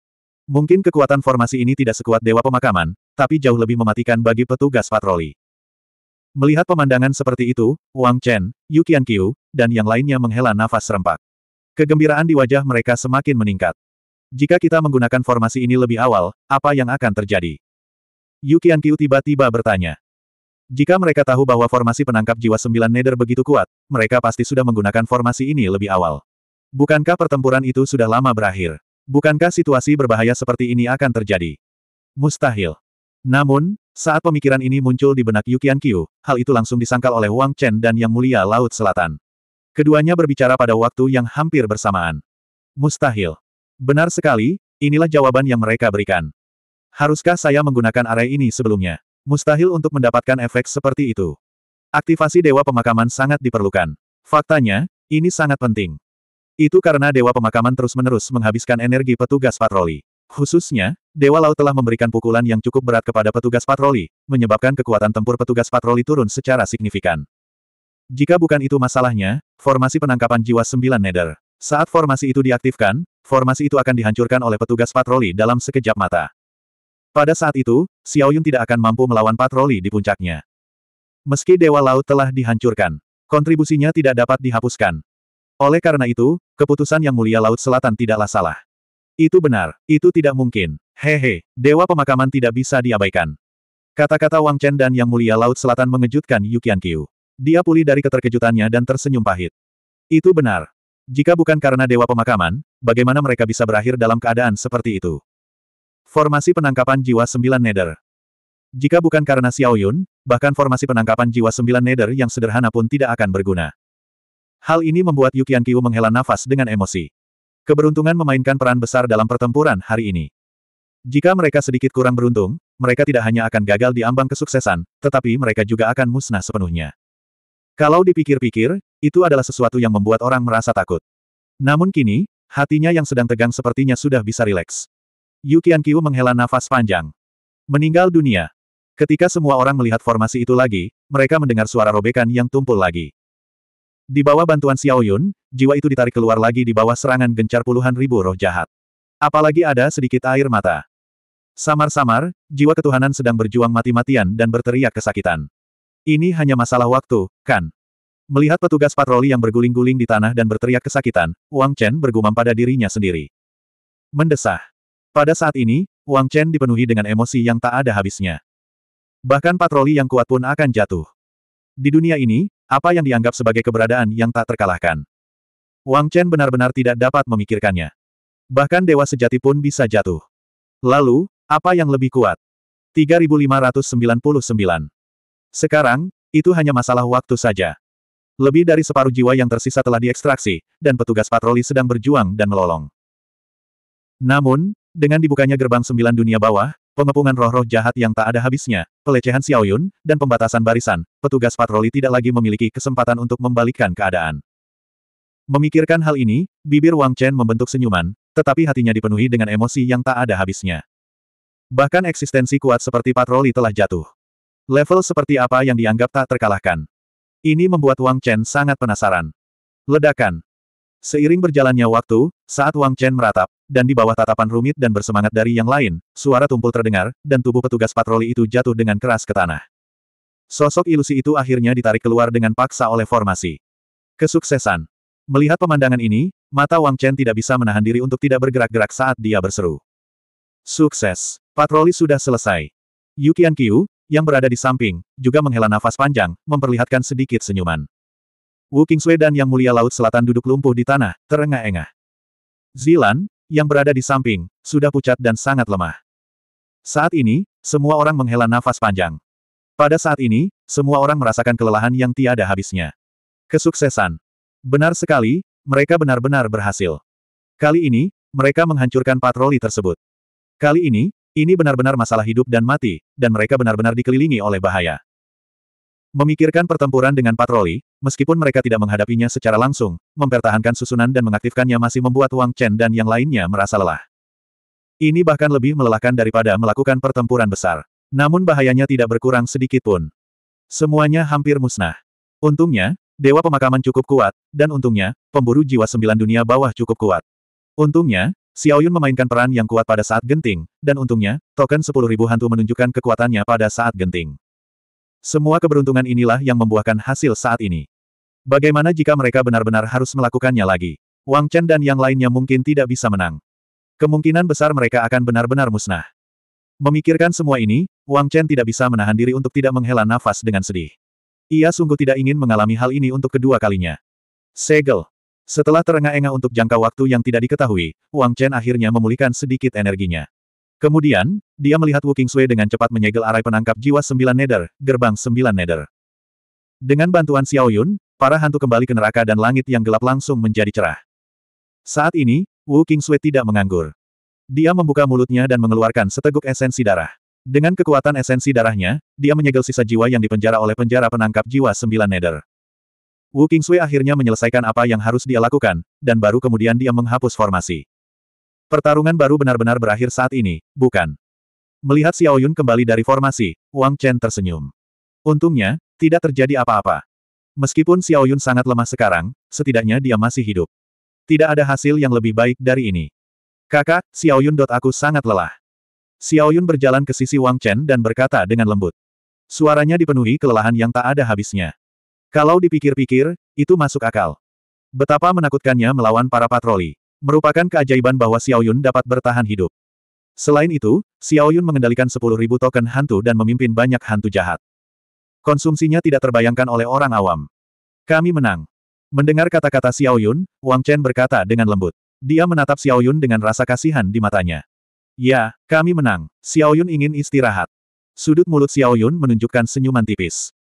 Mungkin kekuatan formasi ini tidak sekuat Dewa Pemakaman, tapi jauh lebih mematikan bagi petugas patroli. Melihat pemandangan seperti itu, Wang Chen, Yu Qianqiu, dan yang lainnya menghela nafas serempak. Kegembiraan di wajah mereka semakin meningkat. Jika kita menggunakan formasi ini lebih awal, apa yang akan terjadi? Yukian Qiu tiba-tiba bertanya. Jika mereka tahu bahwa formasi penangkap jiwa sembilan nether begitu kuat, mereka pasti sudah menggunakan formasi ini lebih awal. Bukankah pertempuran itu sudah lama berakhir? Bukankah situasi berbahaya seperti ini akan terjadi? Mustahil. Namun, saat pemikiran ini muncul di benak Yukian Qiu, hal itu langsung disangkal oleh Wang Chen dan Yang Mulia Laut Selatan. Keduanya berbicara pada waktu yang hampir bersamaan. Mustahil. Benar sekali, inilah jawaban yang mereka berikan. Haruskah saya menggunakan array ini sebelumnya? Mustahil untuk mendapatkan efek seperti itu. Aktivasi Dewa Pemakaman sangat diperlukan. Faktanya, ini sangat penting. Itu karena Dewa Pemakaman terus-menerus menghabiskan energi petugas patroli. Khususnya, Dewa Laut telah memberikan pukulan yang cukup berat kepada petugas patroli, menyebabkan kekuatan tempur petugas patroli turun secara signifikan. Jika bukan itu masalahnya, formasi penangkapan jiwa sembilan Nether. Saat formasi itu diaktifkan, formasi itu akan dihancurkan oleh petugas patroli dalam sekejap mata. Pada saat itu, Xiao Yun tidak akan mampu melawan patroli di puncaknya. Meski Dewa Laut telah dihancurkan, kontribusinya tidak dapat dihapuskan. Oleh karena itu, keputusan yang mulia Laut Selatan tidaklah salah. Itu benar, itu tidak mungkin. Hehe, Dewa Pemakaman tidak bisa diabaikan. Kata-kata Wang Chen dan Yang Mulia Laut Selatan mengejutkan Yu Qiu. Dia pulih dari keterkejutannya dan tersenyum pahit. Itu benar, jika bukan karena dewa pemakaman, bagaimana mereka bisa berakhir dalam keadaan seperti itu? Formasi penangkapan jiwa sembilan neder. Jika bukan karena Xiao Yun, bahkan formasi penangkapan jiwa sembilan neder yang sederhana pun tidak akan berguna. Hal ini membuat Yukian Kiu menghela nafas dengan emosi. Keberuntungan memainkan peran besar dalam pertempuran hari ini. Jika mereka sedikit kurang beruntung, mereka tidak hanya akan gagal di ambang kesuksesan, tetapi mereka juga akan musnah sepenuhnya. Kalau dipikir-pikir, itu adalah sesuatu yang membuat orang merasa takut. Namun kini, hatinya yang sedang tegang sepertinya sudah bisa rileks. Yu Qiankyu menghela nafas panjang. Meninggal dunia. Ketika semua orang melihat formasi itu lagi, mereka mendengar suara robekan yang tumpul lagi. Di bawah bantuan Xiao Yun, jiwa itu ditarik keluar lagi di bawah serangan gencar puluhan ribu roh jahat. Apalagi ada sedikit air mata. Samar-samar, jiwa ketuhanan sedang berjuang mati-matian dan berteriak kesakitan. Ini hanya masalah waktu, kan? Melihat petugas patroli yang berguling-guling di tanah dan berteriak kesakitan, Wang Chen bergumam pada dirinya sendiri. Mendesah. Pada saat ini, Wang Chen dipenuhi dengan emosi yang tak ada habisnya. Bahkan patroli yang kuat pun akan jatuh. Di dunia ini, apa yang dianggap sebagai keberadaan yang tak terkalahkan. Wang Chen benar-benar tidak dapat memikirkannya. Bahkan dewa sejati pun bisa jatuh. Lalu, apa yang lebih kuat? 3599 sekarang, itu hanya masalah waktu saja. Lebih dari separuh jiwa yang tersisa telah diekstraksi, dan petugas patroli sedang berjuang dan melolong. Namun, dengan dibukanya gerbang sembilan dunia bawah, pengepungan roh-roh jahat yang tak ada habisnya, pelecehan Xiaoyun, dan pembatasan barisan, petugas patroli tidak lagi memiliki kesempatan untuk membalikkan keadaan. Memikirkan hal ini, bibir Wang Chen membentuk senyuman, tetapi hatinya dipenuhi dengan emosi yang tak ada habisnya. Bahkan eksistensi kuat seperti patroli telah jatuh. Level seperti apa yang dianggap tak terkalahkan. Ini membuat Wang Chen sangat penasaran. Ledakan. Seiring berjalannya waktu, saat Wang Chen meratap, dan di bawah tatapan rumit dan bersemangat dari yang lain, suara tumpul terdengar, dan tubuh petugas patroli itu jatuh dengan keras ke tanah. Sosok ilusi itu akhirnya ditarik keluar dengan paksa oleh formasi. Kesuksesan. Melihat pemandangan ini, mata Wang Chen tidak bisa menahan diri untuk tidak bergerak-gerak saat dia berseru. Sukses. Patroli sudah selesai. Yukian Qiu, yang berada di samping, juga menghela nafas panjang, memperlihatkan sedikit senyuman. Wu Kingsui dan Yang Mulia Laut Selatan duduk lumpuh di tanah, terengah-engah. Zilan, yang berada di samping, sudah pucat dan sangat lemah. Saat ini, semua orang menghela nafas panjang. Pada saat ini, semua orang merasakan kelelahan yang tiada habisnya. Kesuksesan. Benar sekali, mereka benar-benar berhasil. Kali ini, mereka menghancurkan patroli tersebut. Kali ini, ini benar-benar masalah hidup dan mati, dan mereka benar-benar dikelilingi oleh bahaya. Memikirkan pertempuran dengan patroli, meskipun mereka tidak menghadapinya secara langsung, mempertahankan susunan dan mengaktifkannya masih membuat Wang Chen dan yang lainnya merasa lelah. Ini bahkan lebih melelahkan daripada melakukan pertempuran besar. Namun bahayanya tidak berkurang sedikit pun. Semuanya hampir musnah. Untungnya, Dewa Pemakaman cukup kuat, dan untungnya, pemburu jiwa sembilan dunia bawah cukup kuat. Untungnya, Xiaoyun memainkan peran yang kuat pada saat genting, dan untungnya, token 10.000 hantu menunjukkan kekuatannya pada saat genting. Semua keberuntungan inilah yang membuahkan hasil saat ini. Bagaimana jika mereka benar-benar harus melakukannya lagi? Wang Chen dan yang lainnya mungkin tidak bisa menang. Kemungkinan besar mereka akan benar-benar musnah. Memikirkan semua ini, Wang Chen tidak bisa menahan diri untuk tidak menghela nafas dengan sedih. Ia sungguh tidak ingin mengalami hal ini untuk kedua kalinya. Segel, setelah terengah-engah untuk jangka waktu yang tidak diketahui, Wang Chen akhirnya memulihkan sedikit energinya. Kemudian, dia melihat Wu Sui dengan cepat menyegel arai penangkap jiwa sembilan neder, gerbang sembilan neder. Dengan bantuan Xiao Yun, para hantu kembali ke neraka dan langit yang gelap langsung menjadi cerah. Saat ini, Wu Sui tidak menganggur. Dia membuka mulutnya dan mengeluarkan seteguk esensi darah. Dengan kekuatan esensi darahnya, dia menyegel sisa jiwa yang dipenjara oleh penjara penangkap jiwa sembilan neder. Wu Qingsui akhirnya menyelesaikan apa yang harus dia lakukan, dan baru kemudian dia menghapus formasi. Pertarungan baru benar-benar berakhir saat ini, bukan? Melihat Xiao Yun kembali dari formasi, Wang Chen tersenyum. Untungnya, tidak terjadi apa-apa. Meskipun Xiao Yun sangat lemah sekarang, setidaknya dia masih hidup. Tidak ada hasil yang lebih baik dari ini. Kakak, Xiao Yun. Aku sangat lelah. Xiao Yun berjalan ke sisi Wang Chen dan berkata dengan lembut. Suaranya dipenuhi kelelahan yang tak ada habisnya. Kalau dipikir-pikir, itu masuk akal. Betapa menakutkannya melawan para patroli. Merupakan keajaiban bahwa Xiao Yun dapat bertahan hidup. Selain itu, Xiao Yun mengendalikan 10.000 token hantu dan memimpin banyak hantu jahat. Konsumsinya tidak terbayangkan oleh orang awam. Kami menang. Mendengar kata-kata Xiao Yun, Wang Chen berkata dengan lembut. Dia menatap Xiao Yun dengan rasa kasihan di matanya. Ya, kami menang. Xiao Yun ingin istirahat. Sudut mulut Xiao Yun menunjukkan senyuman tipis.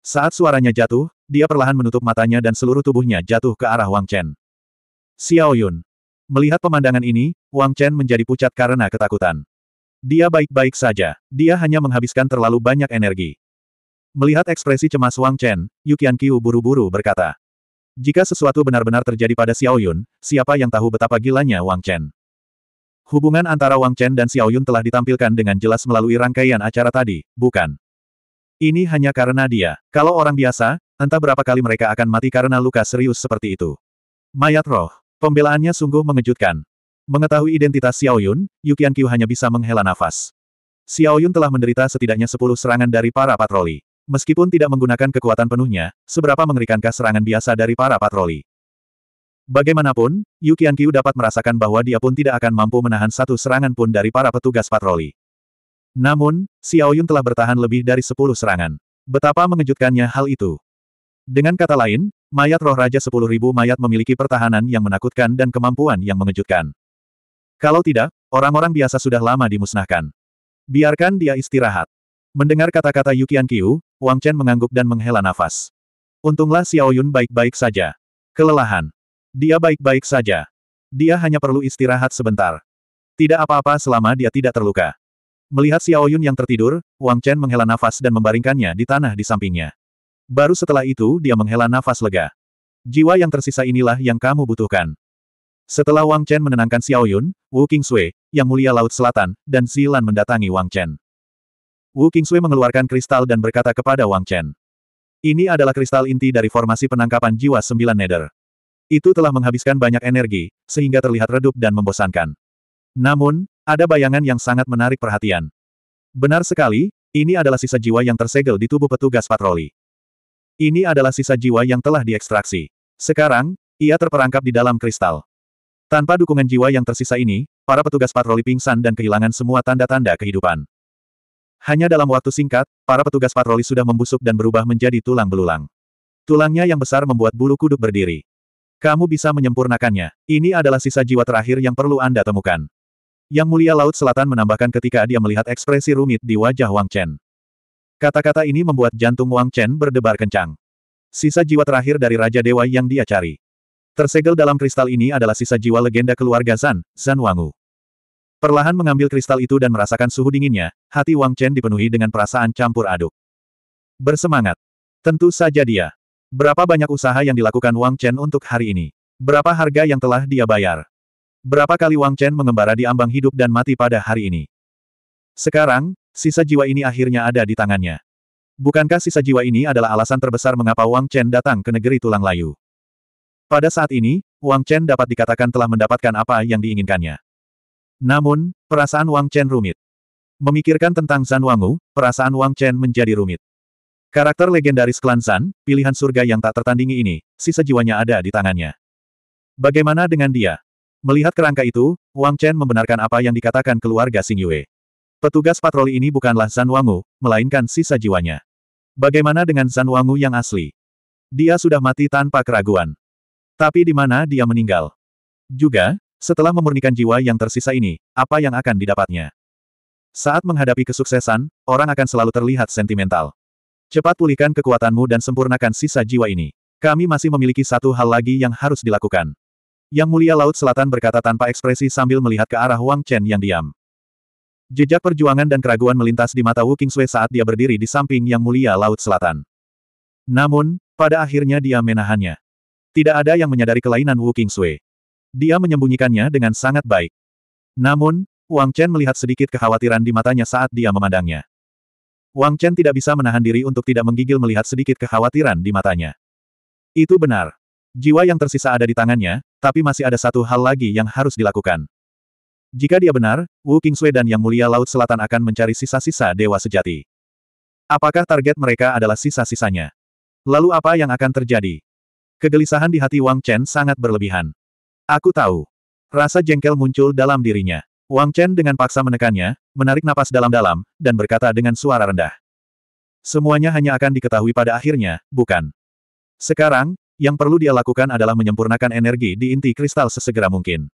Saat suaranya jatuh, dia perlahan menutup matanya dan seluruh tubuhnya jatuh ke arah Wang Chen. Xiao Yun. Melihat pemandangan ini, Wang Chen menjadi pucat karena ketakutan. Dia baik-baik saja. Dia hanya menghabiskan terlalu banyak energi. Melihat ekspresi cemas Wang Chen, Yu Qiu buru-buru berkata. Jika sesuatu benar-benar terjadi pada Xiao Yun, siapa yang tahu betapa gilanya Wang Chen? Hubungan antara Wang Chen dan Xiao Yun telah ditampilkan dengan jelas melalui rangkaian acara tadi, bukan? Ini hanya karena dia. Kalau orang biasa, entah berapa kali mereka akan mati karena luka serius seperti itu. Mayat roh. Pembelaannya sungguh mengejutkan. Mengetahui identitas Xiao Xiaoyun, Yukian Qiu hanya bisa menghela nafas. Xiao Yun telah menderita setidaknya 10 serangan dari para patroli. Meskipun tidak menggunakan kekuatan penuhnya, seberapa mengerikankah serangan biasa dari para patroli. Bagaimanapun, Yu Qiu dapat merasakan bahwa dia pun tidak akan mampu menahan satu serangan pun dari para petugas patroli. Namun, Xiaoyun telah bertahan lebih dari sepuluh serangan. Betapa mengejutkannya hal itu. Dengan kata lain, mayat roh raja sepuluh ribu mayat memiliki pertahanan yang menakutkan dan kemampuan yang mengejutkan. Kalau tidak, orang-orang biasa sudah lama dimusnahkan. Biarkan dia istirahat. Mendengar kata-kata Yukian Kiu, Wang Chen mengangguk dan menghela nafas. Untunglah Xiaoyun baik-baik saja. Kelelahan. Dia baik-baik saja. Dia hanya perlu istirahat sebentar. Tidak apa-apa selama dia tidak terluka. Melihat Xiao Yun yang tertidur, Wang Chen menghela nafas dan membaringkannya di tanah di sampingnya. Baru setelah itu dia menghela nafas lega. Jiwa yang tersisa inilah yang kamu butuhkan. Setelah Wang Chen menenangkan Xiao Yun, Wu Qingsui, yang mulia Laut Selatan, dan Zilan mendatangi Wang Chen. Wu Qingsui mengeluarkan kristal dan berkata kepada Wang Chen. Ini adalah kristal inti dari formasi penangkapan jiwa sembilan nether. Itu telah menghabiskan banyak energi, sehingga terlihat redup dan membosankan. Namun, ada bayangan yang sangat menarik perhatian. Benar sekali, ini adalah sisa jiwa yang tersegel di tubuh petugas patroli. Ini adalah sisa jiwa yang telah diekstraksi. Sekarang, ia terperangkap di dalam kristal. Tanpa dukungan jiwa yang tersisa ini, para petugas patroli pingsan dan kehilangan semua tanda-tanda kehidupan. Hanya dalam waktu singkat, para petugas patroli sudah membusuk dan berubah menjadi tulang belulang. Tulangnya yang besar membuat bulu kuduk berdiri. Kamu bisa menyempurnakannya. Ini adalah sisa jiwa terakhir yang perlu Anda temukan. Yang Mulia Laut Selatan menambahkan ketika dia melihat ekspresi rumit di wajah Wang Chen. Kata-kata ini membuat jantung Wang Chen berdebar kencang. Sisa jiwa terakhir dari Raja Dewa yang dia cari. Tersegel dalam kristal ini adalah sisa jiwa legenda keluarga Zan, Zan Wangu. Perlahan mengambil kristal itu dan merasakan suhu dinginnya, hati Wang Chen dipenuhi dengan perasaan campur aduk. Bersemangat. Tentu saja dia. Berapa banyak usaha yang dilakukan Wang Chen untuk hari ini? Berapa harga yang telah dia bayar? Berapa kali Wang Chen mengembara di ambang hidup dan mati pada hari ini? Sekarang, sisa jiwa ini akhirnya ada di tangannya. Bukankah sisa jiwa ini adalah alasan terbesar mengapa Wang Chen datang ke negeri tulang layu? Pada saat ini, Wang Chen dapat dikatakan telah mendapatkan apa yang diinginkannya. Namun, perasaan Wang Chen rumit. Memikirkan tentang Zan Wangu, perasaan Wang Chen menjadi rumit. Karakter legendaris klan Zan, pilihan surga yang tak tertandingi ini, sisa jiwanya ada di tangannya. Bagaimana dengan dia? Melihat kerangka itu, Wang Chen membenarkan apa yang dikatakan keluarga Sing Yue. Petugas patroli ini bukanlah Zan Wangu, melainkan sisa jiwanya. Bagaimana dengan Zan Wangu yang asli? Dia sudah mati tanpa keraguan. Tapi di mana dia meninggal? Juga, setelah memurnikan jiwa yang tersisa ini, apa yang akan didapatnya? Saat menghadapi kesuksesan, orang akan selalu terlihat sentimental. Cepat pulihkan kekuatanmu dan sempurnakan sisa jiwa ini. Kami masih memiliki satu hal lagi yang harus dilakukan. Yang Mulia Laut Selatan berkata tanpa ekspresi sambil melihat ke arah Wang Chen yang diam. Jejak perjuangan dan keraguan melintas di mata Wu King Qingsui saat dia berdiri di samping Yang Mulia Laut Selatan. Namun, pada akhirnya dia menahannya. Tidak ada yang menyadari kelainan Wu King Qingsui. Dia menyembunyikannya dengan sangat baik. Namun, Wang Chen melihat sedikit kekhawatiran di matanya saat dia memandangnya. Wang Chen tidak bisa menahan diri untuk tidak menggigil melihat sedikit kekhawatiran di matanya. Itu benar. Jiwa yang tersisa ada di tangannya, tapi masih ada satu hal lagi yang harus dilakukan. Jika dia benar, Wu Kingsui dan Yang Mulia Laut Selatan akan mencari sisa-sisa dewa sejati. Apakah target mereka adalah sisa-sisanya? Lalu apa yang akan terjadi? Kegelisahan di hati Wang Chen sangat berlebihan. Aku tahu. Rasa jengkel muncul dalam dirinya. Wang Chen dengan paksa menekannya, menarik napas dalam-dalam, dan berkata dengan suara rendah. Semuanya hanya akan diketahui pada akhirnya, bukan? Sekarang, yang perlu dia lakukan adalah menyempurnakan energi di inti kristal sesegera mungkin.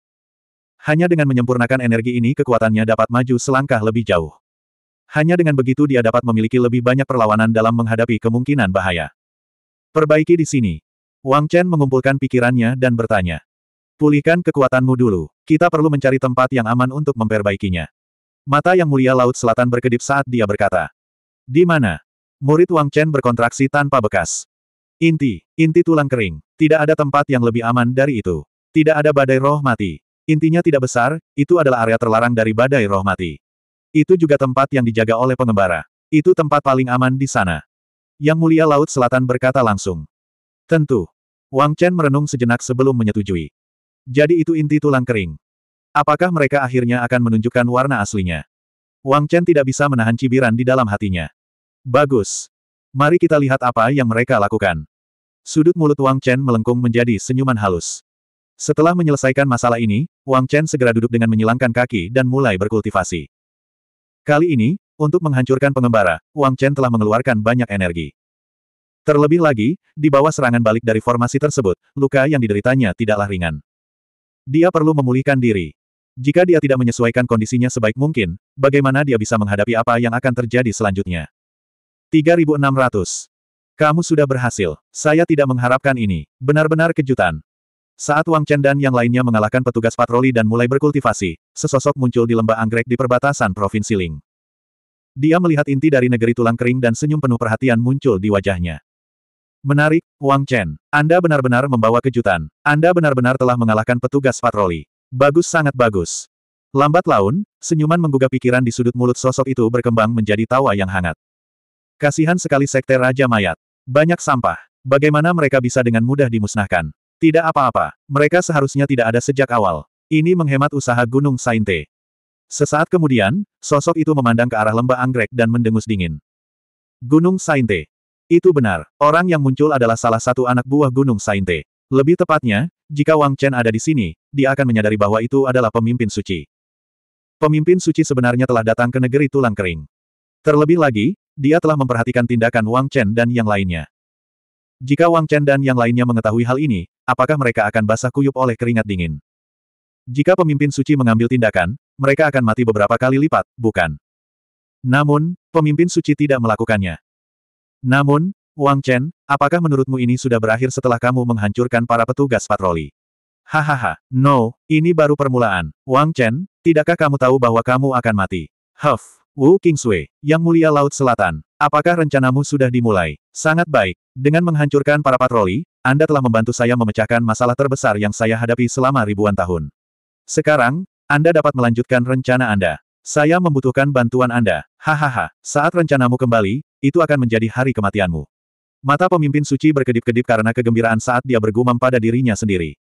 Hanya dengan menyempurnakan energi ini kekuatannya dapat maju selangkah lebih jauh. Hanya dengan begitu dia dapat memiliki lebih banyak perlawanan dalam menghadapi kemungkinan bahaya. Perbaiki di sini. Wang Chen mengumpulkan pikirannya dan bertanya. Pulihkan kekuatanmu dulu. Kita perlu mencari tempat yang aman untuk memperbaikinya. Mata yang mulia Laut Selatan berkedip saat dia berkata. Di mana? Murid Wang Chen berkontraksi tanpa bekas. Inti, inti tulang kering. Tidak ada tempat yang lebih aman dari itu. Tidak ada badai roh mati. Intinya tidak besar, itu adalah area terlarang dari badai roh mati. Itu juga tempat yang dijaga oleh pengembara. Itu tempat paling aman di sana. Yang Mulia Laut Selatan berkata langsung. Tentu. Wang Chen merenung sejenak sebelum menyetujui. Jadi itu inti tulang kering. Apakah mereka akhirnya akan menunjukkan warna aslinya? Wang Chen tidak bisa menahan cibiran di dalam hatinya. Bagus. Mari kita lihat apa yang mereka lakukan. Sudut mulut Wang Chen melengkung menjadi senyuman halus. Setelah menyelesaikan masalah ini, Wang Chen segera duduk dengan menyilangkan kaki dan mulai berkultivasi. Kali ini, untuk menghancurkan pengembara, Wang Chen telah mengeluarkan banyak energi. Terlebih lagi, di bawah serangan balik dari formasi tersebut, luka yang dideritanya tidaklah ringan. Dia perlu memulihkan diri. Jika dia tidak menyesuaikan kondisinya sebaik mungkin, bagaimana dia bisa menghadapi apa yang akan terjadi selanjutnya? 3600. Kamu sudah berhasil. Saya tidak mengharapkan ini. Benar-benar kejutan. Saat Wang Chen dan yang lainnya mengalahkan petugas patroli dan mulai berkultivasi, sesosok muncul di lembah anggrek di perbatasan Provinsi Ling. Dia melihat inti dari negeri tulang kering dan senyum penuh perhatian muncul di wajahnya. Menarik, Wang Chen. Anda benar-benar membawa kejutan. Anda benar-benar telah mengalahkan petugas patroli. Bagus sangat bagus. Lambat laun, senyuman menggugah pikiran di sudut mulut sosok itu berkembang menjadi tawa yang hangat. Kasihan sekali sekte Raja Mayat. Banyak sampah. Bagaimana mereka bisa dengan mudah dimusnahkan? Tidak apa-apa. Mereka seharusnya tidak ada sejak awal. Ini menghemat usaha Gunung Sainte. Sesaat kemudian, sosok itu memandang ke arah lembah anggrek dan mendengus dingin. Gunung Sainte. Itu benar, orang yang muncul adalah salah satu anak buah Gunung Sainte. Lebih tepatnya, jika Wang Chen ada di sini, dia akan menyadari bahwa itu adalah pemimpin suci. Pemimpin suci sebenarnya telah datang ke negeri tulang kering. Terlebih lagi, dia telah memperhatikan tindakan Wang Chen dan yang lainnya. Jika Wang Chen dan yang lainnya mengetahui hal ini, apakah mereka akan basah kuyup oleh keringat dingin? Jika pemimpin suci mengambil tindakan, mereka akan mati beberapa kali lipat, bukan? Namun, pemimpin suci tidak melakukannya. Namun, Wang Chen, apakah menurutmu ini sudah berakhir setelah kamu menghancurkan para petugas patroli? Hahaha, no, ini baru permulaan. Wang Chen, tidakkah kamu tahu bahwa kamu akan mati? Huff. Wu Kingsui, Yang Mulia Laut Selatan, apakah rencanamu sudah dimulai? Sangat baik. Dengan menghancurkan para patroli, Anda telah membantu saya memecahkan masalah terbesar yang saya hadapi selama ribuan tahun. Sekarang, Anda dapat melanjutkan rencana Anda. Saya membutuhkan bantuan Anda. Hahaha, saat rencanamu kembali, itu akan menjadi hari kematianmu. Mata pemimpin suci berkedip-kedip karena kegembiraan saat dia bergumam pada dirinya sendiri.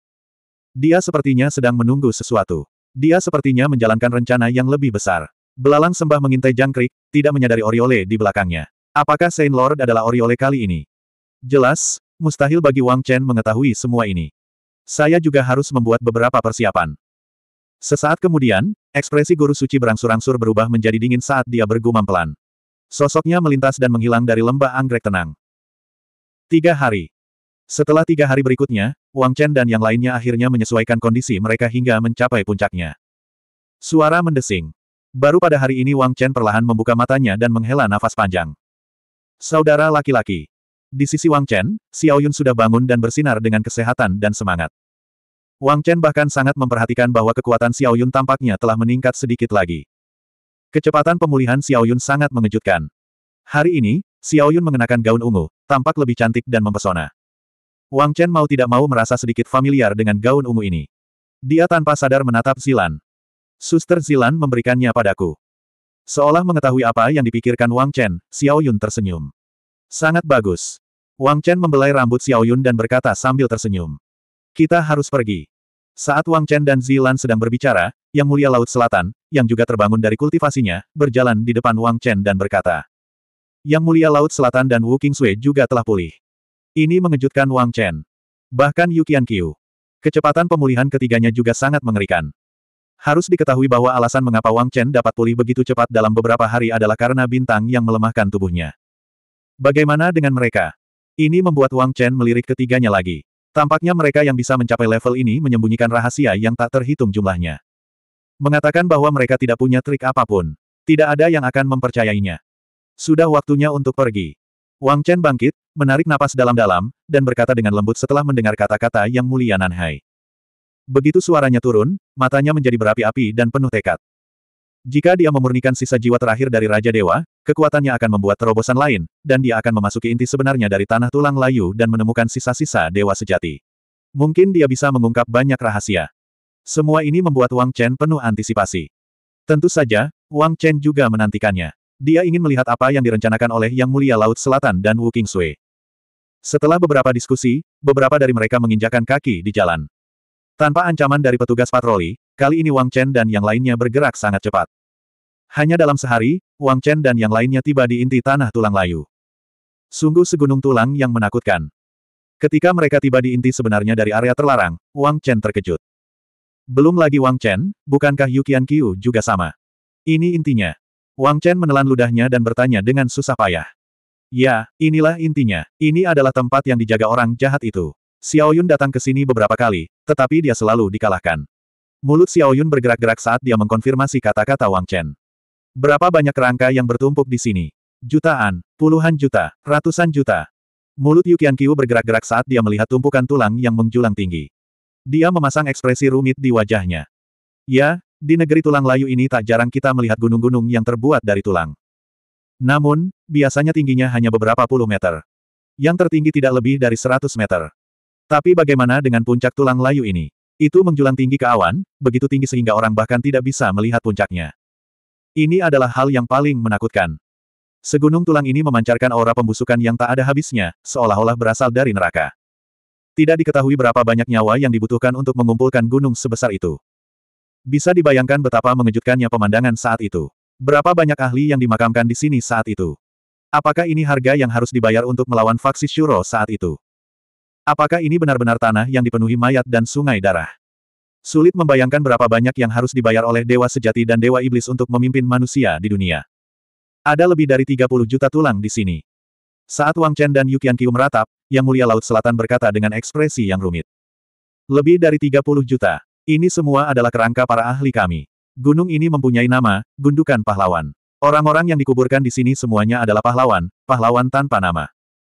Dia sepertinya sedang menunggu sesuatu. Dia sepertinya menjalankan rencana yang lebih besar. Belalang sembah mengintai jangkrik, tidak menyadari Oriole di belakangnya. Apakah Saint Lord adalah Oriole kali ini? Jelas, mustahil bagi Wang Chen mengetahui semua ini. Saya juga harus membuat beberapa persiapan. Sesaat kemudian, ekspresi guru suci berangsur-angsur berubah menjadi dingin saat dia bergumam pelan. Sosoknya melintas dan menghilang dari lembah anggrek tenang. Tiga hari. Setelah tiga hari berikutnya, Wang Chen dan yang lainnya akhirnya menyesuaikan kondisi mereka hingga mencapai puncaknya. Suara mendesing. Baru pada hari ini Wang Chen perlahan membuka matanya dan menghela nafas panjang. Saudara laki-laki. Di sisi Wang Chen, Xiao Yun sudah bangun dan bersinar dengan kesehatan dan semangat. Wang Chen bahkan sangat memperhatikan bahwa kekuatan Xiao Yun tampaknya telah meningkat sedikit lagi. Kecepatan pemulihan Xiao Yun sangat mengejutkan. Hari ini, Xiao Yun mengenakan gaun ungu, tampak lebih cantik dan mempesona. Wang Chen mau tidak mau merasa sedikit familiar dengan gaun ungu ini. Dia tanpa sadar menatap Zilan, Suster Zilan memberikannya padaku. Seolah mengetahui apa yang dipikirkan Wang Chen, Xiao Yun tersenyum. Sangat bagus. Wang Chen membelai rambut Xiao Yun dan berkata sambil tersenyum. Kita harus pergi. Saat Wang Chen dan Zilan sedang berbicara, Yang Mulia Laut Selatan, yang juga terbangun dari kultivasinya, berjalan di depan Wang Chen dan berkata. Yang Mulia Laut Selatan dan Wu Sui juga telah pulih. Ini mengejutkan Wang Chen. Bahkan Yu Qian Qiu. Kecepatan pemulihan ketiganya juga sangat mengerikan. Harus diketahui bahwa alasan mengapa Wang Chen dapat pulih begitu cepat dalam beberapa hari adalah karena bintang yang melemahkan tubuhnya. Bagaimana dengan mereka? Ini membuat Wang Chen melirik ketiganya lagi. Tampaknya mereka yang bisa mencapai level ini menyembunyikan rahasia yang tak terhitung jumlahnya. Mengatakan bahwa mereka tidak punya trik apapun. Tidak ada yang akan mempercayainya. Sudah waktunya untuk pergi. Wang Chen bangkit, menarik napas dalam-dalam, dan berkata dengan lembut setelah mendengar kata-kata yang mulia Nanhai. Begitu suaranya turun, matanya menjadi berapi-api dan penuh tekad. Jika dia memurnikan sisa jiwa terakhir dari Raja Dewa, kekuatannya akan membuat terobosan lain, dan dia akan memasuki inti sebenarnya dari tanah tulang layu dan menemukan sisa-sisa dewa sejati. Mungkin dia bisa mengungkap banyak rahasia. Semua ini membuat Wang Chen penuh antisipasi. Tentu saja, Wang Chen juga menantikannya. Dia ingin melihat apa yang direncanakan oleh Yang Mulia Laut Selatan dan Wu Sui. Setelah beberapa diskusi, beberapa dari mereka menginjakan kaki di jalan. Tanpa ancaman dari petugas patroli, kali ini Wang Chen dan yang lainnya bergerak sangat cepat. Hanya dalam sehari, Wang Chen dan yang lainnya tiba di inti tanah tulang layu. Sungguh segunung tulang yang menakutkan. Ketika mereka tiba di inti sebenarnya dari area terlarang, Wang Chen terkejut. Belum lagi Wang Chen, bukankah Yukian Qiu juga sama? Ini intinya. Wang Chen menelan ludahnya dan bertanya dengan susah payah. Ya, inilah intinya. Ini adalah tempat yang dijaga orang jahat itu. Xiao Yun datang ke sini beberapa kali, tetapi dia selalu dikalahkan. Mulut Xiao Yun bergerak-gerak saat dia mengkonfirmasi kata-kata Wang Chen. Berapa banyak rangka yang bertumpuk di sini? Jutaan, puluhan juta, ratusan juta. Mulut Yu Qiu bergerak-gerak saat dia melihat tumpukan tulang yang menjulang tinggi. Dia memasang ekspresi rumit di wajahnya. Ya, di negeri tulang layu ini tak jarang kita melihat gunung-gunung yang terbuat dari tulang. Namun, biasanya tingginya hanya beberapa puluh meter. Yang tertinggi tidak lebih dari seratus meter. Tapi bagaimana dengan puncak tulang layu ini? Itu menjulang tinggi ke awan, begitu tinggi sehingga orang bahkan tidak bisa melihat puncaknya. Ini adalah hal yang paling menakutkan. Segunung tulang ini memancarkan aura pembusukan yang tak ada habisnya, seolah-olah berasal dari neraka. Tidak diketahui berapa banyak nyawa yang dibutuhkan untuk mengumpulkan gunung sebesar itu. Bisa dibayangkan betapa mengejutkannya pemandangan saat itu. Berapa banyak ahli yang dimakamkan di sini saat itu? Apakah ini harga yang harus dibayar untuk melawan faksi Shuro saat itu? Apakah ini benar-benar tanah yang dipenuhi mayat dan sungai darah? Sulit membayangkan berapa banyak yang harus dibayar oleh dewa sejati dan dewa iblis untuk memimpin manusia di dunia. Ada lebih dari 30 juta tulang di sini. Saat Wang Chen dan Yu Qiankiu meratap, Yang Mulia Laut Selatan berkata dengan ekspresi yang rumit. Lebih dari 30 juta. Ini semua adalah kerangka para ahli kami. Gunung ini mempunyai nama, Gundukan Pahlawan. Orang-orang yang dikuburkan di sini semuanya adalah pahlawan, pahlawan tanpa nama.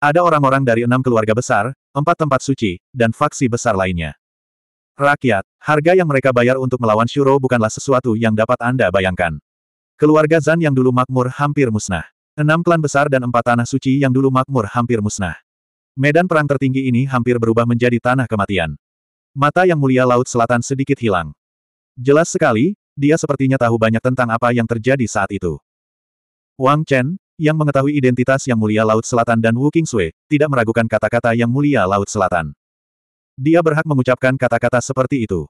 Ada orang-orang dari enam keluarga besar, empat tempat suci, dan faksi besar lainnya. Rakyat, harga yang mereka bayar untuk melawan Shuro bukanlah sesuatu yang dapat Anda bayangkan. Keluarga Zan yang dulu makmur hampir musnah. Enam klan besar dan empat tanah suci yang dulu makmur hampir musnah. Medan perang tertinggi ini hampir berubah menjadi tanah kematian. Mata yang mulia Laut Selatan sedikit hilang. Jelas sekali, dia sepertinya tahu banyak tentang apa yang terjadi saat itu. Wang Chen, yang mengetahui identitas Yang Mulia Laut Selatan dan Wu Kingsui, tidak meragukan kata-kata Yang Mulia Laut Selatan. Dia berhak mengucapkan kata-kata seperti itu.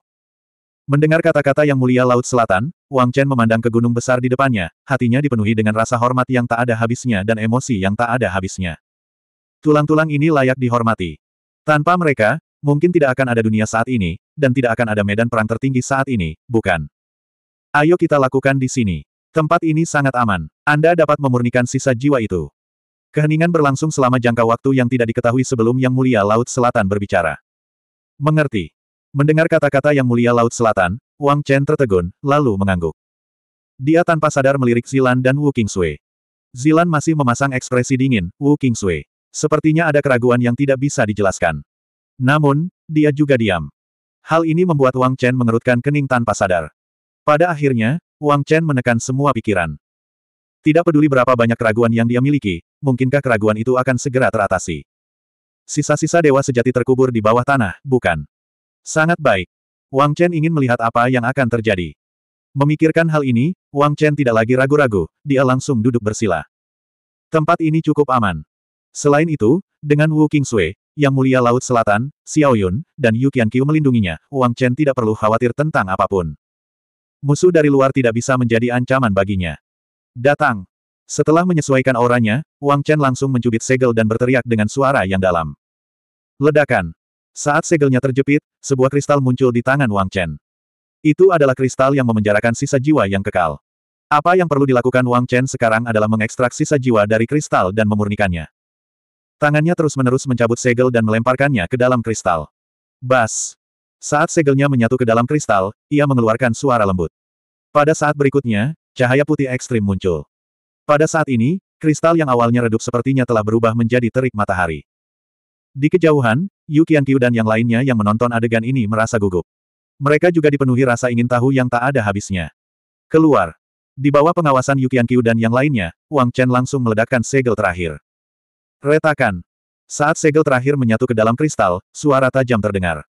Mendengar kata-kata Yang Mulia Laut Selatan, Wang Chen memandang ke gunung besar di depannya, hatinya dipenuhi dengan rasa hormat yang tak ada habisnya dan emosi yang tak ada habisnya. Tulang-tulang ini layak dihormati. Tanpa mereka, mungkin tidak akan ada dunia saat ini, dan tidak akan ada medan perang tertinggi saat ini, bukan? Ayo kita lakukan di sini. Tempat ini sangat aman. Anda dapat memurnikan sisa jiwa itu. Keheningan berlangsung selama jangka waktu yang tidak diketahui sebelum Yang Mulia Laut Selatan berbicara. Mengerti. Mendengar kata-kata Yang Mulia Laut Selatan, Wang Chen tertegun, lalu mengangguk. Dia tanpa sadar melirik Zilan dan Wu Kingsui. Zilan masih memasang ekspresi dingin, Wu Kingsui. Sepertinya ada keraguan yang tidak bisa dijelaskan. Namun, dia juga diam. Hal ini membuat Wang Chen mengerutkan kening tanpa sadar. Pada akhirnya, Wang Chen menekan semua pikiran. Tidak peduli berapa banyak keraguan yang dia miliki, mungkinkah keraguan itu akan segera teratasi? Sisa-sisa dewa sejati terkubur di bawah tanah, bukan? Sangat baik. Wang Chen ingin melihat apa yang akan terjadi. Memikirkan hal ini, Wang Chen tidak lagi ragu-ragu, dia langsung duduk bersila. Tempat ini cukup aman. Selain itu, dengan Wu Sui, Yang Mulia Laut Selatan, Xiao Yun, dan Yu Qianqiu melindunginya, Wang Chen tidak perlu khawatir tentang apapun. Musuh dari luar tidak bisa menjadi ancaman baginya. Datang! Setelah menyesuaikan auranya, Wang Chen langsung mencubit segel dan berteriak dengan suara yang dalam. Ledakan! Saat segelnya terjepit, sebuah kristal muncul di tangan Wang Chen. Itu adalah kristal yang memenjarakan sisa jiwa yang kekal. Apa yang perlu dilakukan Wang Chen sekarang adalah mengekstrak sisa jiwa dari kristal dan memurnikannya. Tangannya terus-menerus mencabut segel dan melemparkannya ke dalam kristal. Bas! Saat segelnya menyatu ke dalam kristal, ia mengeluarkan suara lembut. Pada saat berikutnya, cahaya putih ekstrim muncul. Pada saat ini, kristal yang awalnya redup sepertinya telah berubah menjadi terik matahari. Di kejauhan, Yu Qiankyu dan yang lainnya yang menonton adegan ini merasa gugup. Mereka juga dipenuhi rasa ingin tahu yang tak ada habisnya. Keluar. Di bawah pengawasan Yu Qiankyu dan yang lainnya, Wang Chen langsung meledakkan segel terakhir. Retakan. Saat segel terakhir menyatu ke dalam kristal, suara tajam terdengar.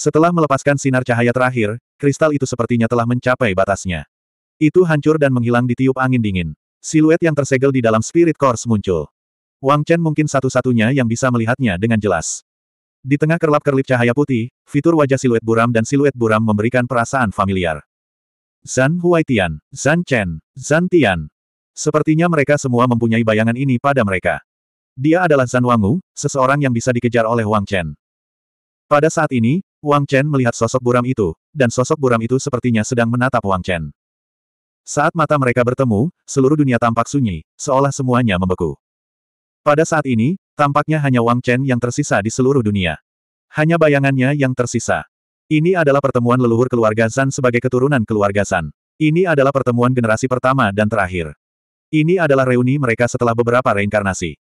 Setelah melepaskan sinar cahaya terakhir, kristal itu sepertinya telah mencapai batasnya. Itu hancur dan menghilang di tiup angin dingin. Siluet yang tersegel di dalam spirit course muncul. Wang Chen mungkin satu-satunya yang bisa melihatnya dengan jelas. Di tengah kerlap-kerlip cahaya putih, fitur wajah siluet buram dan siluet buram memberikan perasaan familiar. Zan Huaitian, Zan Chen, Zan Tian. Sepertinya mereka semua mempunyai bayangan ini pada mereka. Dia adalah Zan Wangu, seseorang yang bisa dikejar oleh Wang Chen. Pada saat ini, Wang Chen melihat sosok buram itu, dan sosok buram itu sepertinya sedang menatap Wang Chen. Saat mata mereka bertemu, seluruh dunia tampak sunyi, seolah semuanya membeku. Pada saat ini, tampaknya hanya Wang Chen yang tersisa di seluruh dunia. Hanya bayangannya yang tersisa. Ini adalah pertemuan leluhur keluarga Zan sebagai keturunan keluarga Zan. Ini adalah pertemuan generasi pertama dan terakhir. Ini adalah reuni mereka setelah beberapa reinkarnasi.